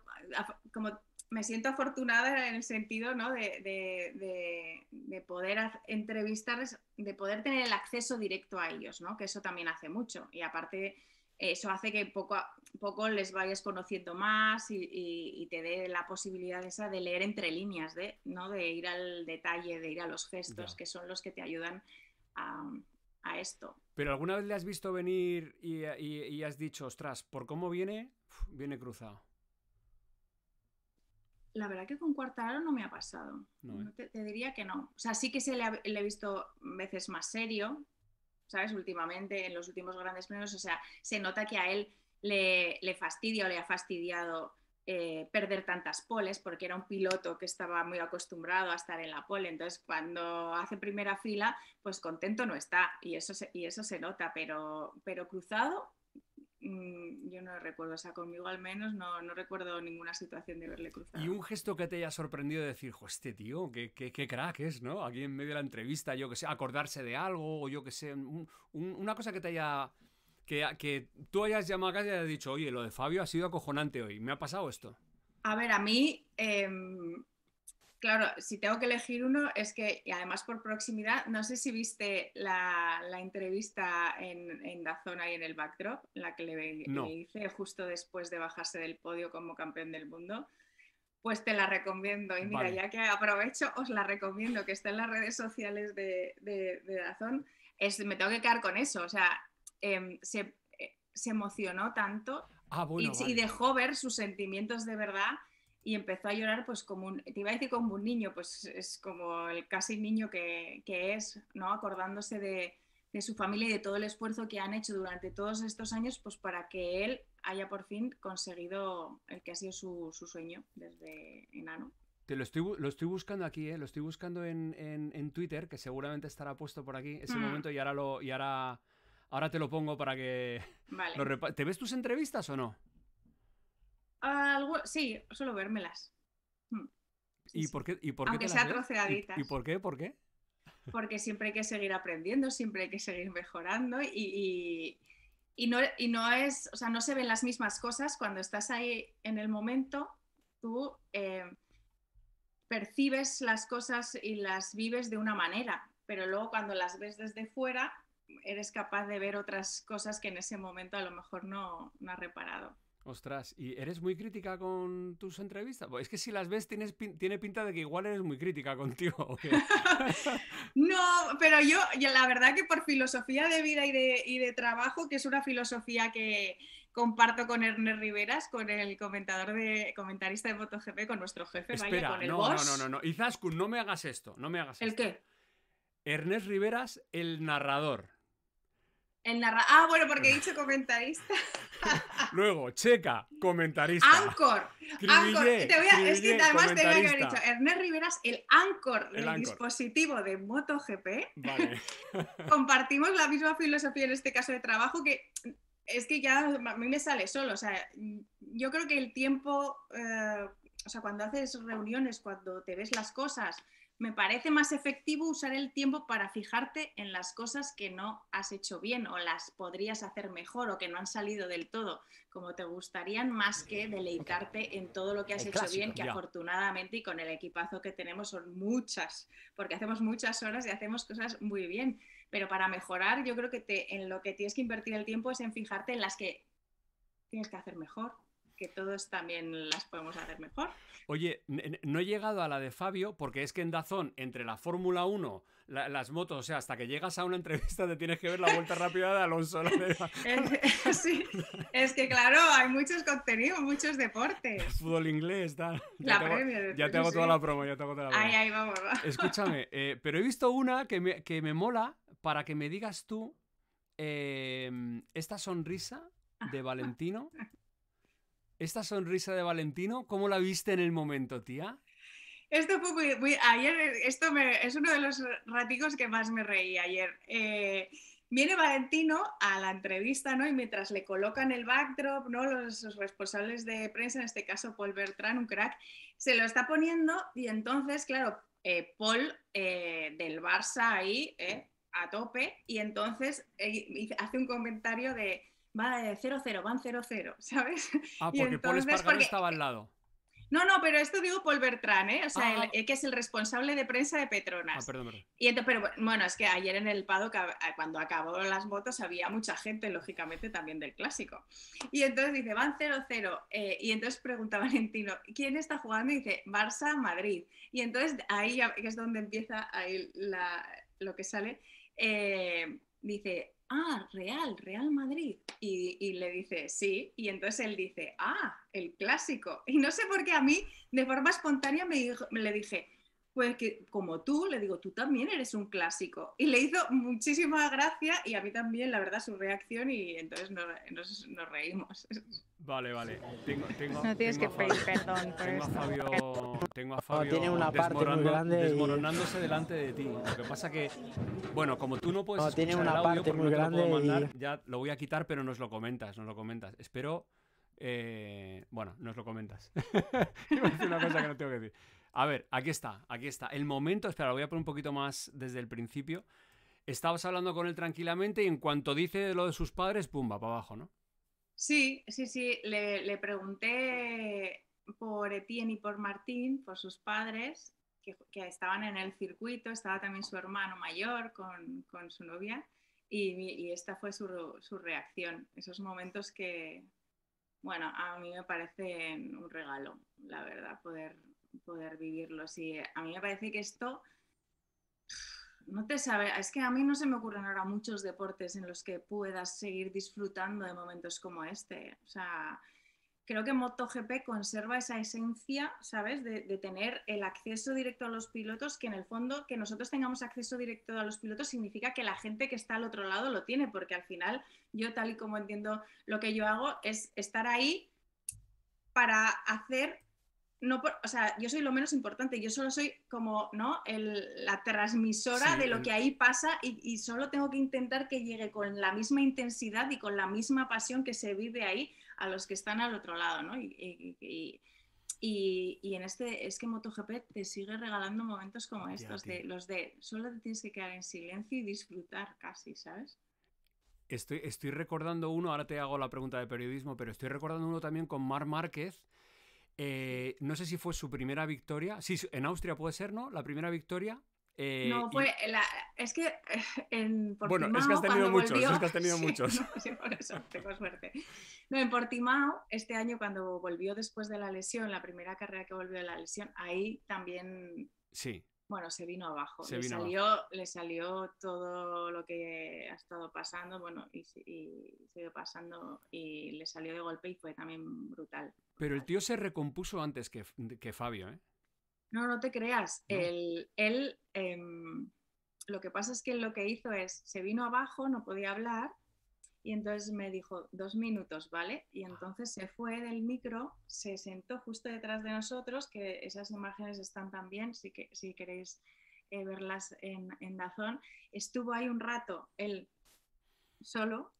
como me siento afortunada en el sentido ¿no? de, poder entrevistar de poder tener el acceso directo a ellos, ¿no? que eso también hace mucho. Y aparte, eso hace que poco a poco les vayas conociendo más y, te dé la posibilidad esa de leer entre líneas, de, ir al detalle, de ir a los gestos, que son los que te ayudan a, esto. Pero alguna vez le has visto venir y, has dicho, ostras, por cómo viene, viene cruzado. La verdad que con Cuartararo no me ha pasado. ¿eh? te, diría que no. O sea, sí que se le, ha, le he visto veces más serio, ¿sabes? Últimamente, en los últimos grandes premios, o sea, se nota que a él le, le fastidia o le ha fastidiado eh, perder tantas poles, porque era un piloto que estaba muy acostumbrado a estar en la pole, entonces cuando hace primera fila, pues contento no está, y eso se, y eso se nota, pero, pero cruzado Mm, yo no recuerdo, o sea, conmigo al menos no, recuerdo ninguna situación de verle cruzado. Y un gesto que te haya sorprendido de decir, jo, este tío, qué, qué, crack es, ¿no? Aquí en medio de la entrevista, yo que sé, acordarse de algo, o yo que sé, una cosa que te haya... Que, que tú hayas llamado a casa y hayas dicho, oye, lo de Fabio ha sido acojonante hoy, me ha pasado esto. A ver, a mí... Em, Claro, si tengo que elegir uno es que, y además por proximidad, no sé si viste la, entrevista en, en ahí y en el backdrop, la que le, hice justo después de bajarse del podio como campeón del mundo, pues te la recomiendo. Y mira, ya que aprovecho, os la recomiendo, que está en las redes sociales de, de, Dazón. me tengo que quedar con eso, o sea, em, eh, se, emocionó tanto ah, y dejó ver sus sentimientos de verdad y empezó a llorar pues como un, te iba a decir como un niño, pues es como el casi niño que, que es, ¿no? Acordándose de, de, su familia y de todo el esfuerzo que han hecho durante todos estos años pues para que él haya por fin conseguido el que ha sido su, su sueño desde enano. Te lo, estoy, lo estoy buscando aquí, ¿eh? lo estoy buscando en, en, Twitter, que seguramente estará puesto por aquí ese hmm. momento y ahora lo... Y ahora... Ahora te lo pongo para que... Vale. ¿Te ves tus entrevistas o no? Algo... Sí, solo vérmelas. Mm. ¿Y, Por qué, ¿Y por qué? Aunque sea troceaditas. ¿Y, por qué? ¿Por qué? Porque siempre hay que seguir aprendiendo, siempre hay que seguir mejorando y, y, no, es, sea, no se ven las mismas cosas cuando estás ahí en el momento, tú eh, percibes las cosas y las vives de una manera, pero luego cuando las ves desde fuera, eres capaz de ver otras cosas que en ese momento a lo mejor no, no has reparado. Ostras, ¿y eres muy crítica con tus entrevistas? es que si las ves tiene pinta de que igual eres muy crítica contigo. [laughs] no, pero yo la verdad que por filosofía de vida y de, trabajo, que es una filosofía que, comparto con Ernest Riveras, con el comentador de comentarista de MotoGP, con nuestro jefe, Espera, con el no, No, no, no, no. Izaskun, no me hagas esto, no me hagas ¿El qué? Ernest Riveras, el narrador ah, bueno, porque he dicho comentarista. [laughs] Luego, Checa, comentarista. Ancor. Ancor. Te voy a, es que además que haber dicho, Ernest Riveras, el Ancor del dispositivo de MotoGP. Vale. [laughs] Compartimos la misma filosofía en este caso de trabajo que es que ya a mí me sale solo. O sea, yo creo que el tiempo, eh, o sea, cuando haces reuniones, cuando te ves las cosas, me parece más efectivo usar el tiempo para fijarte en las cosas que no has hecho bien o las podrías hacer mejor o que no han salido del todo como te gustarían, más que deleitarte en todo lo que has hecho bien, que afortunadamente y con el equipazo que tenemos son muchas, porque hacemos muchas horas y hacemos cosas muy bien. Pero para mejorar, yo creo que te, en lo que tienes que invertir el tiempo es en fijarte en las que tienes que hacer mejor, que todos también las podemos hacer mejor. Oye, no he llegado a la de Fabio porque es que en Dazón, entre la Fórmula 1, las motos, o sea, hasta que llegas a una entrevista te tienes que ver la vuelta rápida de Alonso. [laughs] sí, es que claro, hay muchos contenidos, muchos deportes. [laughs] Fútbol inglés, tal. la premia de ya te hago toda la promo, ya te hago toda la promo. Ahí, ahí vamos. Va. Escúchame, [laughs] eh, pero he visto una que me, mola para que me digas tú em, esta sonrisa de Valentino esta sonrisa de Valentino, ¿cómo la viste en el momento, tía? Esto fue muy, ayer, esto es uno de los raticos que más me reí ayer. Eh, viene Valentino a la entrevista, ¿no? Y mientras le colocan el backdrop, ¿no? Los, responsables de prensa, en este caso Paul Bertrand, un crack, se lo está poniendo y entonces, claro, eh, Paul eh, del Barça ahí, a tope, y entonces hace un comentario de va 0-0, van 0-0, [laughs] ¿sabes? Ah, porque Paul estaba al lado. No, no, pero esto digo Paul Bertrán, ¿eh? o sea, ah. eh, que es el responsable de prensa de Petronas. Ah, perdón, pero bueno, es que ayer en el Pado, eh, cuando acabó las motos había mucha gente, lógicamente, también del clásico. Y entonces dice, van 0-0. Eh, y entonces pregunta [laughs] Valentino, ¿quién está jugando? Y dice, Barça, Madrid. Y entonces ahí es donde empieza ahí lo que sale. dice, ah, Real, Real Madrid. Y, y, le dice, sí. Y entonces él dice, ah, el clásico. Y no sé por qué a mí, de forma espontánea, me le dije, pues que como tú, le digo, tú también eres un clásico. Y le hizo muchísima gracia y a mí también, la verdad, su reacción y entonces nos, reímos. [laughs] Vale, vale. Tengo, no tienes que pedir perdón por tengo esto. A Fabio, tengo a Fabio una parte desmoronándose delante de ti. Lo que pasa que, bueno, como tú no puedes no, tiene una parte muy grande y... ya lo voy a quitar, pero nos lo comentas, nos lo comentas. Espero... Eh, bueno, nos lo comentas. [laughs] una cosa que no tengo que decir. A ver, aquí está, aquí está. El momento, espera, lo voy a poner un poquito más desde el principio. Estabas hablando con él tranquilamente y en cuanto dice lo de sus padres, pumba, para abajo, ¿no? Sí, sí, sí. Le, pregunté por Etienne y por Martín, por sus padres, que, estaban en el circuito, estaba también su hermano mayor con, su novia, y, esta fue su, su, reacción. Esos momentos que, bueno, a mí me parecen un regalo, la verdad, poder poder vivirlo. Sí, a mí me parece que esto no te sabe, es que a mí no se me ocurren ahora muchos deportes en los que puedas seguir disfrutando de momentos como este. O sea, creo que MotoGP conserva esa esencia, ¿sabes? De, de, tener el acceso directo a los pilotos, que en el fondo que nosotros tengamos acceso directo a los pilotos significa que la gente que está al otro lado lo tiene, porque al final yo tal y como entiendo lo que yo hago es estar ahí para hacer no o sea, yo soy lo menos importante, yo solo soy como, ¿no? la transmisora de lo que ahí pasa y, solo tengo que intentar que llegue con la misma intensidad y con la misma pasión que se vive ahí a los que están al otro lado, ¿no? Y, en este, es que MotoGP te sigue regalando momentos como estos, de, los de solo te tienes que quedar en silencio y disfrutar casi, ¿sabes? Estoy, estoy recordando uno, ahora te hago la pregunta de periodismo, pero estoy recordando uno también con Mar Márquez, eh, no sé si fue su primera victoria. Sí, en Austria puede ser, ¿no? La primera victoria. Eh, no, fue es que [laughs] en Portimao. Bueno, es que has tenido [laughs] muchos, es que tenido muchos. sí, por eso tengo suerte. No, en Portimao, este año cuando volvió después de la lesión, la primera carrera que volvió de la lesión, ahí también. Sí bueno, se vino abajo. le, salió, le salió todo lo que ha estado pasando, bueno, y, y siguió pasando y le salió de golpe y fue también brutal. Pero el tío se recompuso antes que, que Fabio, ¿eh? No, no te creas. Él, em, lo que pasa es que lo que hizo es, se vino abajo, no podía hablar, y entonces me dijo, dos minutos, ¿vale? Y entonces se fue del micro, se sentó justo detrás de nosotros, que esas imágenes están también, si, si queréis eh, verlas en, en Dazón. Estuvo ahí un rato él solo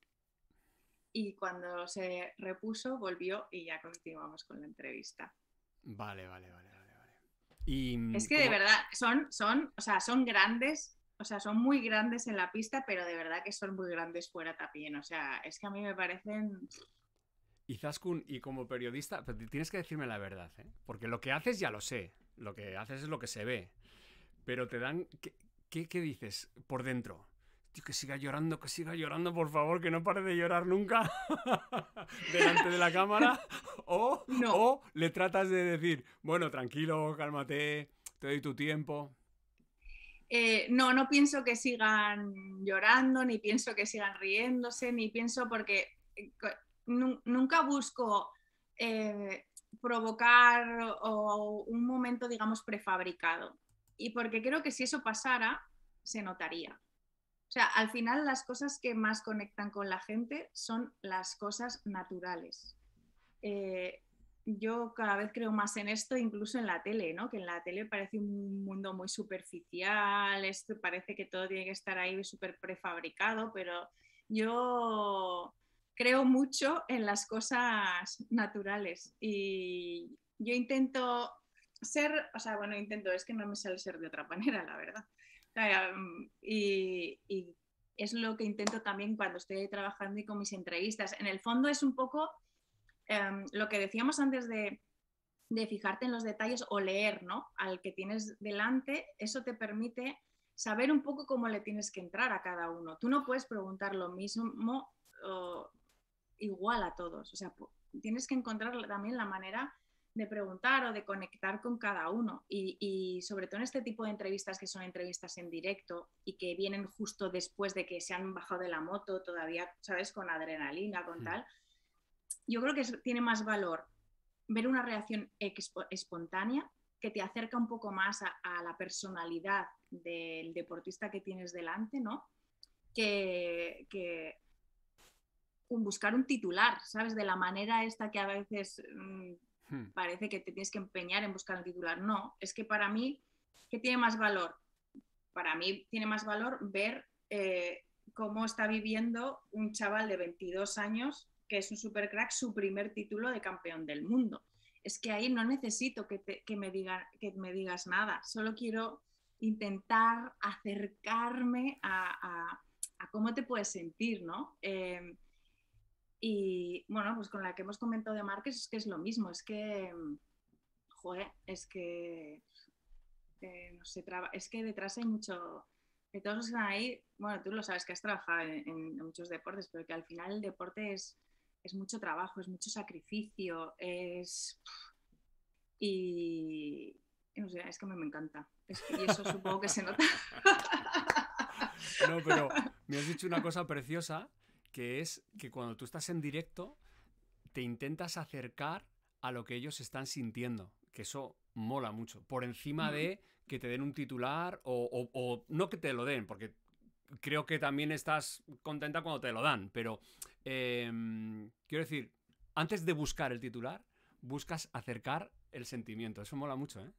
y cuando se repuso volvió y ya continuamos con la entrevista. Vale, vale, vale. vale, Y, es que de verdad son, son, o sea, son grandes o sea, son muy grandes en la pista, pero de verdad que son muy grandes fuera también. O sea, es que a mí me parecen... Y Zaskun, y como periodista, pues, tienes que decirme la verdad, ¿eh? porque lo que haces ya lo sé, lo que haces es lo que se ve, pero te dan, ¿qué, dices por dentro? que siga llorando, que siga llorando, por favor, que no pare de llorar nunca [laughs] delante de la cámara. O, o le tratas de decir, bueno, tranquilo, cálmate, te doy tu tiempo. Eh, no, no pienso que sigan llorando, ni pienso que sigan riéndose, ni pienso porque eh, nunca busco eh, provocar un momento, digamos, prefabricado. Y porque creo que si eso pasara, se notaría. O sea, al final las cosas que más conectan con la gente son las cosas naturales yo cada vez creo más en esto, incluso en la tele, Que en la tele parece un mundo muy superficial, esto parece que todo tiene que estar ahí súper prefabricado, pero yo creo mucho en las cosas naturales y yo intento ser, o sea, bueno, intento, es que no me sale ser de otra manera, la verdad. Mm, y es lo que intento también cuando estoy trabajando y con mis entrevistas. En el fondo es un poco Em, lo que decíamos antes de, fijarte en los detalles o leer, Al que tienes delante, eso te permite saber un poco cómo le tienes que entrar a cada uno. Tú no puedes preguntar lo mismo igual a todos. O sea, tienes que encontrar también la manera de preguntar o de conectar con cada uno. Y, sobre todo en este tipo de entrevistas que son entrevistas en directo y que vienen justo después de que se han bajado de la moto, todavía, ¿sabes? Con adrenalina, con mm. tal yo creo que tiene más valor ver una reacción espontánea que te acerca un poco más a, la personalidad del deportista que tienes delante, ¿no? Que, buscar un titular, ¿sabes? De la manera esta que a veces mm, hmm. parece que te tienes que empeñar en buscar un titular. No, es que para mí, ¿qué tiene más valor? Para mí tiene más valor ver eh, cómo está viviendo un chaval de 22 años que es un supercrack, su primer título de campeón del mundo. Es que ahí no necesito que, me, diga, que me digas nada, solo quiero intentar acercarme a, cómo te puedes sentir, ¿no? Em, y bueno, pues con la que hemos comentado de Márquez es que es lo mismo, es que, joder, es que, eh, no es que detrás hay mucho, que todos están ahí, bueno, tú lo sabes que has trabajado en, muchos deportes, pero que al final el deporte es, es mucho trabajo, es mucho sacrificio, es... Y... No sé, es que me, me encanta. y eso supongo que se nota. [laughs] No, pero me has dicho una cosa preciosa, que es que cuando tú estás en directo, te intentas acercar a lo que ellos están sintiendo, que eso mola mucho, por encima de que te den un titular o no que te lo den, porque creo que también estás contenta cuando te lo dan, pero em, quiero decir, antes de buscar el titular, buscas acercar el sentimiento. Eso mola mucho, ¿eh?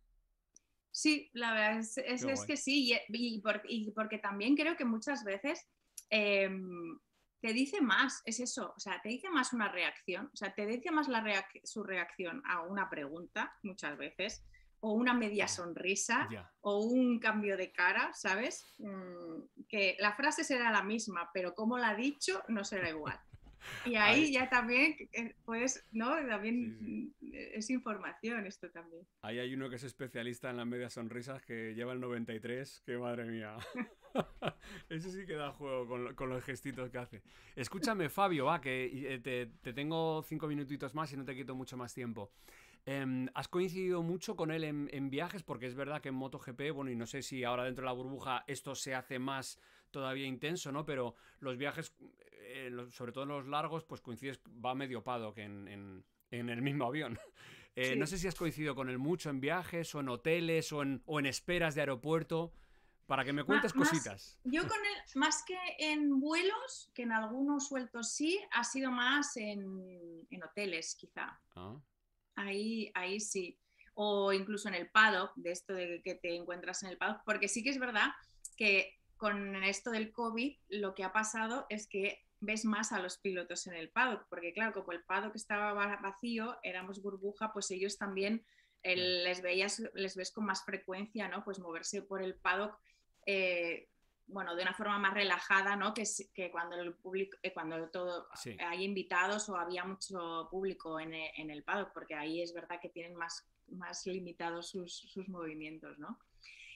Sí, la verdad es, que sí, y, porque también creo que muchas veces em, te dice más, es eso, o sea, te dice más una reacción, o sea, te dice más su reacción a una pregunta muchas veces o una media sonrisa o un cambio de cara, ¿sabes? Mm, que la frase será la misma, pero como la ha dicho, no será igual. [laughs] Y ahí, ya también, eh, pues, ¿no? También mm, es información esto también. Ahí hay uno que es especialista en las medias sonrisas que lleva el 93, que madre mía. [laughs] [laughs] Eso sí que da juego con, los gestitos que hace. Escúchame, Fabio, va, que eh, te tengo cinco minutitos más y no te quito mucho más tiempo. Em, has coincidido mucho con él en, viajes, porque es verdad que en MotoGP, bueno, y no sé si ahora dentro de la burbuja esto se hace más todavía intenso, ¿no? Pero los viajes, eh, sobre todo en los largos, pues coincides, va medio pado que en, el mismo avión. [laughs] Eh, no sé si has coincidido con él mucho en viajes, o en hoteles, o en, esperas de aeropuerto para que me cuentes cositas. Yo con él, más que en vuelos, que en algunos sueltos sí, ha sido más en, hoteles, quizá. Ah. Ahí, ahí sí. O incluso en el paddock, de esto de que te encuentras en el paddock, porque sí que es verdad que con esto del COVID lo que ha pasado es que ves más a los pilotos en el paddock, porque claro, como el paddock estaba vacío, éramos burbuja, pues ellos también eh, les, veías, les ves con más frecuencia, ¿no? Pues moverse por el paddock eh, bueno, de una forma más relajada, ¿no? Que, que cuando el público, eh, cuando todo hay invitados o había mucho público en, el, en el paddock, porque ahí es verdad que tienen más, más limitados sus, sus movimientos, ¿no?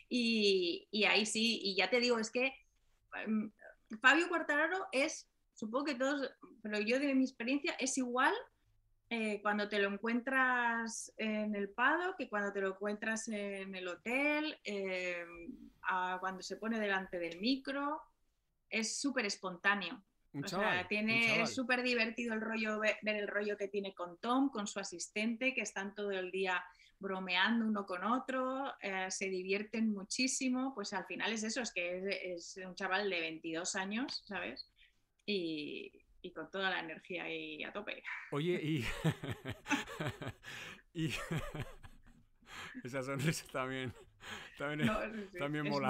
Y, y, ahí sí, y ya te digo, es que em, Fabio Cuartararo es, supongo que todos, pero yo de mi experiencia, es igual eh, cuando te lo encuentras en el pado que cuando te lo encuentras en el hotel, eh, cuando se pone delante del micro. Es súper espontáneo. tiene, es súper divertido el rollo, ver, el rollo que tiene con Tom, con su asistente, que están todo el día bromeando uno con otro, eh, se divierten muchísimo, pues al final es eso, es que es, es un chaval de 22 años, ¿sabes? Y, y con toda la energía y a tope. Oye, y... [laughs] [laughs] y... [laughs] Esa sonrisa también, también, también mola.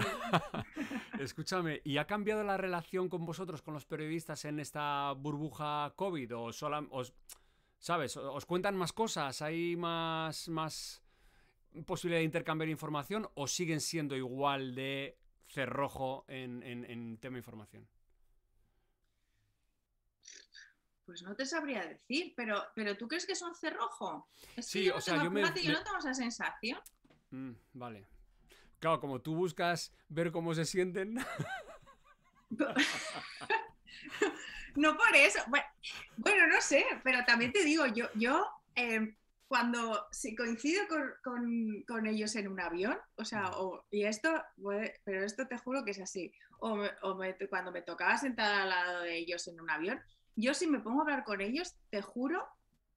Escúchame, ¿y ha cambiado la relación con vosotros, con los periodistas en esta burbuja COVID? ¿O sola, os, ¿Sabes? ¿Os cuentan más cosas? ¿Hay más, más posibilidad de intercambiar información? ¿O siguen siendo igual de cerrojo en, en, en tema información? Pues no te sabría decir, pero, pero ¿tú crees que es un cerrojo? sí, o sea, yo, me, yo no tengo esa sensación. Mm, vale. Claro, como tú buscas ver cómo se sienten. [laughs] [laughs] no por eso. Bueno, no sé, pero también te digo, yo, yo em, cuando si coincido con, ellos en un avión, o sea, mm. y esto, pero esto te juro que es así, o, cuando me tocaba sentada al lado de ellos en un avión, yo si me pongo a hablar con ellos, te juro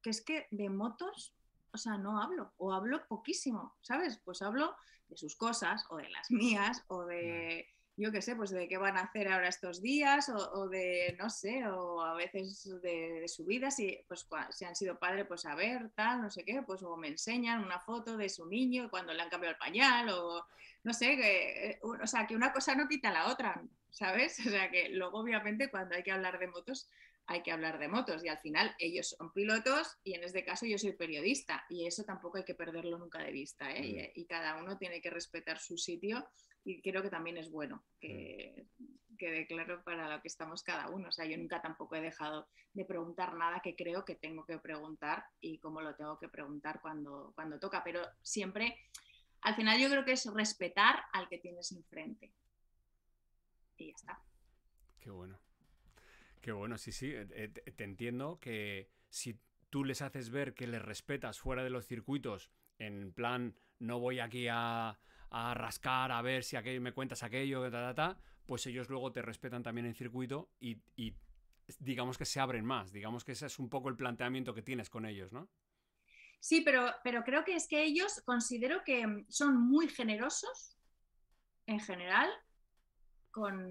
que es que de motos, o sea, no hablo, o hablo poquísimo, ¿sabes? Pues hablo de sus cosas, o de las mías, o de, yo qué sé, pues de qué van a hacer ahora estos días, o, de, no sé, o a veces de, su vida, si, pues, si han sido padre, pues a ver, tal, no sé qué, pues o me enseñan una foto de su niño cuando le han cambiado el pañal, o no sé, eh, o sea, que una cosa no quita la otra, ¿sabes? [laughs] O sea, que luego obviamente cuando hay que hablar de motos hay que hablar de motos y al final ellos son pilotos y en este caso yo soy periodista y eso tampoco hay que perderlo nunca de vista ¿eh? mm. y, cada uno tiene que respetar su sitio y creo que también es bueno que mm. quede claro para lo que estamos cada uno. O sea, yo nunca tampoco he dejado de preguntar nada que creo que tengo que preguntar y cómo lo tengo que preguntar cuando, cuando toca, pero siempre, al final yo creo que es respetar al que tienes enfrente. Y ya está. Qué bueno. Qué bueno, sí, sí. Eh, eh, te entiendo que si tú les haces ver que les respetas fuera de los circuitos, en plan, no voy aquí a, rascar, a ver si aquello, me cuentas aquello, ta, ta, ta, pues ellos luego te respetan también en circuito y, digamos que se abren más. Digamos que ese es un poco el planteamiento que tienes con ellos, ¿no? Sí, pero, pero creo que es que ellos considero que mm, son muy generosos en general con,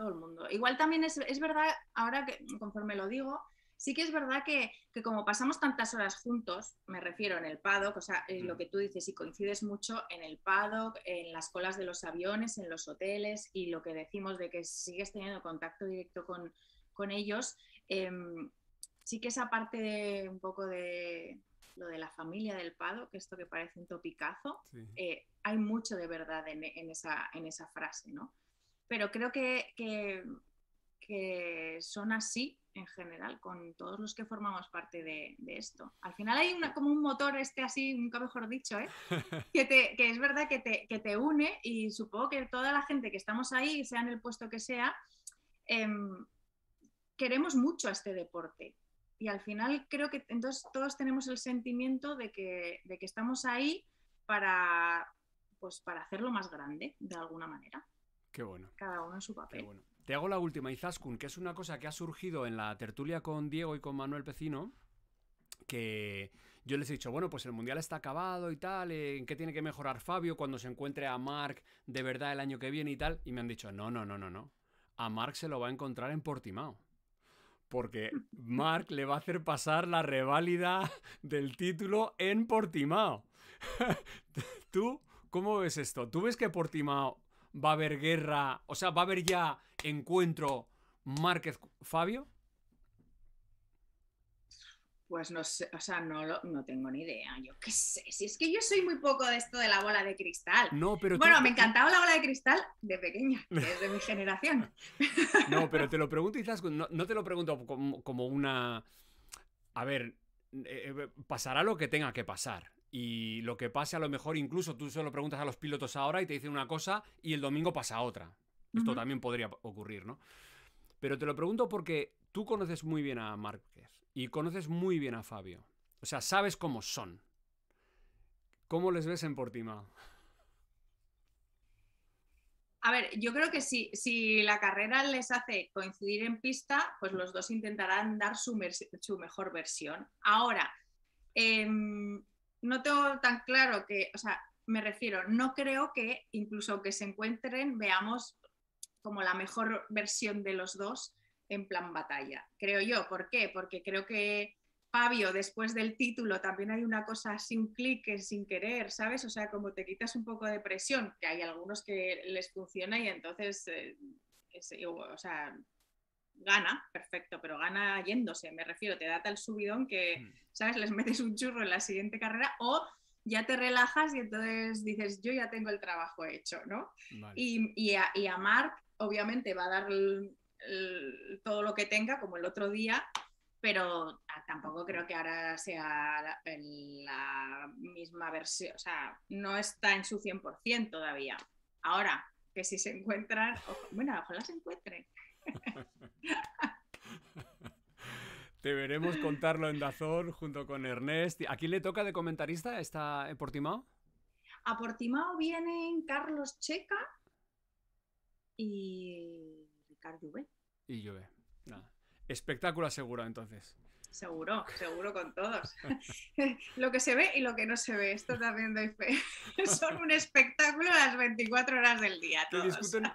todo el mundo. Igual también es, verdad, ahora que conforme lo digo, sí que es verdad que, como pasamos tantas horas juntos, me refiero en el paddock, o sea, es eh, lo mm. que tú dices, y coincides mucho en el paddock, en las colas de los aviones, en los hoteles, y lo que decimos de que sigues teniendo contacto directo con, ellos, em, sí que esa parte de, un poco de lo de la familia del paddock, esto que parece un topicazo, eh, hay mucho de verdad en, esa, en esa frase, ¿no? pero creo que, son así en general, con todos los que formamos parte de, esto. Al final hay una, como un motor este así, nunca mejor dicho, ¿eh? [laughs] que, te, que, es verdad que te, une y supongo que toda la gente que estamos ahí, sea en el puesto que sea, em, queremos mucho a este deporte. Y al final creo que entonces todos tenemos el sentimiento de que, de que estamos ahí para, pues, para hacerlo más grande, de alguna manera. Qué bueno. Cada uno a su papel. Te hago la última, Izaskun, que es una cosa que ha surgido en la tertulia con Diego y con Manuel Pecino, que yo les he dicho, bueno, pues el Mundial está acabado y tal, eh, ¿en qué tiene que mejorar Fabio cuando se encuentre a Mark de verdad el año que viene y tal? Y me han dicho, no, no, no, no, no. A Marc se lo va a encontrar en Portimao. Porque [laughs] Mark le va a hacer pasar la reválida del título en Portimao. [laughs] ¿Tú cómo ves esto? ¿Tú ves que Portimao va a haber guerra, o sea, va a haber ya encuentro Márquez-Fabio? Pues no sé, o sea, no, tengo ni idea, yo qué sé, si es que yo soy muy poco de esto de la bola de cristal. bueno, me encantaba la bola de cristal de pequeña, desde mi generación. [laughs] No, pero te lo pregunto quizás, no, te lo pregunto como, una... A ver, eh, eh, pasará lo que tenga que pasar. Y lo que pase a lo mejor incluso tú solo preguntas a los pilotos ahora y te dicen una cosa y el domingo pasa otra. Esto también podría ocurrir, ¿no? Pero te lo pregunto porque tú conoces muy bien a Márquez y conoces muy bien a Fabio. O sea, sabes cómo son. ¿Cómo les ves en Portimao? A ver, yo creo que si, si, la carrera les hace coincidir en pista, pues los dos intentarán dar su, mejor versión. Ahora, em, no tengo tan claro que, o sea, me refiero, no creo que incluso que se encuentren, veamos como la mejor versión de los dos en plan batalla, creo yo. ¿Por qué? Porque creo que Fabio, después del título, también hay una cosa sin clic, sin querer, ¿sabes? O sea, como te quitas un poco de presión, que hay algunos que les funciona y entonces, eh, o sea, gana, perfecto, pero gana yéndose, me refiero, te da tal subidón que, mm. ¿sabes? Les metes un churro en la siguiente carrera o ya te relajas y entonces dices, yo ya tengo el trabajo hecho, ¿no? Y, a, Mark, obviamente, va a dar todo lo que tenga, como el otro día, pero ah, tampoco creo que ahora sea la, misma versión, o sea, no está en su 100% todavía. Ahora, que si se encuentran, bueno, ojalá se encuentren. [laughs] Te veremos contarlo en Dazor junto con Ernest. ¿A quién le toca de comentarista? ¿Está eh, Portimao? A Portimao vienen Carlos Checa y Ricardo Lluve. Y Espectáculo asegurado entonces. Seguro, seguro con todos. [laughs] lo que se ve y lo que no se ve, esto también doy fe. [laughs] Son un espectáculo las 24 horas del día.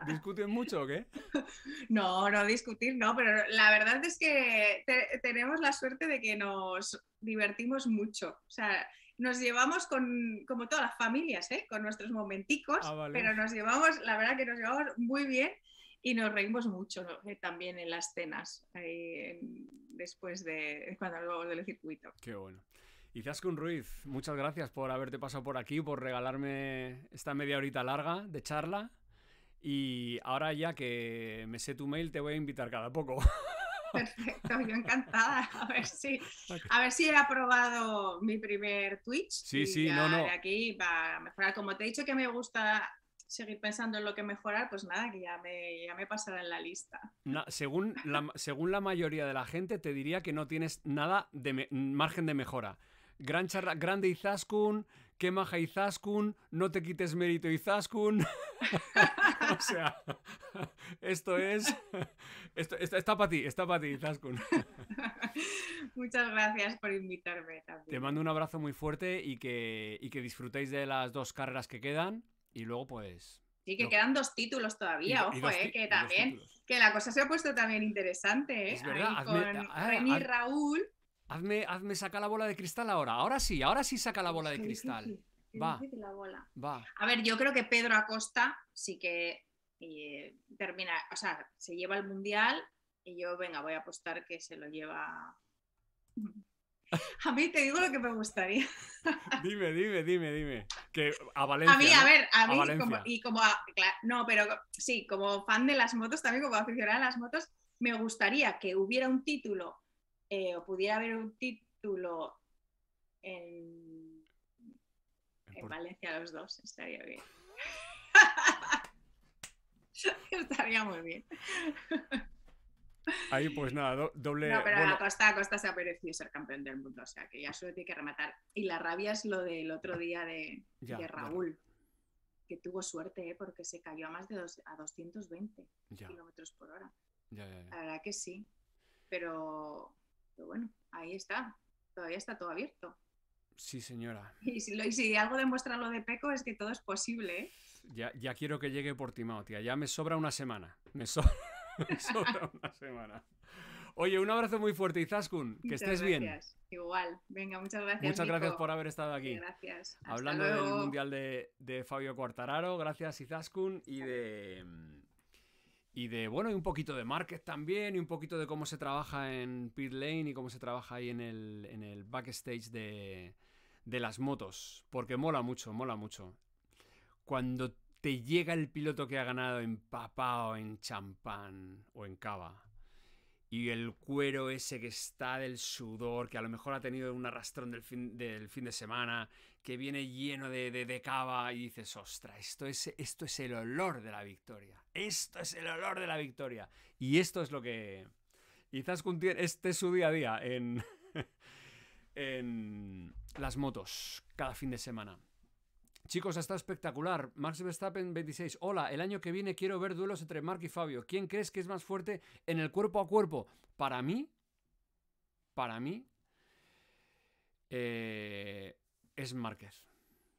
Discuten, mucho o qué? [laughs] No, no discutir, no, pero la verdad es que tenemos la suerte de que nos divertimos mucho. O sea, nos llevamos con, como todas las familias, ¿eh? con nuestros momenticos, ah, pero nos llevamos, la verdad que nos llevamos muy bien y nos reímos mucho eh, también en las cenas, eh, después de cuando hablamos del circuito. Qué bueno. Y Zaskun Ruiz, muchas gracias por haberte pasado por aquí, por regalarme esta media horita larga de charla. Y ahora ya que me sé tu mail, te voy a invitar cada poco. [laughs] Perfecto, yo encantada. A ver si, he aprobado mi primer Twitch. Sí, sí, no, no. De aquí para mejorar. Como te he dicho que me gusta seguir pensando en lo que mejorar, pues nada, que ya me, ya me pasará en la lista. según, la, según la mayoría de la gente, te diría que no tienes nada de margen de mejora. Gran charla, grande Izaskun, maja Izaskun, no te quites mérito Izaskun. [laughs] o sea, esto es. está para ti, está para ti, Izaskun. [laughs] Muchas gracias por invitarme también. Te mando un abrazo muy fuerte y que, y que disfrutéis de las dos carreras que quedan. Y luego, pues. Sí, que quedan dos títulos todavía, ojo, eh, que también. Que la cosa se ha puesto también interesante, ¿eh? Es verdad, con ah, ah, Raúl. Hazme, hazme saca la bola de cristal ahora. Ahora sí, ahora sí saca la bola de cristal. va, va. A ver, yo creo que Pedro Acosta sí que eh, termina, o sea, se lleva el mundial y yo, venga, voy a apostar que se lo lleva a mí te digo lo que me gustaría. [laughs] dime, dime, dime, dime. a Valencia. A mí, a ver, a mí, como, y como, no, pero sí, como fan de las motos, también como aficionada a las motos, me gustaría que hubiera un título, eh, o pudiera haber un título en, en, Valencia los dos, estaría bien. [laughs] estaría muy bien. Ahí pues nada, doble. No, pero a Costa, Costa se ha merecido ser campeón del mundo, o sea que ya solo tiene que rematar. Y la rabia es lo del otro día de, Raúl, que tuvo suerte, ¿eh? porque se cayó a más de a 220 kilómetros por hora. la verdad que sí, pero, bueno, ahí está, todavía está todo abierto. Sí, señora. [laughs] Y si, lo, algo demuestra lo de Peco es que todo es posible. ¿eh? Ya, ya quiero que llegue por Timao, tía. Ya me sobra una semana. Me sobra. [laughs] [laughs] una semana. Oye, un abrazo muy fuerte, Izaskun, que muchas estés gracias. bien. Igual, venga, muchas gracias. Muchas gracias por haber estado aquí. Gracias. Hablando del Mundial de, Fabio Quartararo, gracias Izaskun y de... Y de, bueno, y un poquito de market también, y un poquito de cómo se trabaja en pit lane y cómo se trabaja ahí en el, en el backstage de, de las motos, porque mola mucho, mola mucho. Cuando te llega el piloto que ha ganado empapado en champán o en cava. Y el cuero ese que está del sudor, que a lo mejor ha tenido un arrastrón del fin, del fin de semana, que viene lleno de, cava y dices, ostra, esto es, esto es el olor de la victoria. Esto es el olor de la victoria. Y esto es lo que... Quizás este es su día a día en, [laughs] en las motos, cada fin de semana. Chicos, está espectacular. Max Verstappen 26. Hola, el año que viene quiero ver duelos entre Mark y Fabio. ¿Quién crees que es más fuerte en el cuerpo a cuerpo? Para mí, para mí, eh, es Márquez.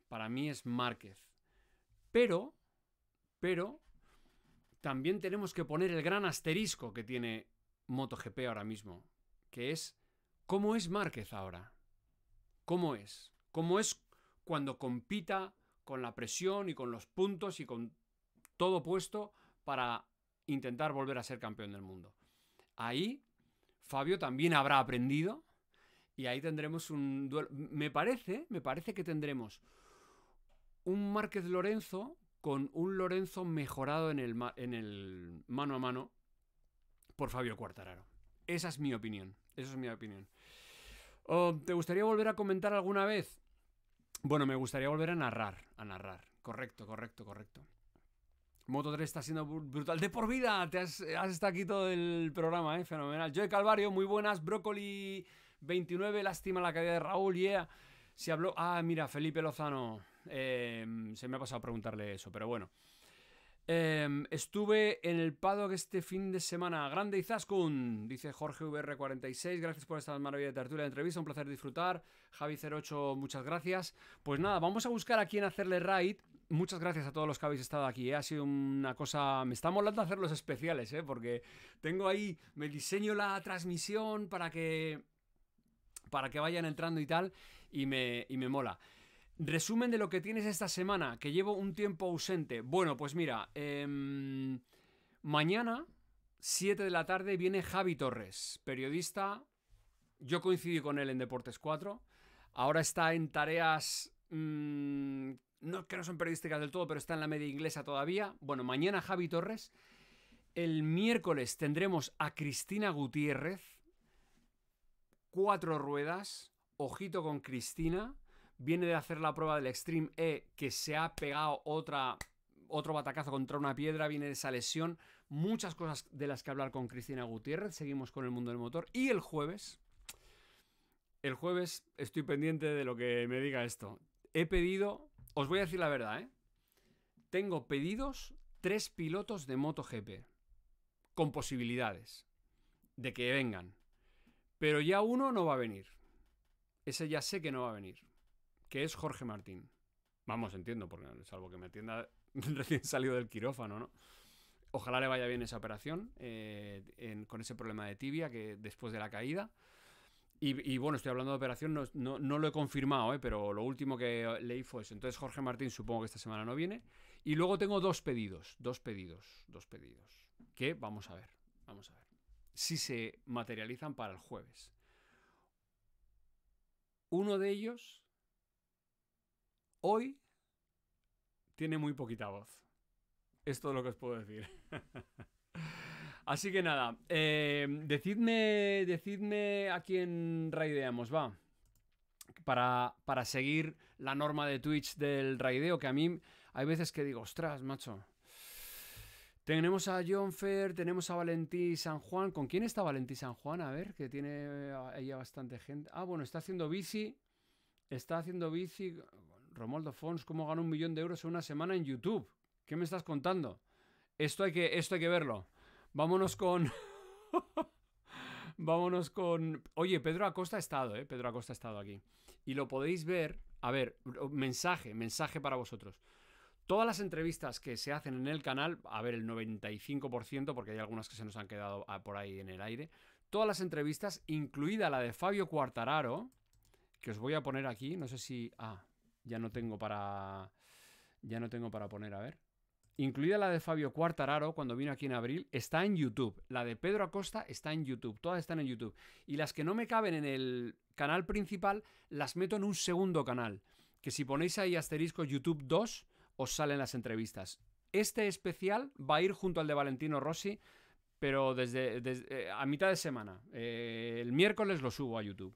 Para mí es Márquez. Pero, pero, también tenemos que poner el gran asterisco que tiene MotoGP ahora mismo, que es cómo es Márquez ahora. ¿Cómo es? ¿Cómo es cuando compita con la presión y con los puntos y con todo puesto para intentar volver a ser campeón del mundo. Ahí Fabio también habrá aprendido y ahí tendremos un duelo. Me parece, me parece que tendremos un Márquez Lorenzo con un Lorenzo mejorado en el, en el mano a mano por Fabio Cuartararo. Esa es mi opinión. Esa es mi opinión. Oh, ¿Te gustaría volver a comentar alguna vez? Bueno, me gustaría volver a narrar, a narrar. Correcto, correcto, correcto. Moto 3 está siendo brutal. De por vida, te has, has estado aquí todo el programa, ¿eh? fenomenal. Joe Calvario, muy buenas. Brócoli 29, lástima la caída de Raúl, yeah. Se habló. Ah, mira, Felipe Lozano. Eh, se me ha pasado preguntarle eso, pero bueno. Em, estuve en el paddock este fin de semana. Grande Izaskun, dice Jorge VR46. Gracias por esta maravilla de tertulia de entrevista. Un placer disfrutar. Javi08, muchas gracias. Pues nada, vamos a buscar a quién hacerle raid. Muchas gracias a todos los que habéis estado aquí. Eh. Ha sido una cosa. Me está molando hacer los especiales, ¿eh? porque tengo ahí. Me diseño la transmisión para que para que vayan entrando y tal, y me, y me mola. Resumen de lo que tienes esta semana, que llevo un tiempo ausente. Bueno, pues mira, em, mañana, 7 de la tarde, viene Javi Torres, periodista. Yo coincidí con él en Deportes 4. Ahora está en tareas mm, no, que no son periodísticas del todo, pero está en la media inglesa todavía. Bueno, mañana Javi Torres. El miércoles tendremos a Cristina Gutiérrez. Cuatro ruedas. Ojito con Cristina viene de hacer la prueba del Extreme E, que se ha pegado otra, otro batacazo contra una piedra, viene de esa lesión. Muchas cosas de las que hablar con Cristina Gutiérrez. Seguimos con el mundo del motor. Y el jueves, el jueves estoy pendiente de lo que me diga esto. He pedido, os voy a decir la verdad, ¿eh? Tengo pedidos tres pilotos de MotoGP con posibilidades de que vengan. Pero ya uno no va a venir. Ese ya sé que no va a venir que es Jorge Martín. Vamos, entiendo, porque salvo que me atienda [laughs] recién salido del quirófano, ¿no? Ojalá le vaya bien esa operación eh, con ese problema de tibia que después de la caída. Y, bueno, estoy hablando de operación, no, lo he confirmado, ¿eh? pero lo último que leí fue eso. Entonces Jorge Martín supongo que esta semana no viene. Y luego tengo dos pedidos, dos pedidos, dos pedidos. Que vamos a ver, vamos a ver. Si se materializan para el jueves. Uno de ellos hoy tiene muy poquita voz. Es todo lo que os puedo decir. [laughs] Así que nada, eh, decidme, decidme a quién raideamos, va. Para, para, seguir la norma de Twitch del raideo, que a mí hay veces que digo, ostras, macho. Tenemos a John Fair, tenemos a Valentí San Juan. ¿Con quién está Valentí San Juan? A ver, que tiene ella eh, bastante gente. Ah, bueno, está haciendo bici. Está haciendo bici. Romualdo Fons, ¿cómo gana un millón de euros en una semana en YouTube? ¿Qué me estás contando? Esto hay que, esto hay que verlo. Vámonos con... [laughs] Vámonos con... Oye, Pedro Acosta ha estado, ¿eh? Pedro Acosta ha estado aquí. Y lo podéis ver... A ver, mensaje, mensaje para vosotros. Todas las entrevistas que se hacen en el canal, a ver, el 95%, porque hay algunas que se nos han quedado ah, por ahí en el aire, todas las entrevistas, incluida la de Fabio Cuartararo, que os voy a poner aquí, no sé si... Ah, ya no tengo para. Ya no tengo para poner, a ver. Incluida la de Fabio Cuartararo cuando vino aquí en abril, está en YouTube. La de Pedro Acosta está en YouTube. Todas están en YouTube. Y las que no me caben en el canal principal, las meto en un segundo canal. Que si ponéis ahí asterisco YouTube 2, os salen las entrevistas. Este especial va a ir junto al de Valentino Rossi, pero desde, eh, a mitad de semana. Eh, el miércoles lo subo a YouTube.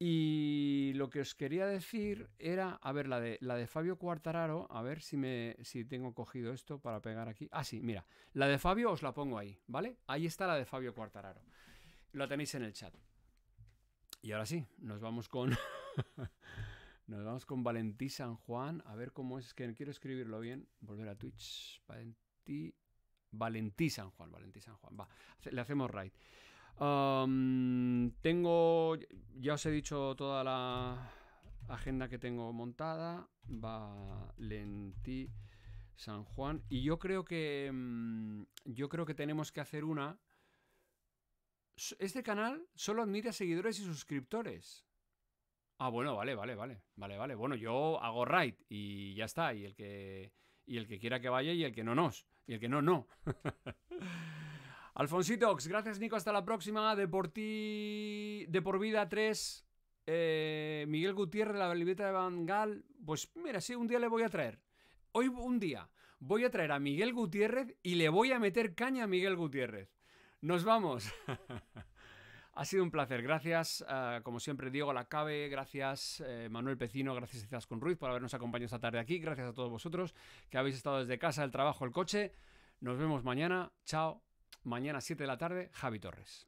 Y lo que os quería decir era, a ver, la de, la de Fabio Cuartararo, a ver si, me, si tengo cogido esto para pegar aquí. Ah, sí, mira, la de Fabio os la pongo ahí, ¿vale? Ahí está la de Fabio Cuartararo. La tenéis en el chat. Y ahora sí, nos vamos con... [laughs] nos vamos con Valentí San Juan. A ver cómo es, que quiero escribirlo bien. Volver a Twitch. Valentí... Valentí San Juan, Valentí San Juan. Va, le hacemos right tengo, ya os he dicho toda la agenda que tengo montada. Valentí, San Juan. Y yo creo que, mm, yo creo que tenemos que hacer una. Este canal solo admite a seguidores y suscriptores. Ah, bueno, vale, vale, vale, vale, vale. Bueno, yo hago raid y ya está. Y el que y el que quiera que vaya y el que no nos y el que no no. [laughs] Alfonsitox, gracias Nico, hasta la próxima. De por de por vida 3. Eh, Miguel Gutiérrez, la libreta de Gaal Pues mira, sí, un día le voy a traer. Hoy un día voy a traer a Miguel Gutiérrez y le voy a meter caña a Miguel Gutiérrez. Nos vamos. [laughs] ha sido un placer. Gracias, eh, como siempre, Diego Lacabe, gracias eh, Manuel Pecino, gracias con Ruiz por habernos acompañado esta tarde aquí. Gracias a todos vosotros que habéis estado desde casa, el trabajo, el coche. Nos vemos mañana. Chao. Mañana 7 de la tarde, Javi Torres.